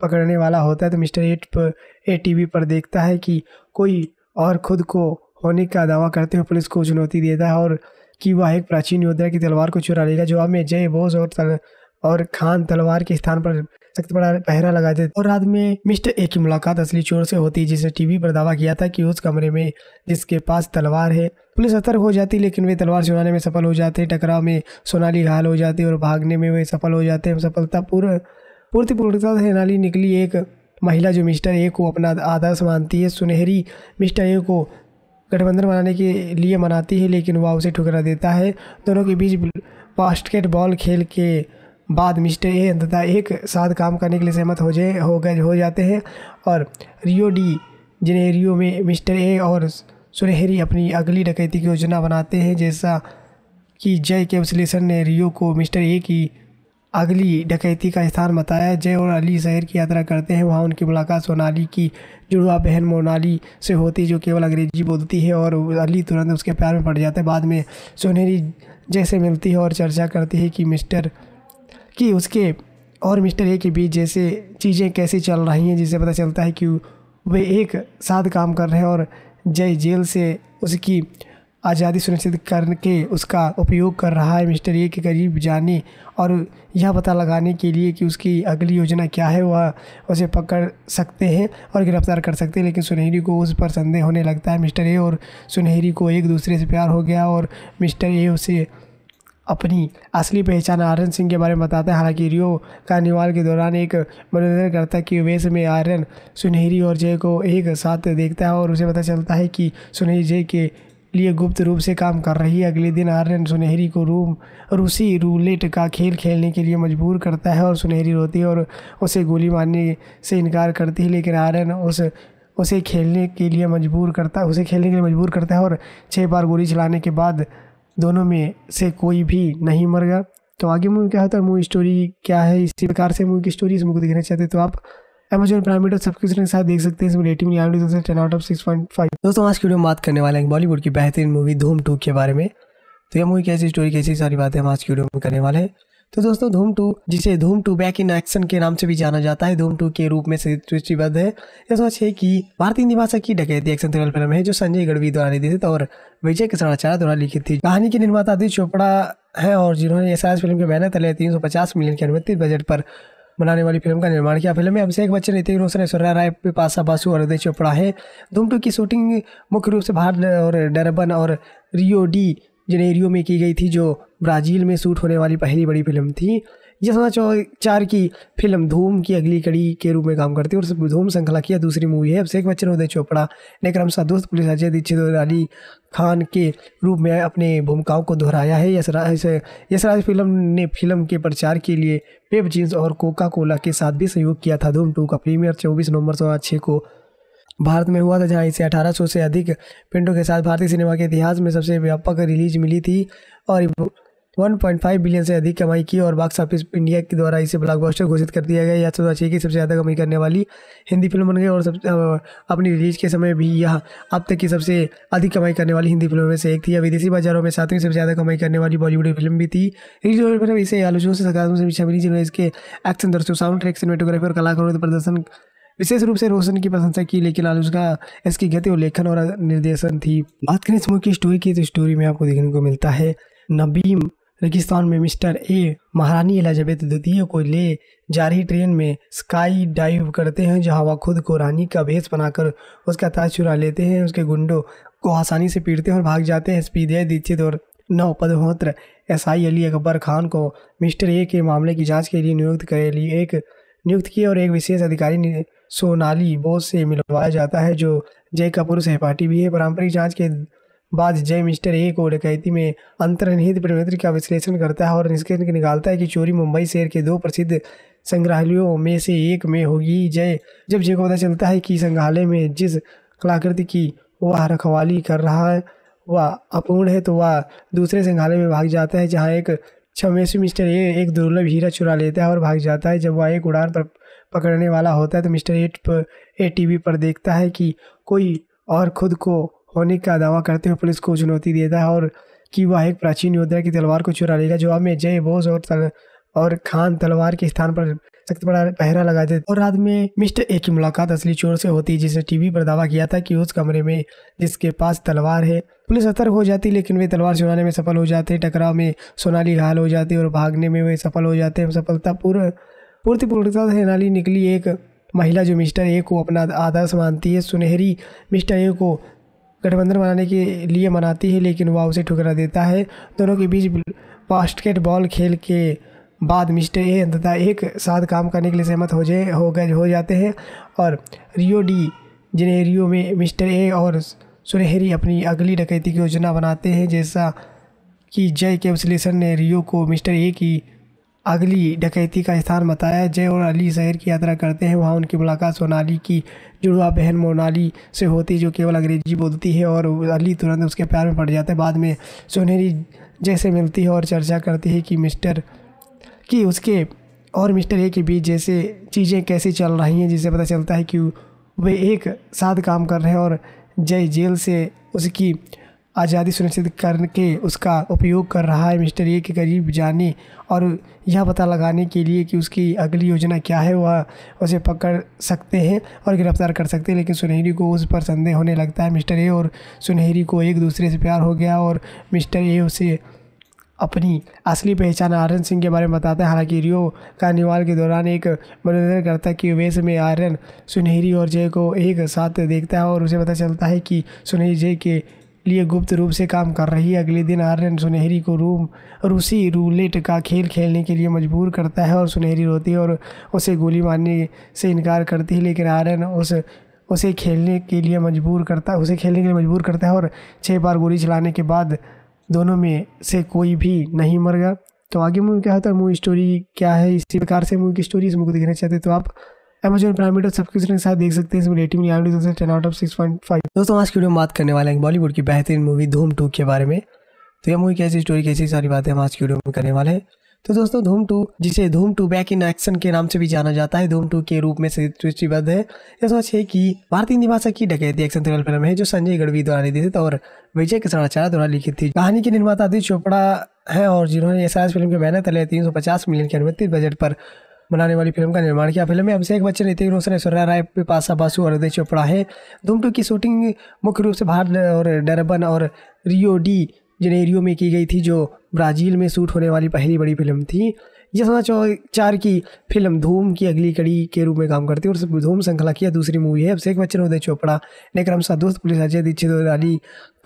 पकड़ने वाला होता है तो mister eight A A TV पर देखता है कि कोई और खुद को होने का दावा करते हुए पुलिस को चुनौती देता है और कि वह एक प्राचीन योद्धा की तलवार को चुरा लेगा जवाब में जय बोस और तल, और खान तलवार के स्थान पर सख्त बड़ा पहरा लगा देते और रात में मिस्टर ए की मुलाकात असली चोर से होती है जिसने टीवी पर दावा किया था कि उस कमरे में जिसके पास तलवार है पुलिस सतर्क हो जाती लेकिन वे तलवार चुराने में सफल हो जाते टकराव में सोनाली घायल हो जाती और भागने में वे सफल हो जाते हैं सफलता पूर्ण पूर्ति पूर्णता से नाली निकली एक महिला जो मिस्टर ए को अपना आदर्श मानती है सुनहरी मिस्टर ए को गठबंधन बनाने के लिए मनाती है लेकिन वह उसे ठुकरा देता है दोनों के बीच बास्केटबॉल खेल के बाद मिस्टर ए अंततः एक साथ काम करने के लिए सहमत हो जाए हो गए हो जाते हैं और रियो डी जिन्हें रियो में मिस्टर ए और सुनहरी अपनी अगली डकैती की योजना बनाते हैं जैसा कि जय के विश्लेषण ने रियो को मिस्टर ए की अगली डकैती का स्थान बताया जय और अली शहर की यात्रा करते हैं वहाँ उनकी मुलाकात सोनाली की जुड़वा बहन मोनाली से होती जो केवल अंग्रेजी बोलती है और अली तुरंत उसके प्यार में पड़ जाते हैं बाद में सोनेरी जैसे मिलती है और चर्चा करती है कि मिस्टर कि उसके और मिस्टर ए के बीच जैसे चीज़ें कैसे चल रही हैं जिससे पता चलता है कि वे एक साथ काम कर रहे हैं और जय जेल से उसकी आज़ादी सुनिश्चित करके उसका उपयोग कर रहा है मिस्टर ए के करीब जाने और यह पता लगाने के लिए कि उसकी अगली योजना क्या है वह उसे पकड़ सकते हैं और गिरफ्तार कर सकते हैं लेकिन सुनहरी को उस पर संदेह होने लगता है मिस्टर ए और सुनहरी को एक दूसरे से प्यार हो गया और मिस्टर ए उसे अपनी असली पहचान आर्यन सिंह के बारे में बताता है हालांकि रियो कार्निवाल के दौरान एक मनोरंजन करता है कि वेश में आर्यन सुनहरी और जय को एक साथ देखता है और उसे पता चलता है कि सुनहरी जय के लिए गुप्त रूप से काम कर रही है अगले दिन आर्यन सुनहरी को रूम रूसी रूलेट का खेल खेलने के लिए मजबूर करता है और सुनहरी रोती है और उसे गोली मारने से इनकार करती है लेकिन आर्यन उस उसे खेलने के लिए मजबूर करता है उसे खेलने के लिए मजबूर करता है और छः बार गोली चलाने के बाद दोनों में से कोई भी नहीं मर गया तो आगे मूवी क्या होता है तो मूवी स्टोरी क्या है इसी प्रकार से मूवी की स्टोरी इस मूवी को देखना चाहते तो आप एमेजन प्राइम वीडियो सब्सक्रिप्शन के साथ देख सकते हैं इसमें rating ten out of six point five दोस्तों आज की वीडियो में बात करने वाले हैं बॉलीवुड की बेहतरीन मूवी धूम टू के बारे में तो यह मूवी कैसी स्टोरी कैसी सारी बातें हम आज की वीडियो में करने वाले हैं तो दोस्तों धूम टू जिसे धूम टू बैक इन एक्शन के नाम से भी जाना जाता है धूम टू के रूप में सूचीबद्ध है यह सोच है कि भारतीय निवासा की डकैती एक्शन थ्रिलर फिल्म है जो संजय गढ़वी द्वारा निर्देशित और विजय कृष्णाचार्य द्वारा लिखी थी कहानी के निर्माता आदित्य चोपड़ा है और जिन्होंने एस फिल्म के बैनर तले तीन मिलियन के अनुमति बजट पर बनाने वाली फिल्म का निर्माण किया फिल्म में अभिषेक बच्चन ऋतिक रोशन ऐश्वर्या राय पिपाशा बासु और अजय चोपड़ा है धूम टू की शूटिंग मुख्य रूप से भारत और डरबन और रियो डी जनेरियो में की गई थी जो ब्राज़ील में शूट होने वाली पहली बड़ी फिल्म थी ये सोना चार की फिल्म धूम की अगली कड़ी के रूप में काम करती है और धूम श्रृंखला की दूसरी मूवी है अभिषेक बच्चन उदय चोपड़ा ने क्रम दोस्त पुलिस अजय दीक्षित और अली खान के रूप में अपने भूमिकाओं को दोहराया है यशराज फिल्म ने फिल्म के प्रचार के लिए पेप जींस और कोका कोला के साथ भी सहयोग किया था धूम टू का प्रीमियर चौबीस नवंबर दो को भारत में हुआ था जहाँ इसे 1800 से अधिक पिंडों के साथ भारतीय सिनेमा के इतिहास में सबसे व्यापक रिलीज मिली थी और 1.5 बिलियन से अधिक कमाई की और बॉक्स ऑफिस इंडिया के द्वारा इसे ब्लॉकबस्टर घोषित कर दिया गया यह सबसे अच्छी की सबसे ज़्यादा कमाई करने वाली हिंदी फिल्म बन गई और सबसे अपनी रिलीज के समय भी यह अब तक की सबसे अधिक कमाई करने वाली हिंदी फिल्मों में से एक थी या विदेशी बाजारों में सातवीं सबसे ज़्यादा कमाई करने वाली बॉलीवुड फिल्म भी थी इसे आलोचकों से सकारात्मक समीक्षा मिली जिन्होंने इसके एक्शन दर्शकों साउंड ट्रैक सिनेमाटोग्राफी और कलाकारों के प्रदर्शन विशेष रूप से रोशन की प्रशंसा की लेकिन आलोचना इसकी गति और लेखन और निर्देशन थी बात करें इस मूवी की स्टोरी की तो स्टोरी में आपको देखने को मिलता है नबीम रेगिस्तान में मिस्टर ए महारानी एलिजाबेथ द्वितीय को ले जा रही ट्रेन में स्काई डाइव करते हैं जहां वह खुद को रानी का भेस बनाकर उसका ताज चुरा लेते हैं उसके गुंडों को आसानी से पीटते हैं और भाग जाते हैं एसपी दीक्षित और नौ पदहोत्र एस आई अली अकबर खान को मिस्टर ए के मामले की जाँच के लिए नियुक्त कर लिए एक नियुक्त किए और एक विशेष अधिकारी सोनाली बोस से मिलवाया जाता है जो जय कपूर सहपाठी भी है पारंपरिक जाँच के बाद जय मिस्टर ए को डकैती में अंतर्निहित प्रवृत्ति का विश्लेषण करता है और निष्कर्ष निकालता है कि चोरी मुंबई शहर के दो प्रसिद्ध संग्रहालयों में से एक में होगी जय जब जय को पता चलता है कि संग्रहालय में जिस कलाकृति की वह रखवाली कर रहा है वह अपूर्ण है तो वह दूसरे संग्रहालय में भाग जाता है जहाँ एक छमेश मिस्टर ए एक दुर्लभ हीरा चुरा लेता है और भाग जाता है जब वह एक उड़ान पर पकड़ने वाला होता है तो मिस्टर एट पर ए टीवी पर देखता है कि कोई और खुद को होने का दावा करते हुए पुलिस को चुनौती देता है और कि वह एक प्राचीन योद्धा की तलवार को चुरा लेगा जवाब में जय बोस और तल, और खान तलवार के स्थान पर सख्त बड़ा पहरा लगा देते और रात में मिस्टर ए की मुलाकात असली चोर से होती है जिसने टीवी पर दावा किया था कि उस कमरे में जिसके पास तलवार है पुलिस सतर्क हो जाती लेकिन वे तलवार चुराने में सफल हो जाते टकराव में सोनाली घायल हो जाती और भागने में वे सफल हो जाते हैं सफलता पूर्व पूर्ति पूर्णता से नाली निकली एक महिला जो मिस्टर ए को अपना आदर्श मानती है सुनहरी मिस्टर ए को गठबंधन बनाने के लिए मनाती है लेकिन वह उसे ठुकरा देता है दोनों के बीच बास्केटबॉल खेल के बाद मिस्टर ए अंततः एक साथ काम करने के लिए सहमत हो जाए हो गए हो जाते हैं और रियो डी जिनेरियो में मिस्टर ए और सुनहरी अपनी अगली डकैती की योजना बनाते हैं जैसा कि जय के विश्लेषण ने रियो को मिस्टर ए की अगली डकैती का स्थान बताया जय और अली शहर की यात्रा करते हैं वहाँ उनकी मुलाकात सोनाली की जुड़वा बहन मोनाली से होती जो केवल अंग्रेजी बोलती है और अली तुरंत उसके प्यार में पड़ जाते हैं बाद में सोनेरी जैसे मिलती है और चर्चा करती है कि मिस्टर कि उसके और मिस्टर ए के बीच जैसे चीज़ें कैसे चल रही हैं जिससे पता चलता है कि वे एक साथ काम कर रहे हैं और जय जेल से उसकी आज़ादी सुनिश्चित करके उसका उपयोग कर रहा है मिस्टर ए के करीब जाने और यह पता लगाने के लिए कि उसकी अगली योजना क्या है वह उसे पकड़ सकते हैं और गिरफ्तार कर सकते हैं लेकिन सुनहरी को उस पर संदेह होने लगता है मिस्टर ए और सुनहरी को एक दूसरे से प्यार हो गया और मिस्टर ए उसे अपनी असली पहचान आर्यन सिंह के बारे में बताता है हालांकि रियो कार्निवाल के दौरान एक मनोरंजन करता है कि वेश में आर्यन सुनहरी और जय को एक साथ देखता है और उसे पता चलता है कि सुनहरी जय के लिए गुप्त रूप से काम कर रही है अगले दिन आर्यन सुनहरी को रूम रूसी रूलेट का खेल खेलने के लिए मजबूर करता है और सुनहरी रोती है और उसे गोली मारने से इनकार करती है लेकिन आर्यन उस उसे खेलने के लिए मजबूर करता है उसे खेलने के लिए मजबूर करता है और छः बार गोली चलाने के बाद दोनों में से कोई भी नहीं मर गया तो आगे मूवी क्या होता है मूवी स्टोरी क्या है इसी प्रकार से मूवी की स्टोरी इस मूवी को देखना चाहते तो आप एमेजन प्राइम वीडियो सब्सक्रिप्शन के साथ देख सकते हैं इसमें रेटिंग यहाँ video ten out of six point five दोस्तों आज की वीडियो में बात करने वाले हैं बॉलीवुड की बेहतरीन मूवी धूम टू के बारे में तो यह मूवी कैसी स्टोरी कैसी सारी बातें हम आज की वीडियो में करने वाले हैं तो दोस्तों धूम टू जिसे धूम टू बैक इन एक्शन के नाम से भी जाना जाता है धूम टू के रूप में सृष्टिबद्ध है यह सोच है कि भारतीय निवासक की डकैती एक्शन थ्रिलर फिल्म है जो संजय गढ़वी द्वारा निर्देशित और विजय कृष्णाचार्य द्वारा लिखी थी कहानी के निर्माता आदित्य चोपड़ा है और जिन्होंने एस फिल्म के बैनर तले तीन मिलियन के अनुमति बजट पर बनाने वाली फिल्म का निर्माण किया फिल्म में अभिषेक बच्चन ऋतिक रोशन ऐश्वर्या राय पिपाशा बासु और अजय चोपड़ा है धूम टू की शूटिंग मुख्य रूप से भारत और डरबन और रियो डी जनेरियो में की गई थी जो ब्राज़ील में शूट होने वाली पहली बड़ी फिल्म थी यशोदा चार की फिल्म धूम की अगली कड़ी के रूप में काम करती है और धूम श्रृंखला की दूसरी मूवी है अभिषेक बच्चन उदय चोपड़ा ने सा दोस्त पुलिस अजय दीक्षित और अली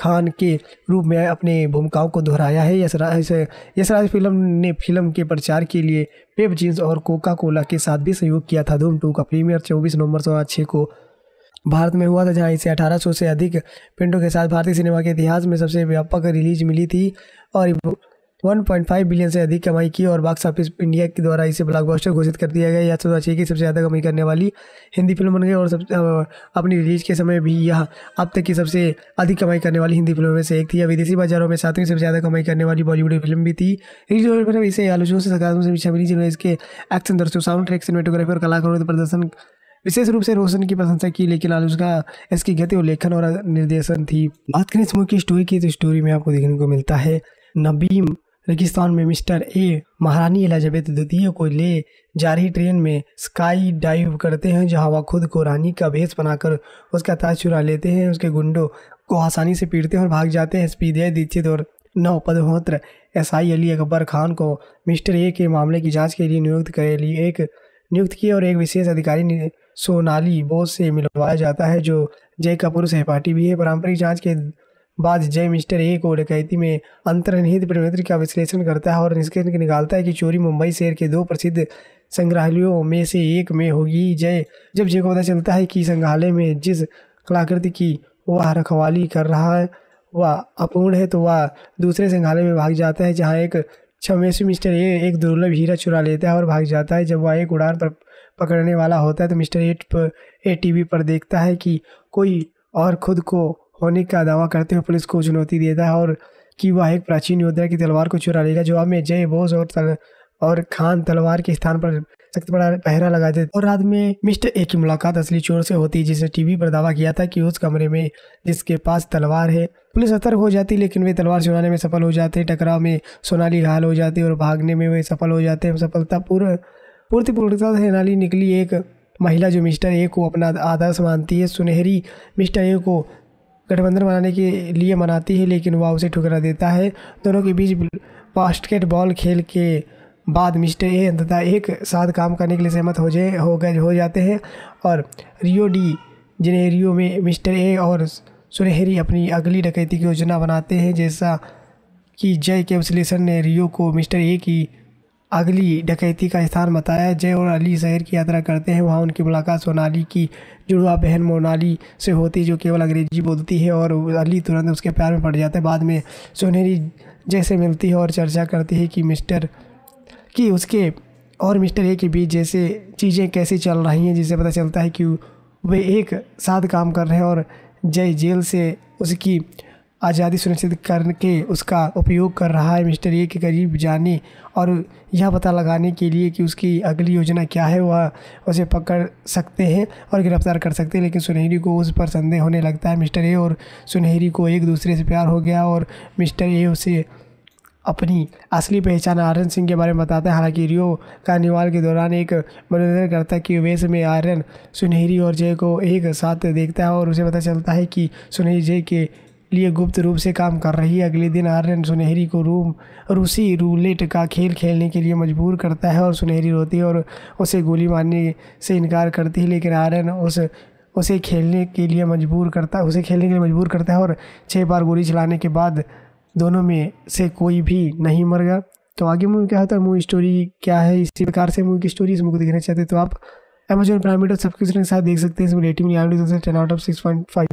खान के रूप में अपने भूमिकाओं को दोहराया है यशराज फिल्म ने फिल्म के प्रचार के लिए पेप जींस और कोका कोला के साथ भी सहयोग किया था धूम टू का प्रीमियर चौबीस नवंबर दो को भारत में हुआ था जहाँ इसे 1800 से अधिक पिंडों के साथ भारतीय सिनेमा के इतिहास में सबसे व्यापक रिलीज मिली थी और 1.5 बिलियन से अधिक कमाई की और बॉक्स ऑफिस इंडिया के द्वारा इसे ब्लॉकबस्टर घोषित कर दिया गया यह सबसे अच्छी की सबसे ज़्यादा कमाई करने वाली हिंदी फिल्म बन गई और सब अपनी रिलीज के समय भी यह अब तक की सबसे अधिक कमाई करने वाली हिंदी फिल्मों में से एक थी या विदेशी बाजारों में सातवीं सबसे ज़्यादा कमाई करने वाली बॉलीवुड फिल्म भी थी इसे आलोचकों से सकारात्मक समीक्षा मिली जिन्होंने इसके एक्शन दर्शकों साउंड ट्रैक सिनेमाटोग्राफी और कलाकारों के प्रदर्शन विशेष रूप से रोशन की प्रशंसा की लेकिन आज उसका इसकी गति और लेखन और निर्देशन थी बात करें इस मूवी की स्टोरी की तो स्टोरी में आपको देखने को मिलता है नबीम रेगिस्तान में मिस्टर ए महारानी एलिजाबेथ द्वितीय को ले जारी ट्रेन में स्काई डाइव करते हैं जहां वह खुद को रानी का भेस बनाकर उसका ताज चुरा लेते हैं उसके गुंडों को आसानी से पीटते हैं और भाग जाते हैं स्पीदय दीक्षित और पदहोत्र एस आई अली अकबर खान को मिस्टर ए के मामले की जाँच के लिए नियुक्त कर लिए एक नियुक्त किए और एक विशेष अधिकारी सोनाली बोस से मिलवाया जाता है जो जय कपूर सहपाठी भी है पारंपरिक जांच के बाद जय मिस्टर ए को डकैती में अंतर्निहित परिमित्र का विश्लेषण करता है और निष्कर्ष निकालता है कि चोरी मुंबई शहर के दो प्रसिद्ध संग्रहालयों में से एक में होगी जय जब जय को पता चलता है कि संग्रहालय में जिस कलाकृति की वह रखवाली कर रहा है वह अपूर्ण है तो वह दूसरे संग्रहालय में भाग जाता है जहाँ एक छमेसु मिस्टर ए एक दुर्लभ हीरा चुरा लेता है और भाग जाता है जब वह एक उड़ान पर पकड़ने वाला होता है तो मिस्टर एट पर ए टी पर देखता है कि कोई और खुद को होने का दावा करते हुए पुलिस को चुनौती देता है और कि वह एक प्राचीन योद्धा की तलवार को चुरा लेगा जवाब में जय बोस और तल, और खान तलवार के स्थान पर सख्त बड़ा पहरा लगा देते और रात में मिस्टर ए की मुलाकात असली चोर से होती जिसने टीवी पर दावा किया था कि उस कमरे में जिसके पास तलवार है पुलिस सतर्क हो जाती लेकिन वे तलवार चुराने में सफल हो जाते टकराव में सोनाली घायल हो जाती और भागने में वे सफल हो जाते हैं सफलता पूर्व पूर्ति पूर्णता से नाली निकली एक महिला जो मिस्टर ए को अपना आदर्श मानती है सुनहरी मिस्टर ए को गठबंधन बनाने के लिए मनाती है लेकिन वह उसे ठुकरा देता है दोनों के बीच बास्केटबॉल खेल के बाद मिस्टर ए अंततः एक साथ काम करने के लिए सहमत हो जाए हो गए हो जाते हैं और रियो डी जिनेरियो में मिस्टर ए और सुनहरी अपनी अगली डकैती की योजना बनाते हैं जैसा कि जय के विश्लेषण ने रियो को मिस्टर ए की अगली डकैती का स्थान बताया जय और अली शहर की यात्रा करते हैं वहाँ उनकी मुलाकात सोनाली की जुड़वा बहन मोनाली से होती जो केवल अंग्रेजी बोलती है और अली तुरंत उसके प्यार में पड़ जाते हैं बाद में सोनेरी जैसे मिलती है और चर्चा करती है कि मिस्टर कि उसके और मिस्टर ए के बीच जैसे चीज़ें कैसे चल रही हैं जिससे पता चलता है कि वे एक साथ काम कर रहे हैं और जय जेल से उसकी आज़ादी सुनिश्चित करने के उसका उपयोग कर रहा है मिस्टर ए के करीब जाने और यह पता लगाने के लिए कि उसकी अगली योजना क्या है वह उसे पकड़ सकते हैं और गिरफ्तार कर सकते हैं लेकिन सुनहरी को उस पर संदेह होने लगता है मिस्टर ए और सुनहरी को एक दूसरे से प्यार हो गया और मिस्टर ए उसे अपनी असली पहचान आर्यन सिंह के बारे में बताता है हालांकि रियो कार्निवाल के दौरान एक मनोरंजन करता है कि वेश में आर्यन सुनहरी और जय को एक साथ देखता है और उसे पता चलता है कि सुनहरी जय के लिए गुप्त रूप से काम कर रही है अगले दिन आर्यन सुनहरी को रूम रूसी रूलेट का खेल खेलने के लिए मजबूर करता है और सुनहरी रोती है और उसे गोली मारने से इनकार करती है लेकिन आर्यन उस उसे खेलने के लिए मजबूर करता है उसे खेलने के लिए मजबूर करता है और छः बार गोली चलाने के बाद दोनों में से कोई भी नहीं मर गया तो आगे मूवी क्या होता है मूवी स्टोरी क्या है इसी प्रकार से मूवी की स्टोरी इस मूवी को देखना चाहते हैं तो आप अमेजोन प्राइम सब्सक्रिप्शन के साथ देख सकते हैं इसमें rating ten out of six point five